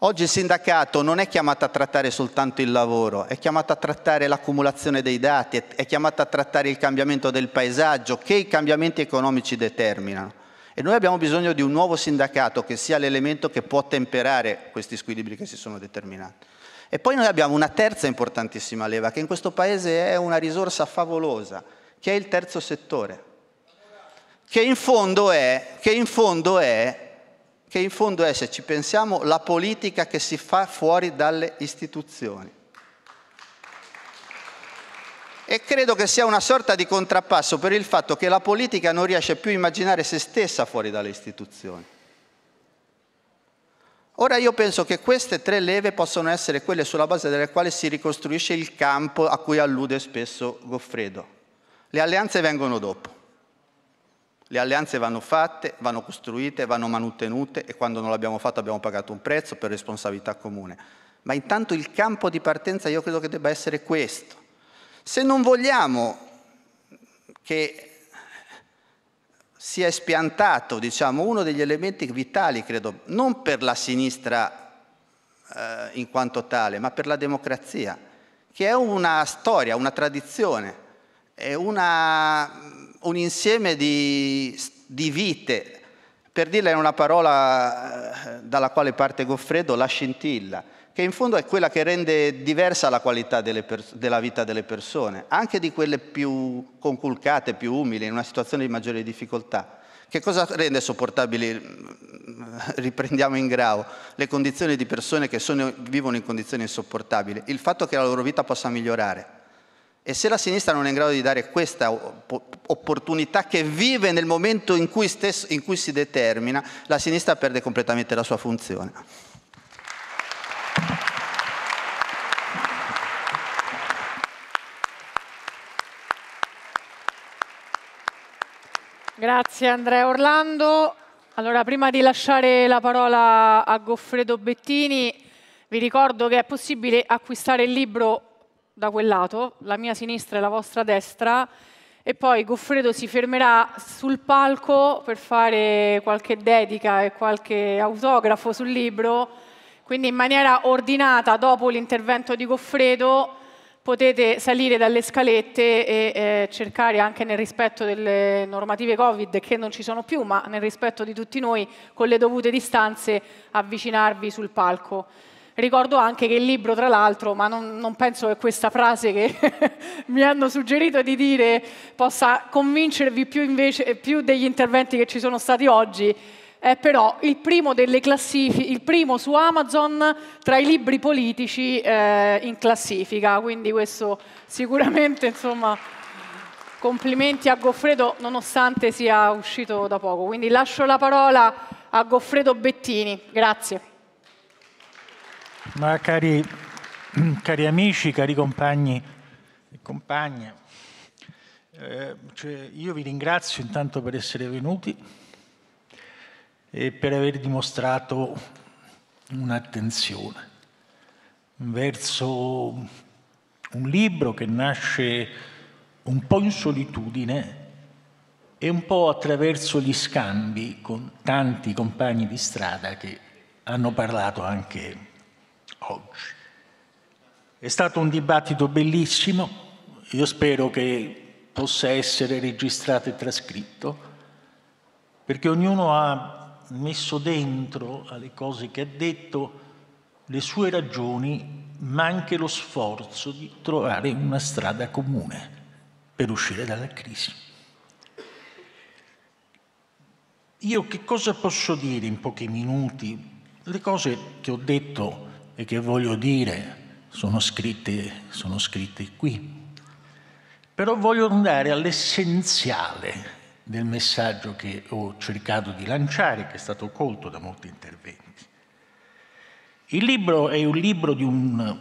Oggi il sindacato non è chiamato a trattare soltanto il lavoro, è chiamato a trattare l'accumulazione dei dati, è chiamato a trattare il cambiamento del paesaggio che i cambiamenti economici determinano. E noi abbiamo bisogno di un nuovo sindacato che sia l'elemento che può temperare questi squilibri che si sono determinati. E poi noi abbiamo una terza importantissima leva, che in questo Paese è una risorsa favolosa, che è il terzo settore, che in fondo è, che in fondo è che in fondo è, se ci pensiamo, la politica che si fa fuori dalle istituzioni. E credo che sia una sorta di contrappasso per il fatto che la politica non riesce più a immaginare se stessa fuori dalle istituzioni. Ora io penso che queste tre leve possono essere quelle sulla base delle quali si ricostruisce il campo a cui allude spesso Goffredo. Le alleanze vengono dopo. Le alleanze vanno fatte, vanno costruite, vanno mantenute e quando non l'abbiamo fatto abbiamo pagato un prezzo per responsabilità comune. Ma intanto il campo di partenza io credo che debba essere questo se non vogliamo che sia espiantato diciamo, uno degli elementi vitali, credo, non per la sinistra eh, in quanto tale, ma per la democrazia, che è una storia, una tradizione, è una, un insieme di, di vite, per dirla in una parola eh, dalla quale parte Goffredo, la scintilla che in fondo è quella che rende diversa la qualità della vita delle persone, anche di quelle più conculcate, più umili, in una situazione di maggiore difficoltà. Che cosa rende sopportabili, mm, riprendiamo in grau, le condizioni di persone che sono, vivono in condizioni insopportabili? Il fatto che la loro vita possa migliorare. E se la sinistra non è in grado di dare questa opportunità che vive nel momento in cui, stesso, in cui si determina, la sinistra perde completamente la sua funzione. Grazie Andrea Orlando. Allora, prima di lasciare la parola a Goffredo Bettini, vi ricordo che è possibile acquistare il libro da quel lato, la mia sinistra e la vostra destra, e poi Goffredo si fermerà sul palco per fare qualche dedica e qualche autografo sul libro, quindi in maniera ordinata dopo l'intervento di Goffredo potete salire dalle scalette e eh, cercare anche nel rispetto delle normative Covid che non ci sono più, ma nel rispetto di tutti noi, con le dovute distanze, avvicinarvi sul palco. Ricordo anche che il libro, tra l'altro, ma non, non, penso che questa frase che mi hanno suggerito di dire possa convincervi più, invece, più degli interventi che ci sono stati oggi, è eh, però il primo, il primo su Amazon tra i libri politici eh, in classifica, quindi questo sicuramente, insomma, complimenti a Goffredo nonostante sia uscito da poco. Quindi lascio la parola a Goffredo Bettini, grazie. Ma cari, cari amici, cari compagni e compagne, eh, cioè io vi ringrazio intanto per essere venuti e per aver dimostrato un'attenzione verso un libro che nasce un po' in solitudine e un po' attraverso gli scambi con tanti compagni di strada che hanno parlato anche oggi. È stato un dibattito bellissimo, io spero che possa essere registrato e trascritto, perché ognuno ha messo dentro alle cose che ha detto le sue ragioni, ma anche lo sforzo di trovare una strada comune per uscire dalla crisi. Io che cosa posso dire in pochi minuti? Le cose che ho detto e che voglio dire sono scritte, sono scritte qui, però voglio andare all'essenziale del messaggio che ho cercato di lanciare, che è stato colto da molti interventi. Il libro è un libro di un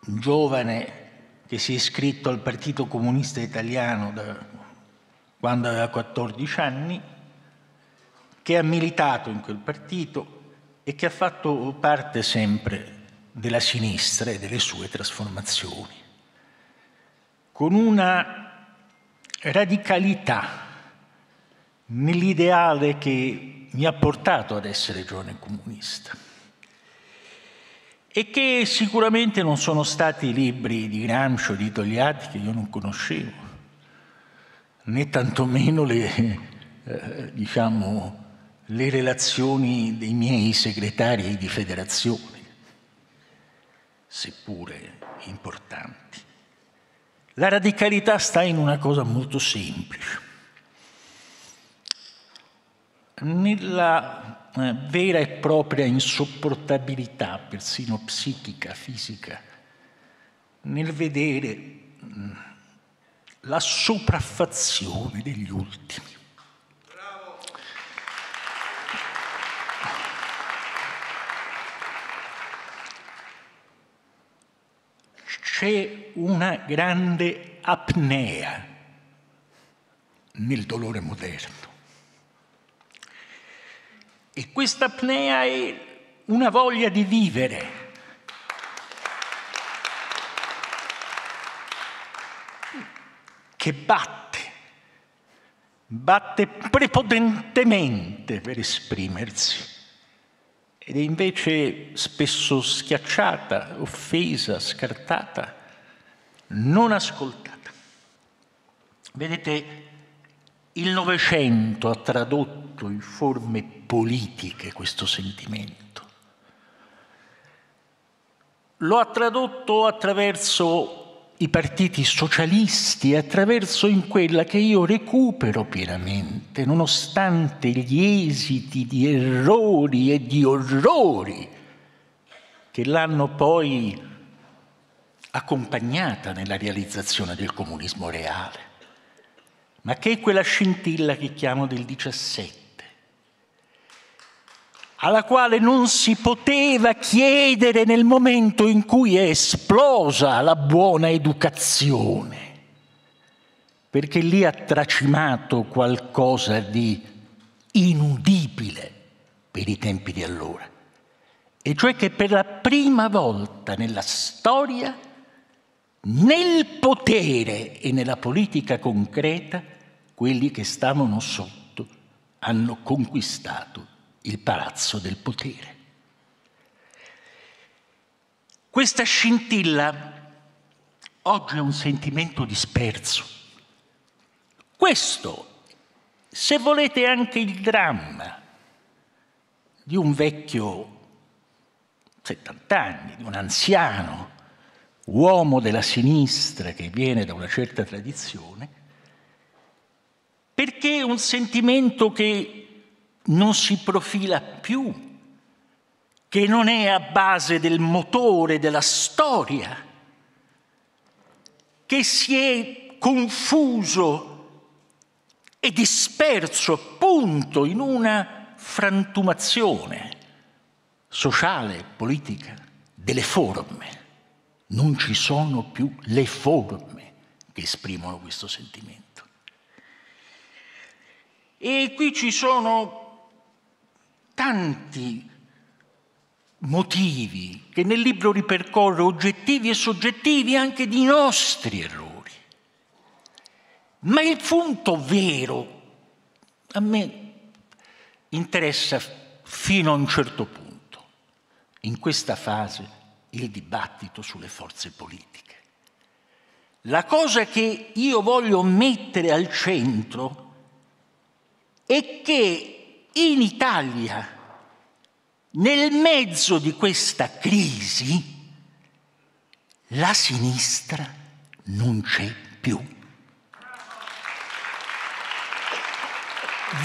giovane che si è iscritto al Partito Comunista Italiano da quando aveva 14 anni, che ha militato in quel partito e che ha fatto parte sempre della sinistra e delle sue trasformazioni, con una radicalità nell'ideale che mi ha portato ad essere giovane comunista e che sicuramente non sono stati i libri di Gramsci o di Togliatti che io non conoscevo, né tantomeno le, eh, diciamo, le relazioni dei miei segretari di federazione, seppure importanti. La radicalità sta in una cosa molto semplice. Nella eh, vera e propria insopportabilità, persino psichica, fisica, nel vedere mm, la sopraffazione degli ultimi. c'è una grande apnea nel dolore moderno. E questa apnea è una voglia di vivere. che batte, batte prepotentemente per esprimersi ed è invece spesso schiacciata, offesa, scartata, non ascoltata. Vedete, il Novecento ha tradotto in forme politiche questo sentimento. Lo ha tradotto attraverso i partiti socialisti attraverso in quella che io recupero pienamente, nonostante gli esiti di errori e di orrori che l'hanno poi accompagnata nella realizzazione del comunismo reale, ma che è quella scintilla che chiamo del 17 alla quale non si poteva chiedere nel momento in cui è esplosa la buona educazione, perché lì ha tracimato qualcosa di inudibile per i tempi di allora, e cioè che per la prima volta nella storia, nel potere e nella politica concreta, quelli che stavano sotto hanno conquistato il palazzo del potere. Questa scintilla oggi è un sentimento disperso. Questo, se volete, è anche il dramma di un vecchio 70 anni, di un anziano, uomo della sinistra che viene da una certa tradizione, perché un sentimento che non si profila più, che non è a base del motore della storia, che si è confuso e disperso appunto in una frantumazione sociale, politica, delle forme. Non ci sono più le forme che esprimono questo sentimento. E qui ci sono tanti motivi che nel libro ripercorre oggettivi e soggettivi anche di nostri errori. Ma il punto vero a me interessa fino a un certo punto, in questa fase, il dibattito sulle forze politiche. La cosa che io voglio mettere al centro è che in Italia, nel mezzo di questa crisi, la sinistra non c'è più.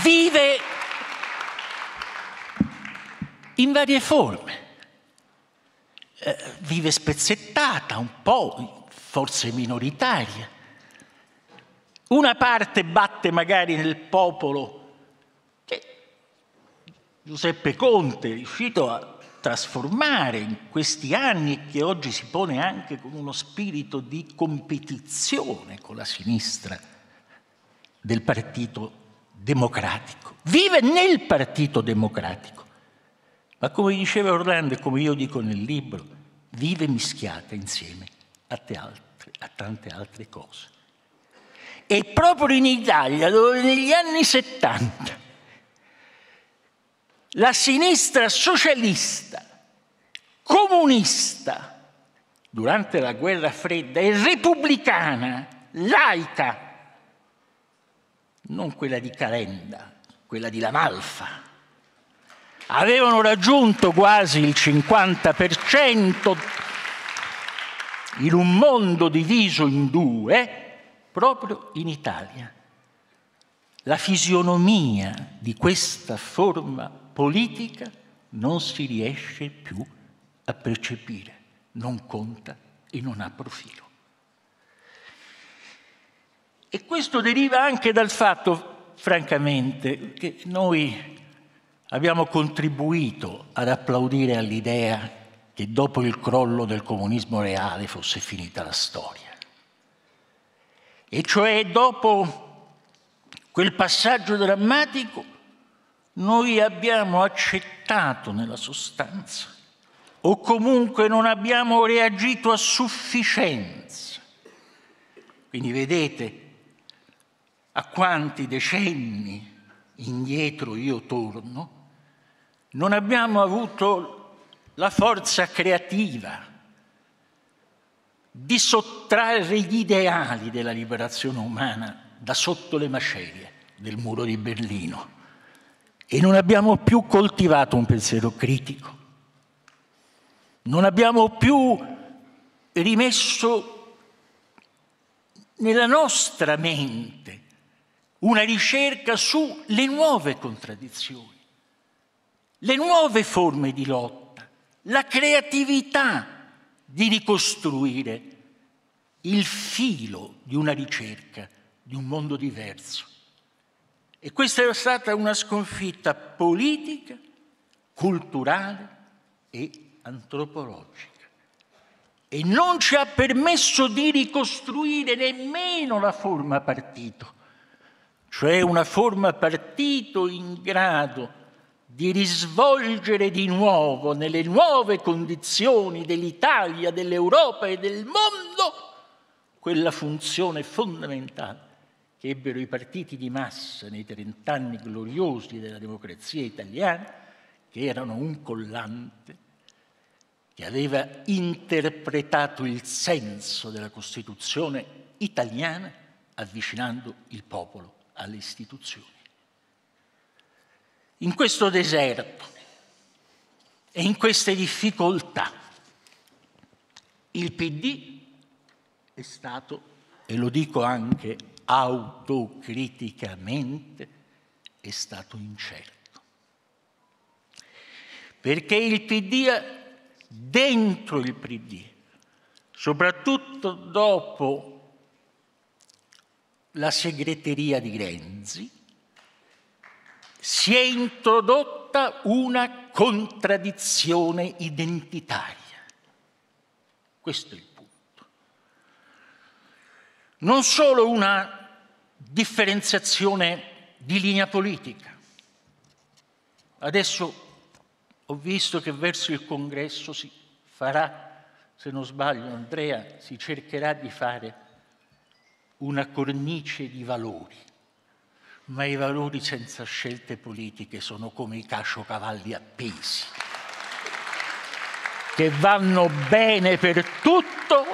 Vive in varie forme. Eh, vive spezzettata un po', forse minoritaria. Una parte batte magari nel popolo Giuseppe Conte è riuscito a trasformare in questi anni e che oggi si pone anche con uno spirito di competizione con la sinistra del Partito Democratico. Vive nel Partito Democratico. Ma come diceva Orlando e come io dico nel libro, vive mischiata insieme a, altre, a tante altre cose. E proprio in Italia, dove negli anni 70 la sinistra socialista, comunista, durante la guerra fredda, e repubblicana, laica, non quella di Calenda, quella di Lamalfa, avevano raggiunto quasi il 50% in un mondo diviso in due, proprio in Italia. La fisionomia di questa forma politica non si riesce più a percepire, non conta e non ha profilo. E questo deriva anche dal fatto, francamente, che noi abbiamo contribuito ad applaudire all'idea che dopo il crollo del comunismo reale fosse finita la storia. E cioè dopo quel passaggio drammatico noi abbiamo accettato nella sostanza o comunque non abbiamo reagito a sufficienza. Quindi vedete a quanti decenni indietro io torno, non abbiamo avuto la forza creativa di sottrarre gli ideali della liberazione umana da sotto le macerie del muro di Berlino e non abbiamo più coltivato un pensiero critico, non abbiamo più rimesso nella nostra mente una ricerca sulle nuove contraddizioni, le nuove forme di lotta, la creatività di ricostruire il filo di una ricerca, di un mondo diverso. E questa è stata una sconfitta politica, culturale e antropologica. E non ci ha permesso di ricostruire nemmeno la forma partito, cioè una forma partito in grado di risvolgere di nuovo nelle nuove condizioni dell'Italia, dell'Europa e del mondo quella funzione fondamentale che ebbero i partiti di massa nei trent'anni gloriosi della democrazia italiana, che erano un collante che aveva interpretato il senso della Costituzione italiana avvicinando il popolo alle istituzioni. In questo deserto e in queste difficoltà il PD è stato, e lo dico anche autocriticamente è stato incerto. Perché il PD, dentro il PD, soprattutto dopo la segreteria di Renzi, si è introdotta una contraddizione identitaria. Questo è il non solo una differenziazione di linea politica. Adesso ho visto che verso il congresso si farà, se non sbaglio Andrea, si cercherà di fare una cornice di valori, ma i valori senza scelte politiche sono come i caciocavalli appesi, che vanno bene per tutto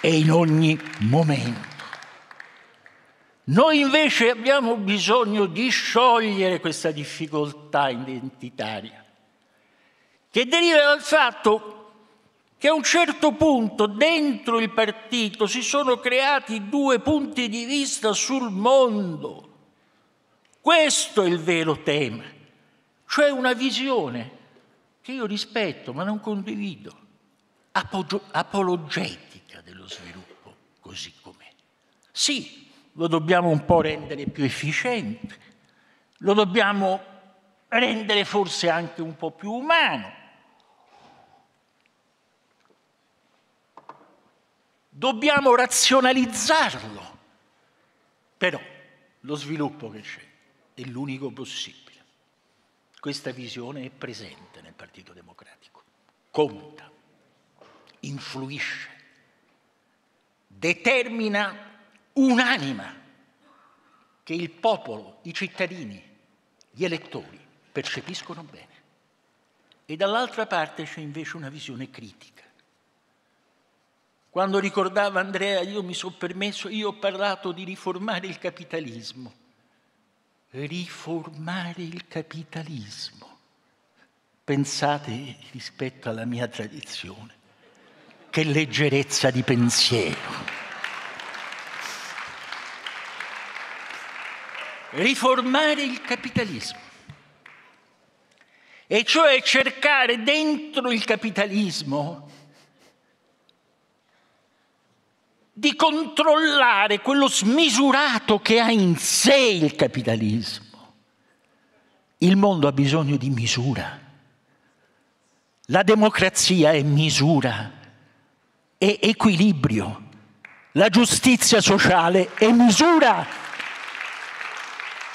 e in ogni momento. Noi invece abbiamo bisogno di sciogliere questa difficoltà identitaria, che deriva dal fatto che a un certo punto dentro il partito si sono creati due punti di vista sul mondo. Questo è il vero tema, cioè una visione che io rispetto ma non condivido, apologetica dello sviluppo così com'è. Sì, lo dobbiamo un po' rendere più efficiente, lo dobbiamo rendere forse anche un po' più umano. Dobbiamo razionalizzarlo, però lo sviluppo che c'è è l'unico possibile. Questa visione è presente nel Partito Democratico, conta, influisce, determina unanima che il popolo, i cittadini, gli elettori percepiscono bene. E dall'altra parte c'è invece una visione critica. Quando ricordava Andrea, io mi sono permesso, io ho parlato di riformare il capitalismo. Riformare il capitalismo. Pensate rispetto alla mia tradizione. Che leggerezza di pensiero. riformare il capitalismo, e cioè cercare dentro il capitalismo di controllare quello smisurato che ha in sé il capitalismo. Il mondo ha bisogno di misura. La democrazia è misura, è equilibrio. La giustizia sociale è misura.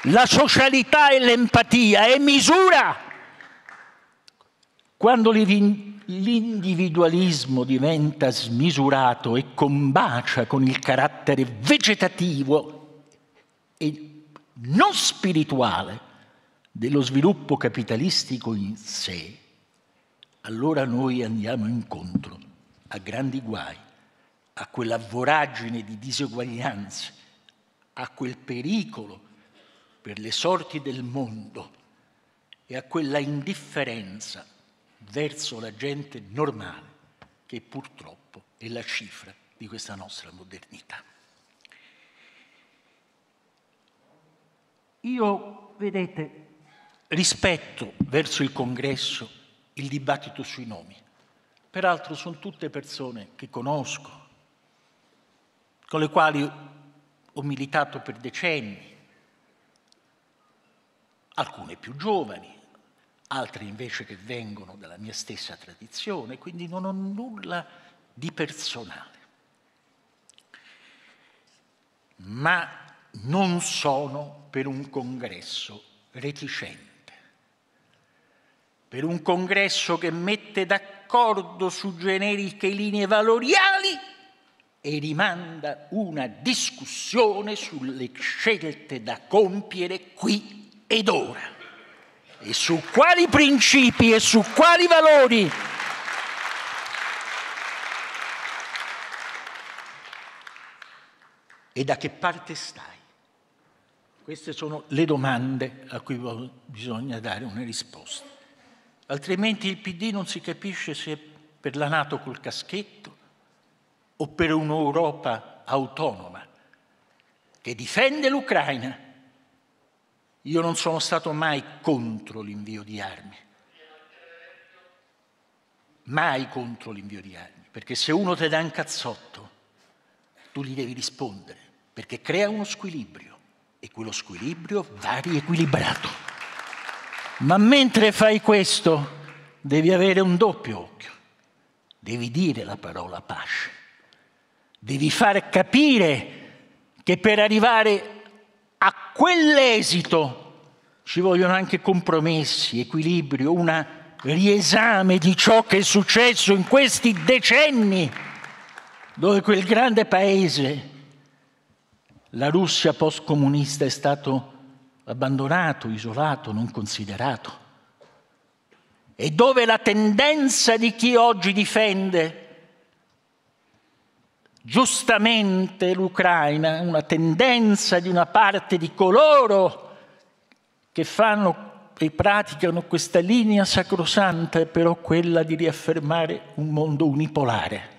La socialità e l'empatia è misura. Quando l'individualismo diventa smisurato e combacia con il carattere vegetativo e non spirituale dello sviluppo capitalistico in sé, allora noi andiamo incontro a grandi guai, a quella voragine di diseguaglianze, a quel pericolo per le sorti del mondo e a quella indifferenza verso la gente normale che purtroppo è la cifra di questa nostra modernità. Io, vedete, rispetto verso il congresso il dibattito sui nomi. Peraltro sono tutte persone che conosco, con le quali ho militato per decenni, alcune più giovani, altre invece che vengono dalla mia stessa tradizione, quindi non ho nulla di personale. Ma non sono per un congresso reticente, per un congresso che mette d'accordo su generiche linee valoriali e rimanda una discussione sulle scelte da compiere qui ed ora. E su quali principi e su quali valori e da che parte stai? Queste sono le domande a cui bisogna dare una risposta. Altrimenti il PD non si capisce se è per la Nato col caschetto o per un'Europa autonoma che difende l'Ucraina io non sono stato mai contro l'invio di armi. Mai contro l'invio di armi. Perché se uno te dà un cazzotto, tu gli devi rispondere. Perché crea uno squilibrio. E quello squilibrio va riequilibrato. Ma mentre fai questo, devi avere un doppio occhio. Devi dire la parola pace. Devi far capire che per arrivare quell'esito ci vogliono anche compromessi, equilibrio, un riesame di ciò che è successo in questi decenni, dove quel grande paese, la Russia post-comunista, è stato abbandonato, isolato, non considerato. E dove la tendenza di chi oggi difende giustamente l'Ucraina, una tendenza di una parte di coloro che fanno e praticano questa linea sacrosanta è però quella di riaffermare un mondo unipolare.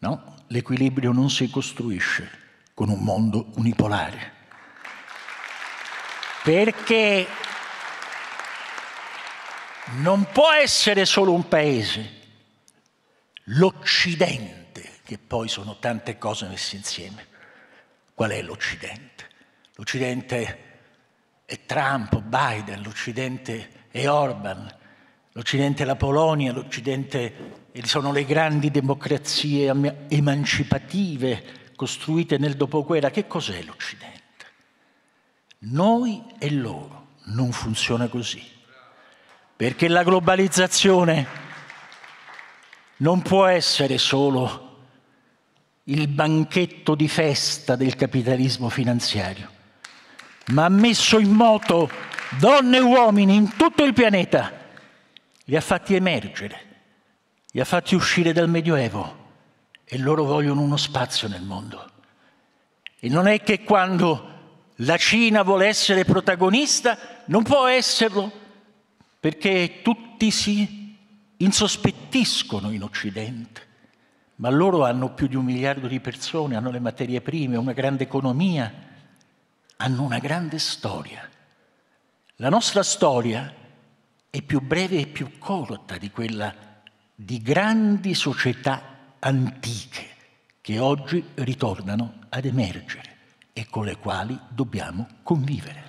No, l'equilibrio non si costruisce con un mondo unipolare. Perché non può essere solo un paese, l'Occidente che poi sono tante cose messe insieme. Qual è l'Occidente? L'Occidente è Trump, Biden, l'Occidente è Orban, l'Occidente è la Polonia, l'Occidente sono le grandi democrazie emancipative costruite nel dopoguerra. Che cos'è l'Occidente? Noi e loro. Non funziona così. Perché la globalizzazione non può essere solo il banchetto di festa del capitalismo finanziario, ma ha messo in moto donne e uomini in tutto il pianeta, li ha fatti emergere, li ha fatti uscire dal Medioevo e loro vogliono uno spazio nel mondo. E non è che quando la Cina vuole essere protagonista, non può esserlo, perché tutti si insospettiscono in Occidente ma loro hanno più di un miliardo di persone, hanno le materie prime, una grande economia, hanno una grande storia. La nostra storia è più breve e più corta di quella di grandi società antiche che oggi ritornano ad emergere e con le quali dobbiamo convivere.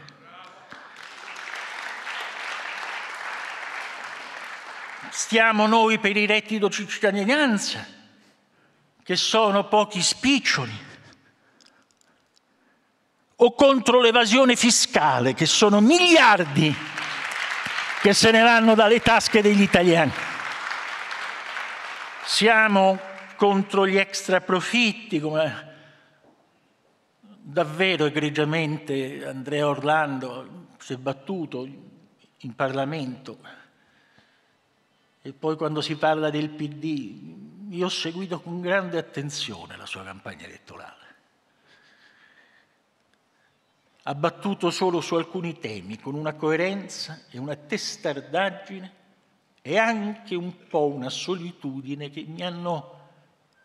Stiamo noi per il reddito di cittadinanza, che sono pochi spiccioli, o contro l'evasione fiscale, che sono miliardi che se ne vanno dalle tasche degli italiani. Siamo contro gli extra profitti, come davvero egregiamente Andrea Orlando si è battuto in Parlamento. E poi quando si parla del PD, io ho seguito con grande attenzione la sua campagna elettorale. Ha battuto solo su alcuni temi con una coerenza e una testardaggine e anche un po' una solitudine che mi hanno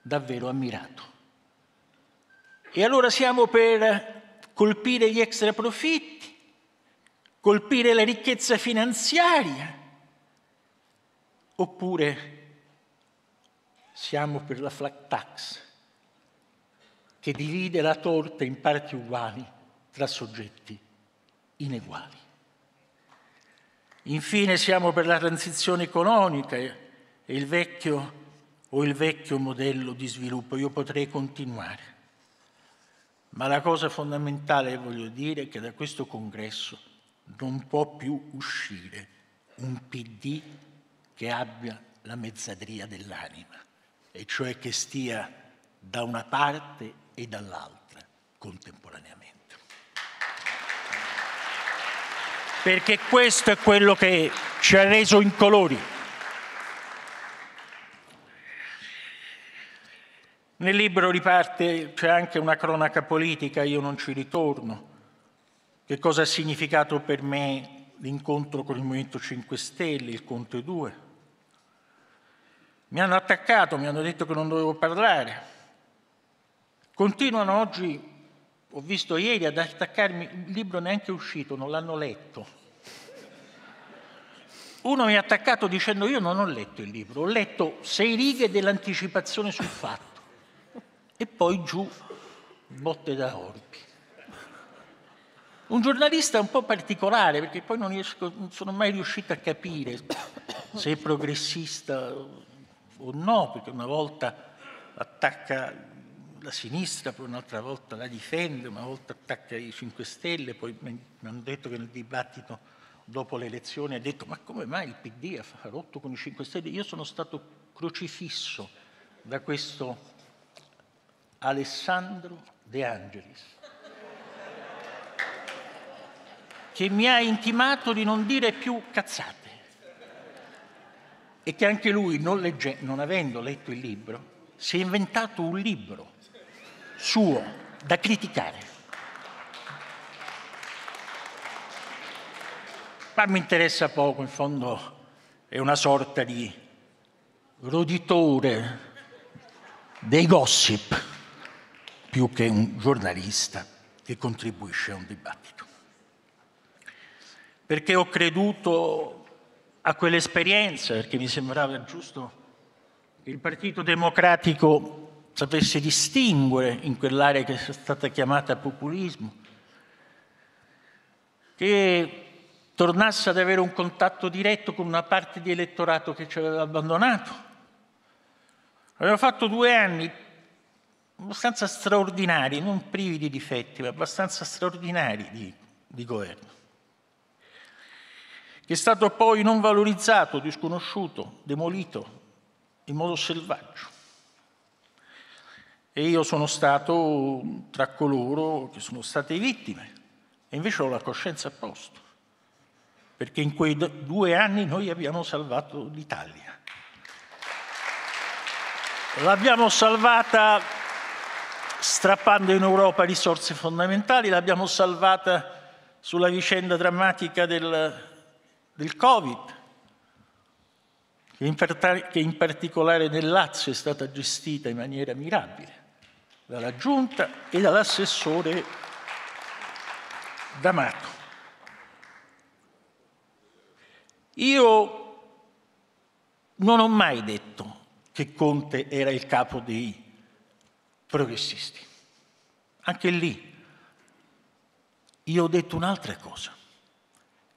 davvero ammirato. E allora siamo per colpire gli extraprofitti, colpire la ricchezza finanziaria, oppure siamo per la flat tax, che divide la torta in parti uguali tra soggetti ineguali. Infine siamo per la transizione economica e il vecchio o il vecchio modello di sviluppo. Io potrei continuare. Ma la cosa fondamentale, voglio dire, è che da questo congresso non può più uscire un PD che abbia la mezzadria dell'anima e cioè che stia da una parte e dall'altra contemporaneamente. Perché questo è quello che ci ha reso incolori. Nel libro riparte, c'è anche una cronaca politica, io non ci ritorno. Che cosa ha significato per me l'incontro con il Movimento 5 Stelle, il Conte 2? Mi hanno attaccato, mi hanno detto che non dovevo parlare. Continuano oggi, ho visto ieri, ad attaccarmi, il libro neanche è uscito, non l'hanno letto. Uno mi ha attaccato dicendo io non ho letto il libro, ho letto sei righe dell'anticipazione sul fatto e poi giù botte da orbi. Un giornalista un po' particolare, perché poi non, riesco, non sono mai riuscito a capire se è progressista o no, perché una volta attacca la sinistra, poi un'altra volta la difende, una volta attacca i 5 Stelle, poi mi hanno detto che nel dibattito dopo le elezioni ha detto ma come mai il PD ha rotto con i 5 Stelle? Io sono stato crocifisso da questo Alessandro De Angelis che mi ha intimato di non dire più cazzate e che anche lui, non, legge, non avendo letto il libro, si è inventato un libro suo da criticare. Ma mi interessa poco, in fondo è una sorta di roditore dei gossip più che un giornalista che contribuisce a un dibattito. Perché ho creduto a quell'esperienza, perché mi sembrava giusto che il Partito Democratico sapesse distinguere in quell'area che è stata chiamata populismo, che tornasse ad avere un contatto diretto con una parte di elettorato che ci aveva abbandonato. Aveva fatto due anni abbastanza straordinari, non privi di difetti, ma abbastanza straordinari di, di governo che è stato poi non valorizzato, disconosciuto, demolito in modo selvaggio. E io sono stato tra coloro che sono state vittime e invece ho la coscienza a posto, perché in quei due anni noi abbiamo salvato l'Italia. L'abbiamo salvata strappando in Europa risorse fondamentali, l'abbiamo salvata sulla vicenda drammatica del, del Covid, che in, particolare nel Lazio è stata gestita in maniera mirabile dalla Giunta e dall'assessore D'Amato. Io non ho mai detto che Conte era il capo dei progressisti. Anche lì io ho detto un'altra cosa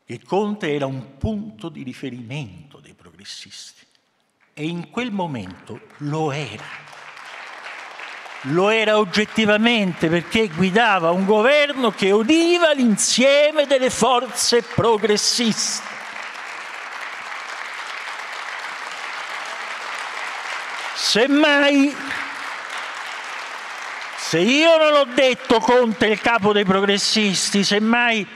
che Conte era un punto di riferimento dei progressisti e in quel momento lo era. Lo era oggettivamente perché guidava un governo che univa l'insieme delle forze progressiste. Semmai, se io non ho detto Conte il capo dei progressisti, semmai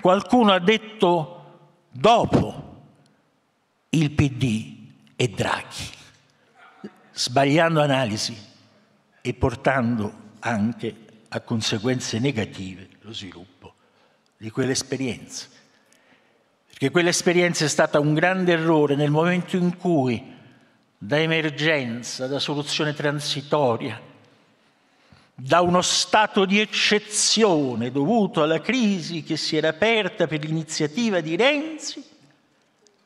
Qualcuno ha detto dopo il PD e Draghi, sbagliando analisi e portando anche a conseguenze negative lo sviluppo di quell'esperienza. Perché quell'esperienza è stata un grande errore nel momento in cui da emergenza, da soluzione transitoria, da uno stato di eccezione dovuto alla crisi che si era aperta per l'iniziativa di Renzi,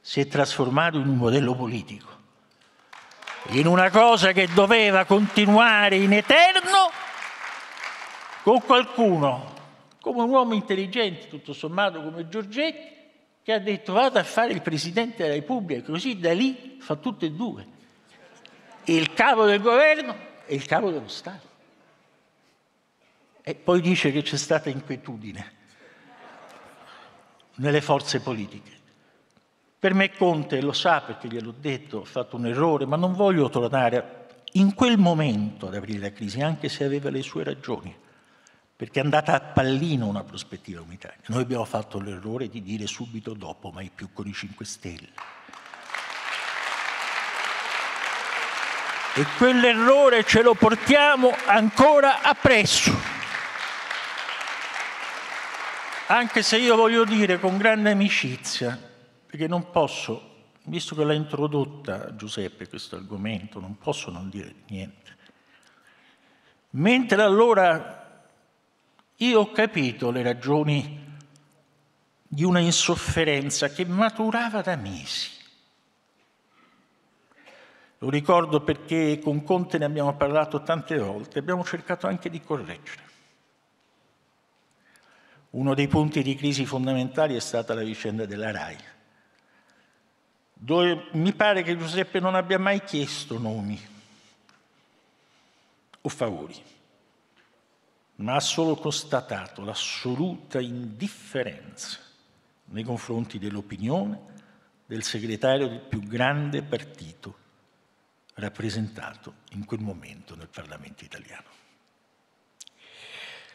si è trasformato in un modello politico, in una cosa che doveva continuare in eterno con qualcuno, come un uomo intelligente, tutto sommato come Giorgetti, che ha detto vado a fare il Presidente della Repubblica, così da lì fa tutte e due, il capo del governo e il capo dello Stato. E poi dice che c'è stata inquietudine nelle forze politiche. Per me Conte lo sa perché gliel'ho detto, ha fatto un errore, ma non voglio tornare in quel momento ad aprire la crisi, anche se aveva le sue ragioni, perché è andata a pallino una prospettiva unitaria. Noi abbiamo fatto l'errore di dire subito dopo, mai più con i 5 Stelle. E quell'errore ce lo portiamo ancora appresso. Anche se io voglio dire con grande amicizia, perché non posso, visto che l'ha introdotta Giuseppe questo argomento, non posso non dire niente. Mentre allora io ho capito le ragioni di una insofferenza che maturava da mesi. Lo ricordo perché con Conte ne abbiamo parlato tante volte, abbiamo cercato anche di correggere. Uno dei punti di crisi fondamentali è stata la vicenda della RAI, dove mi pare che Giuseppe non abbia mai chiesto nomi o favori, ma ha solo constatato l'assoluta indifferenza nei confronti dell'opinione del segretario del più grande partito rappresentato in quel momento nel Parlamento italiano.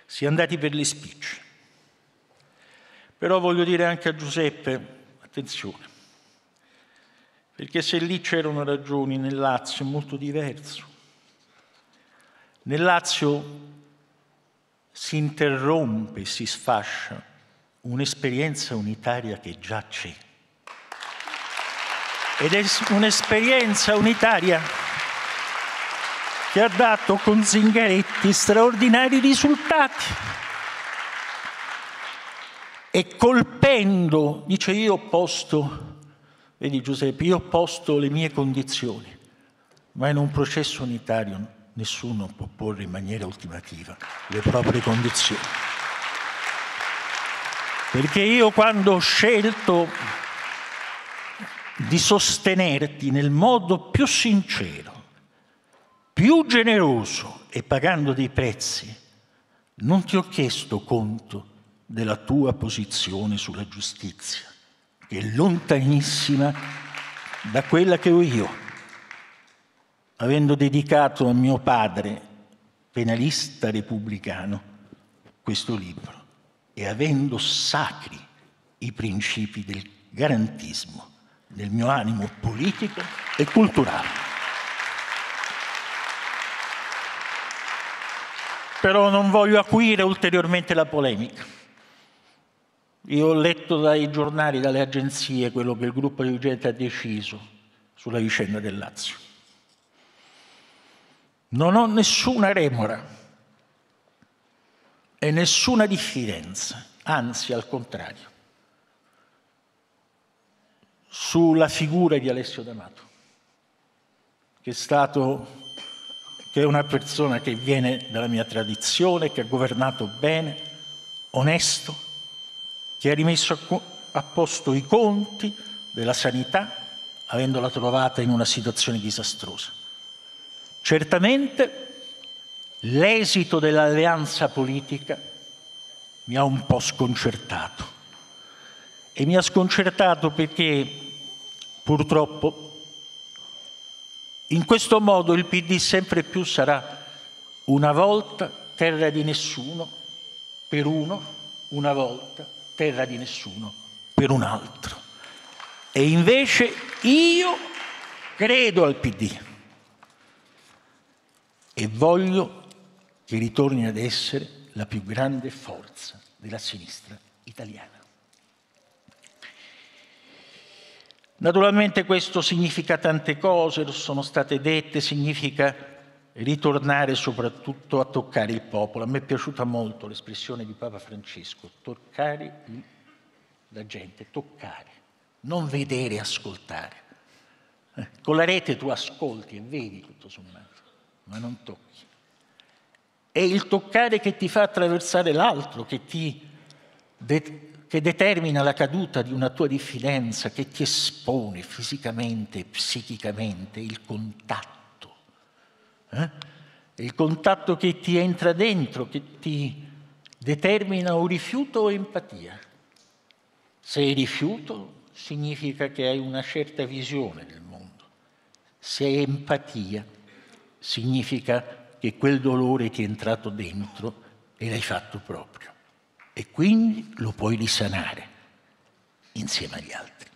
Si è andati per le spicce però voglio dire anche a Giuseppe, attenzione, perché se lì c'erano ragioni nel Lazio è molto diverso. Nel Lazio si interrompe, si sfascia un'esperienza unitaria che già c'è. Ed è un'esperienza unitaria che ha dato con Zingaretti straordinari risultati e colpendo, dice io ho posto, vedi Giuseppe, io ho posto le mie condizioni, ma in un processo unitario nessuno può porre in maniera ultimativa le proprie condizioni. Perché io quando ho scelto di sostenerti nel modo più sincero, più generoso e pagando dei prezzi, non ti ho chiesto conto della tua posizione sulla giustizia, che è lontanissima da quella che ho io, avendo dedicato a mio padre, penalista repubblicano, questo libro e avendo sacri i principi del garantismo nel mio animo politico e culturale. Però non voglio acuire ulteriormente la polemica. Io ho letto dai giornali, dalle agenzie, quello che il gruppo di gente ha deciso sulla vicenda del Lazio. Non ho nessuna remora e nessuna diffidenza, anzi al contrario, sulla figura di Alessio D'Amato, che è stato che è una persona che viene dalla mia tradizione, che ha governato bene, onesto, che ha rimesso a posto i conti della sanità avendola trovata in una situazione disastrosa. Certamente l'esito dell'alleanza politica mi ha un po' sconcertato e mi ha sconcertato perché purtroppo in questo modo il PD sempre più sarà una volta terra di nessuno, per uno, una volta terra di nessuno, per un altro. E invece io credo al PD e voglio che ritorni ad essere la più grande forza della sinistra italiana. Naturalmente questo significa tante cose, sono state dette, significa ritornare soprattutto a toccare il popolo. A me è piaciuta molto l'espressione di Papa Francesco, toccare il, la gente, toccare, non vedere, ascoltare. Eh, con la rete tu ascolti e vedi tutto sommato, ma non tocchi. È il toccare che ti fa attraversare l'altro, che, de- che determina la caduta di una tua diffidenza, che ti espone fisicamente, psichicamente, il contatto eh? il contatto che ti entra dentro, che ti determina o rifiuto o empatia. Se è rifiuto significa che hai una certa visione del mondo. Se è empatia significa che quel dolore ti è entrato dentro e l'hai fatto proprio. E quindi lo puoi risanare insieme agli altri.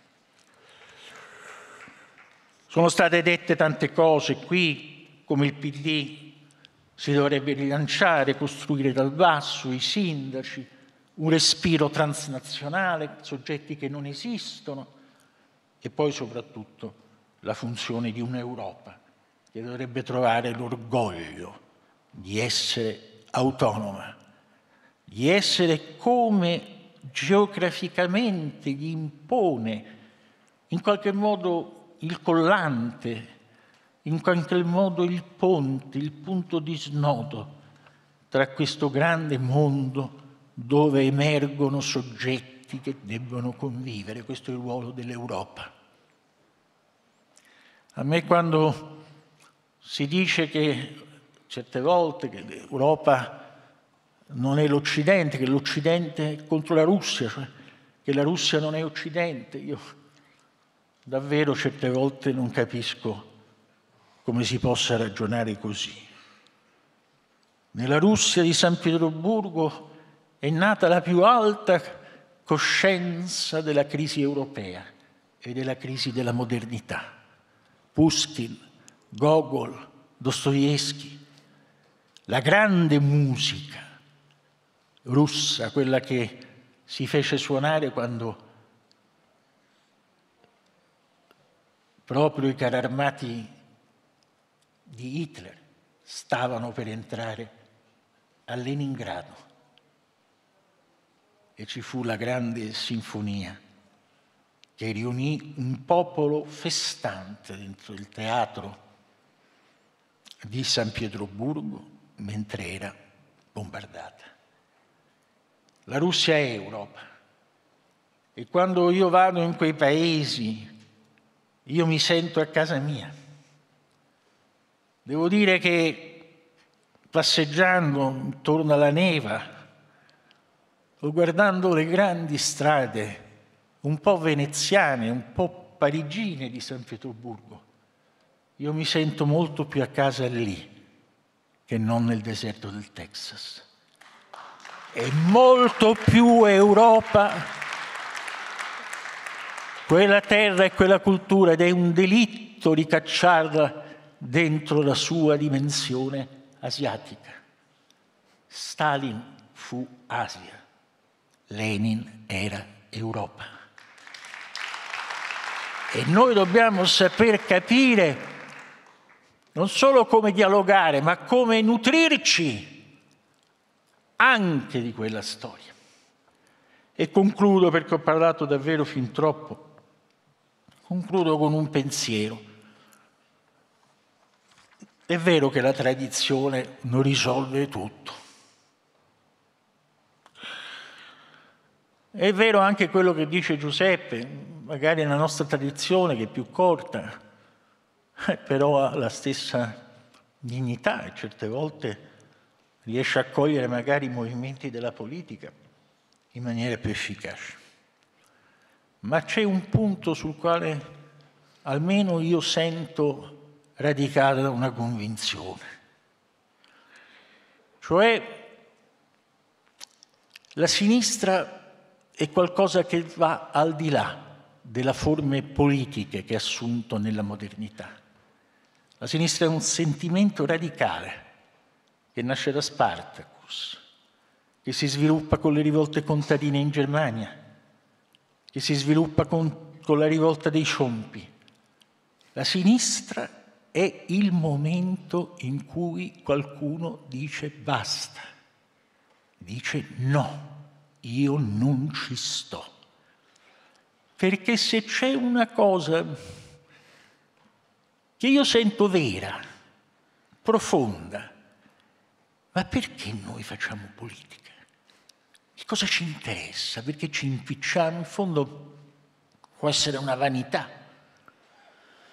Sono state dette tante cose qui, come il PD si dovrebbe rilanciare, costruire dal basso, i sindaci, un respiro transnazionale, soggetti che non esistono e poi soprattutto la funzione di un'Europa che dovrebbe trovare l'orgoglio di essere autonoma, di essere come geograficamente gli impone in qualche modo il collante in qualche modo il ponte, il punto di snodo tra questo grande mondo dove emergono soggetti che debbono convivere. Questo è il ruolo dell'Europa. A me quando si dice che certe volte che l'Europa non è l'Occidente, che l'Occidente è contro la Russia, cioè che la Russia non è Occidente, io davvero certe volte non capisco come si possa ragionare così. Nella Russia di San Pietroburgo è nata la più alta coscienza della crisi europea e della crisi della modernità. Puskin, Gogol, Dostoevsky, la grande musica russa, quella che si fece suonare quando proprio i cararmati di Hitler stavano per entrare a Leningrado e ci fu la grande sinfonia che riunì un popolo festante dentro il teatro di San Pietroburgo mentre era bombardata. La Russia è Europa e quando io vado in quei paesi io mi sento a casa mia. Devo dire che passeggiando intorno alla neva o guardando le grandi strade, un po' veneziane, un po' parigine di San Pietroburgo, io mi sento molto più a casa lì che non nel deserto del Texas. È molto più Europa quella terra e quella cultura ed è un delitto ricacciarla dentro la sua dimensione asiatica. Stalin fu Asia, Lenin era Europa. E noi dobbiamo saper capire non solo come dialogare, ma come nutrirci anche di quella storia. E concludo perché ho parlato davvero fin troppo. Concludo con un pensiero è vero che la tradizione non risolve tutto. È vero anche quello che dice Giuseppe, magari la nostra tradizione che è più corta, eh, però ha la stessa dignità e certe volte riesce a cogliere magari i movimenti della politica in maniera più efficace. Ma c'è un punto sul quale almeno io sento radicata da una convinzione. Cioè la sinistra è qualcosa che va al di là della forme politiche che ha assunto nella modernità. La sinistra è un sentimento radicale che nasce da Spartacus, che si sviluppa con le rivolte contadine in Germania, che si sviluppa con, con la rivolta dei Ciompi. La sinistra è il momento in cui qualcuno dice basta, dice no, io non ci sto. Perché se c'è una cosa che io sento vera, profonda, ma perché noi facciamo politica? Che cosa ci interessa? Perché ci impicciamo? In fondo può essere una vanità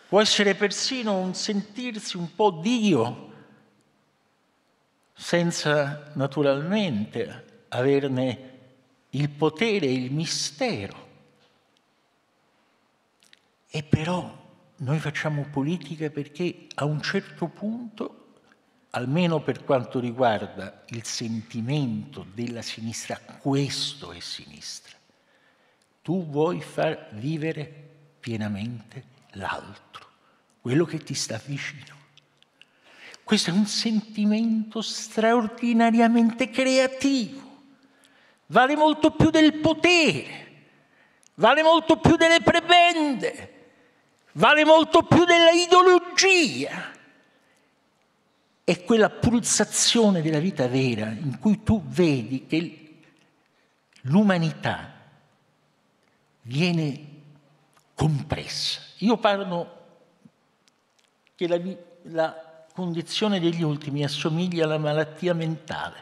può essere persino un sentirsi un po' Dio, senza naturalmente averne il potere, il mistero. E però noi facciamo politica perché a un certo punto, almeno per quanto riguarda il sentimento della sinistra, questo è sinistra. Tu vuoi far vivere pienamente l'altro, quello che ti sta vicino. Questo è un sentimento straordinariamente creativo, vale molto più del potere, vale molto più delle prebende, vale molto più della ideologia. È quella pulsazione della vita vera in cui tu vedi che l'umanità viene compressa. Io parlo che la, la condizione degli ultimi assomiglia alla malattia mentale,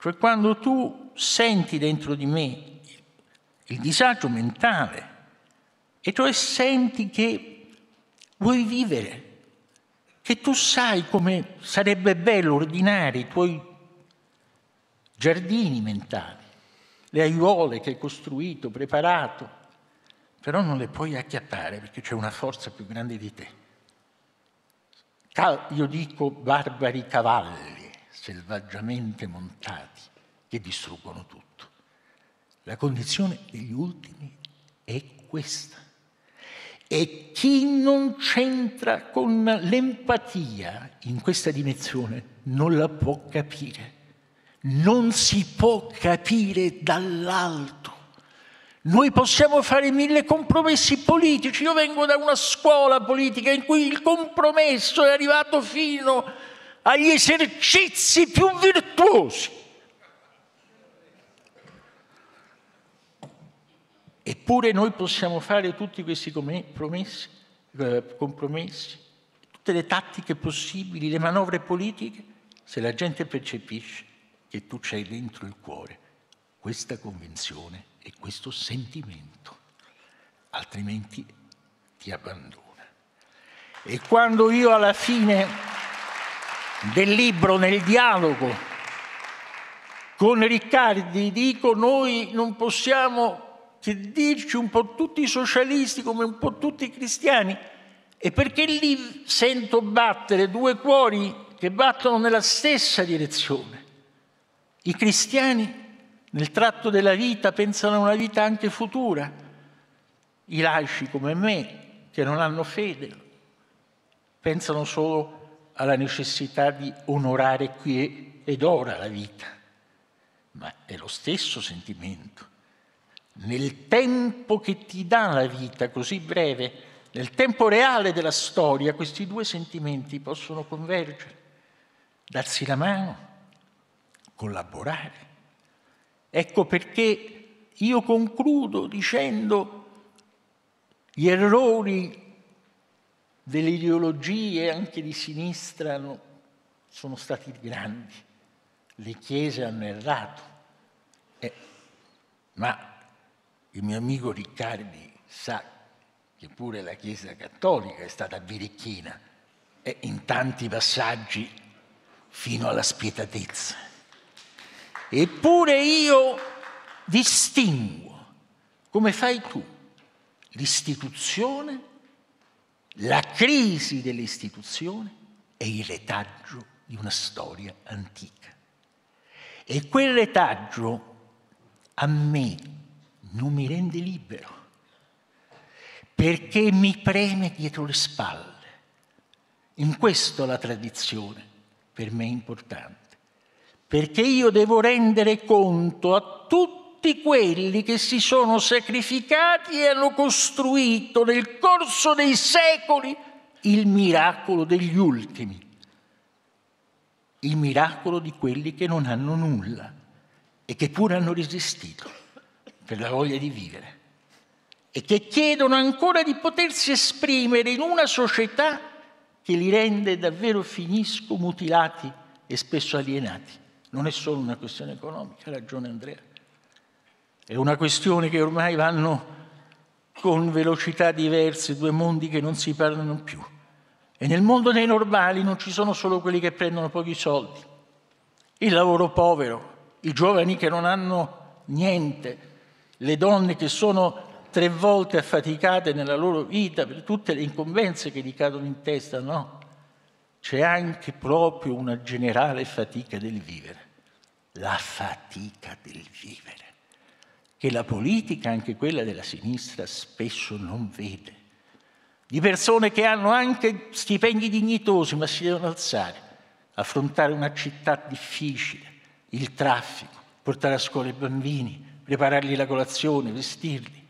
cioè quando tu senti dentro di me il disagio mentale e cioè senti che vuoi vivere, che tu sai come sarebbe bello ordinare i tuoi giardini mentali, le aiuole che hai costruito, preparato però non le puoi acchiappare perché c'è una forza più grande di te. Cal- io dico barbari cavalli selvaggiamente montati che distruggono tutto. La condizione degli ultimi è questa. E chi non c'entra con l'empatia in questa dimensione non la può capire. Non si può capire dall'alto. Noi possiamo fare mille compromessi politici. Io vengo da una scuola politica in cui il compromesso è arrivato fino agli esercizi più virtuosi. Eppure noi possiamo fare tutti questi compromessi, eh, compromessi, tutte le tattiche possibili, le manovre politiche, se la gente percepisce che tu c'hai dentro il cuore questa convinzione e questo sentimento, altrimenti ti abbandona. E quando io alla fine del libro, nel dialogo con Riccardi, dico noi non possiamo che dirci un po' tutti i socialisti come un po' tutti i cristiani, e perché lì sento battere due cuori che battono nella stessa direzione, i cristiani nel tratto della vita pensano a una vita anche futura. I laici come me, che non hanno fede, pensano solo alla necessità di onorare qui ed ora la vita. Ma è lo stesso sentimento. Nel tempo che ti dà la vita, così breve, nel tempo reale della storia, questi due sentimenti possono convergere, darsi la mano, collaborare. Ecco perché io concludo dicendo gli errori delle ideologie anche di sinistra sono stati grandi, le chiese hanno errato, eh, ma il mio amico Riccardi sa che pure la Chiesa cattolica è stata birichina e eh, in tanti passaggi fino alla spietatezza. Eppure io distingo, come fai tu, l'istituzione, la crisi dell'istituzione e il retaggio di una storia antica. E quel retaggio a me non mi rende libero, perché mi preme dietro le spalle. In questo la tradizione per me è importante perché io devo rendere conto a tutti quelli che si sono sacrificati e hanno costruito nel corso dei secoli il miracolo degli ultimi, il miracolo di quelli che non hanno nulla e che pure hanno resistito per la voglia di vivere e che chiedono ancora di potersi esprimere in una società che li rende davvero, finisco, mutilati e spesso alienati. Non è solo una questione economica, ha ragione Andrea. È una questione che ormai vanno con velocità diverse, due mondi che non si parlano più. E nel mondo dei normali non ci sono solo quelli che prendono pochi soldi, il lavoro povero, i giovani che non hanno niente, le donne che sono tre volte affaticate nella loro vita per tutte le incombenze che gli cadono in testa, no? C'è anche proprio una generale fatica del vivere la fatica del vivere, che la politica, anche quella della sinistra, spesso non vede, di persone che hanno anche stipendi dignitosi ma si devono alzare, affrontare una città difficile, il traffico, portare a scuola i bambini, preparargli la colazione, vestirli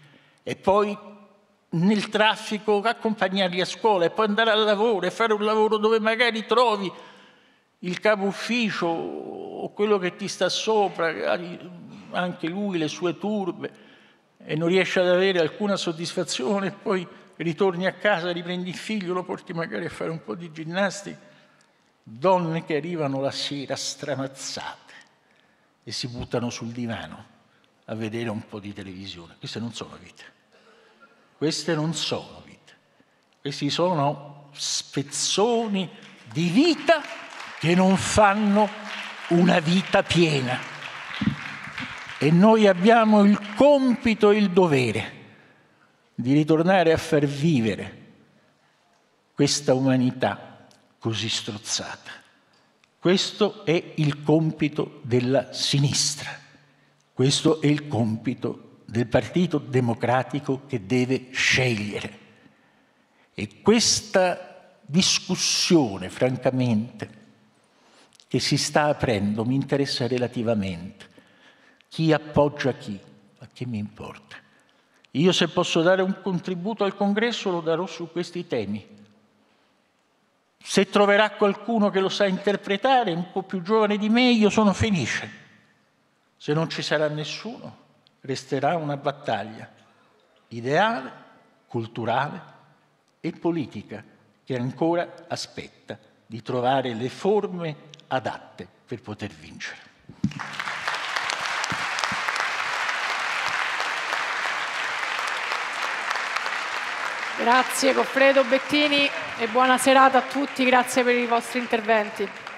e poi nel traffico accompagnarli a scuola e poi andare al lavoro e fare un lavoro dove magari trovi il capo ufficio o quello che ti sta sopra, anche lui, le sue turbe, e non riesci ad avere alcuna soddisfazione, e poi ritorni a casa, riprendi il figlio, lo porti magari a fare un po' di ginnastica. Donne che arrivano la sera stramazzate e si buttano sul divano a vedere un po' di televisione. Queste non sono vite. Queste non sono vite. Questi sono spezzoni di vita che non fanno una vita piena. E noi abbiamo il compito e il dovere di ritornare a far vivere questa umanità così strozzata. Questo è il compito della sinistra, questo è il compito del Partito Democratico che deve scegliere. E questa discussione, francamente, che si sta aprendo mi interessa relativamente. Chi appoggia chi? A che mi importa? Io se posso dare un contributo al congresso lo darò su questi temi. Se troverà qualcuno che lo sa interpretare, un po' più giovane di me, io sono felice. Se non ci sarà nessuno, resterà una battaglia ideale, culturale e politica che ancora aspetta di trovare le forme adatte per poter vincere. Grazie Goffredo Bettini e buona serata a tutti, grazie per i vostri interventi.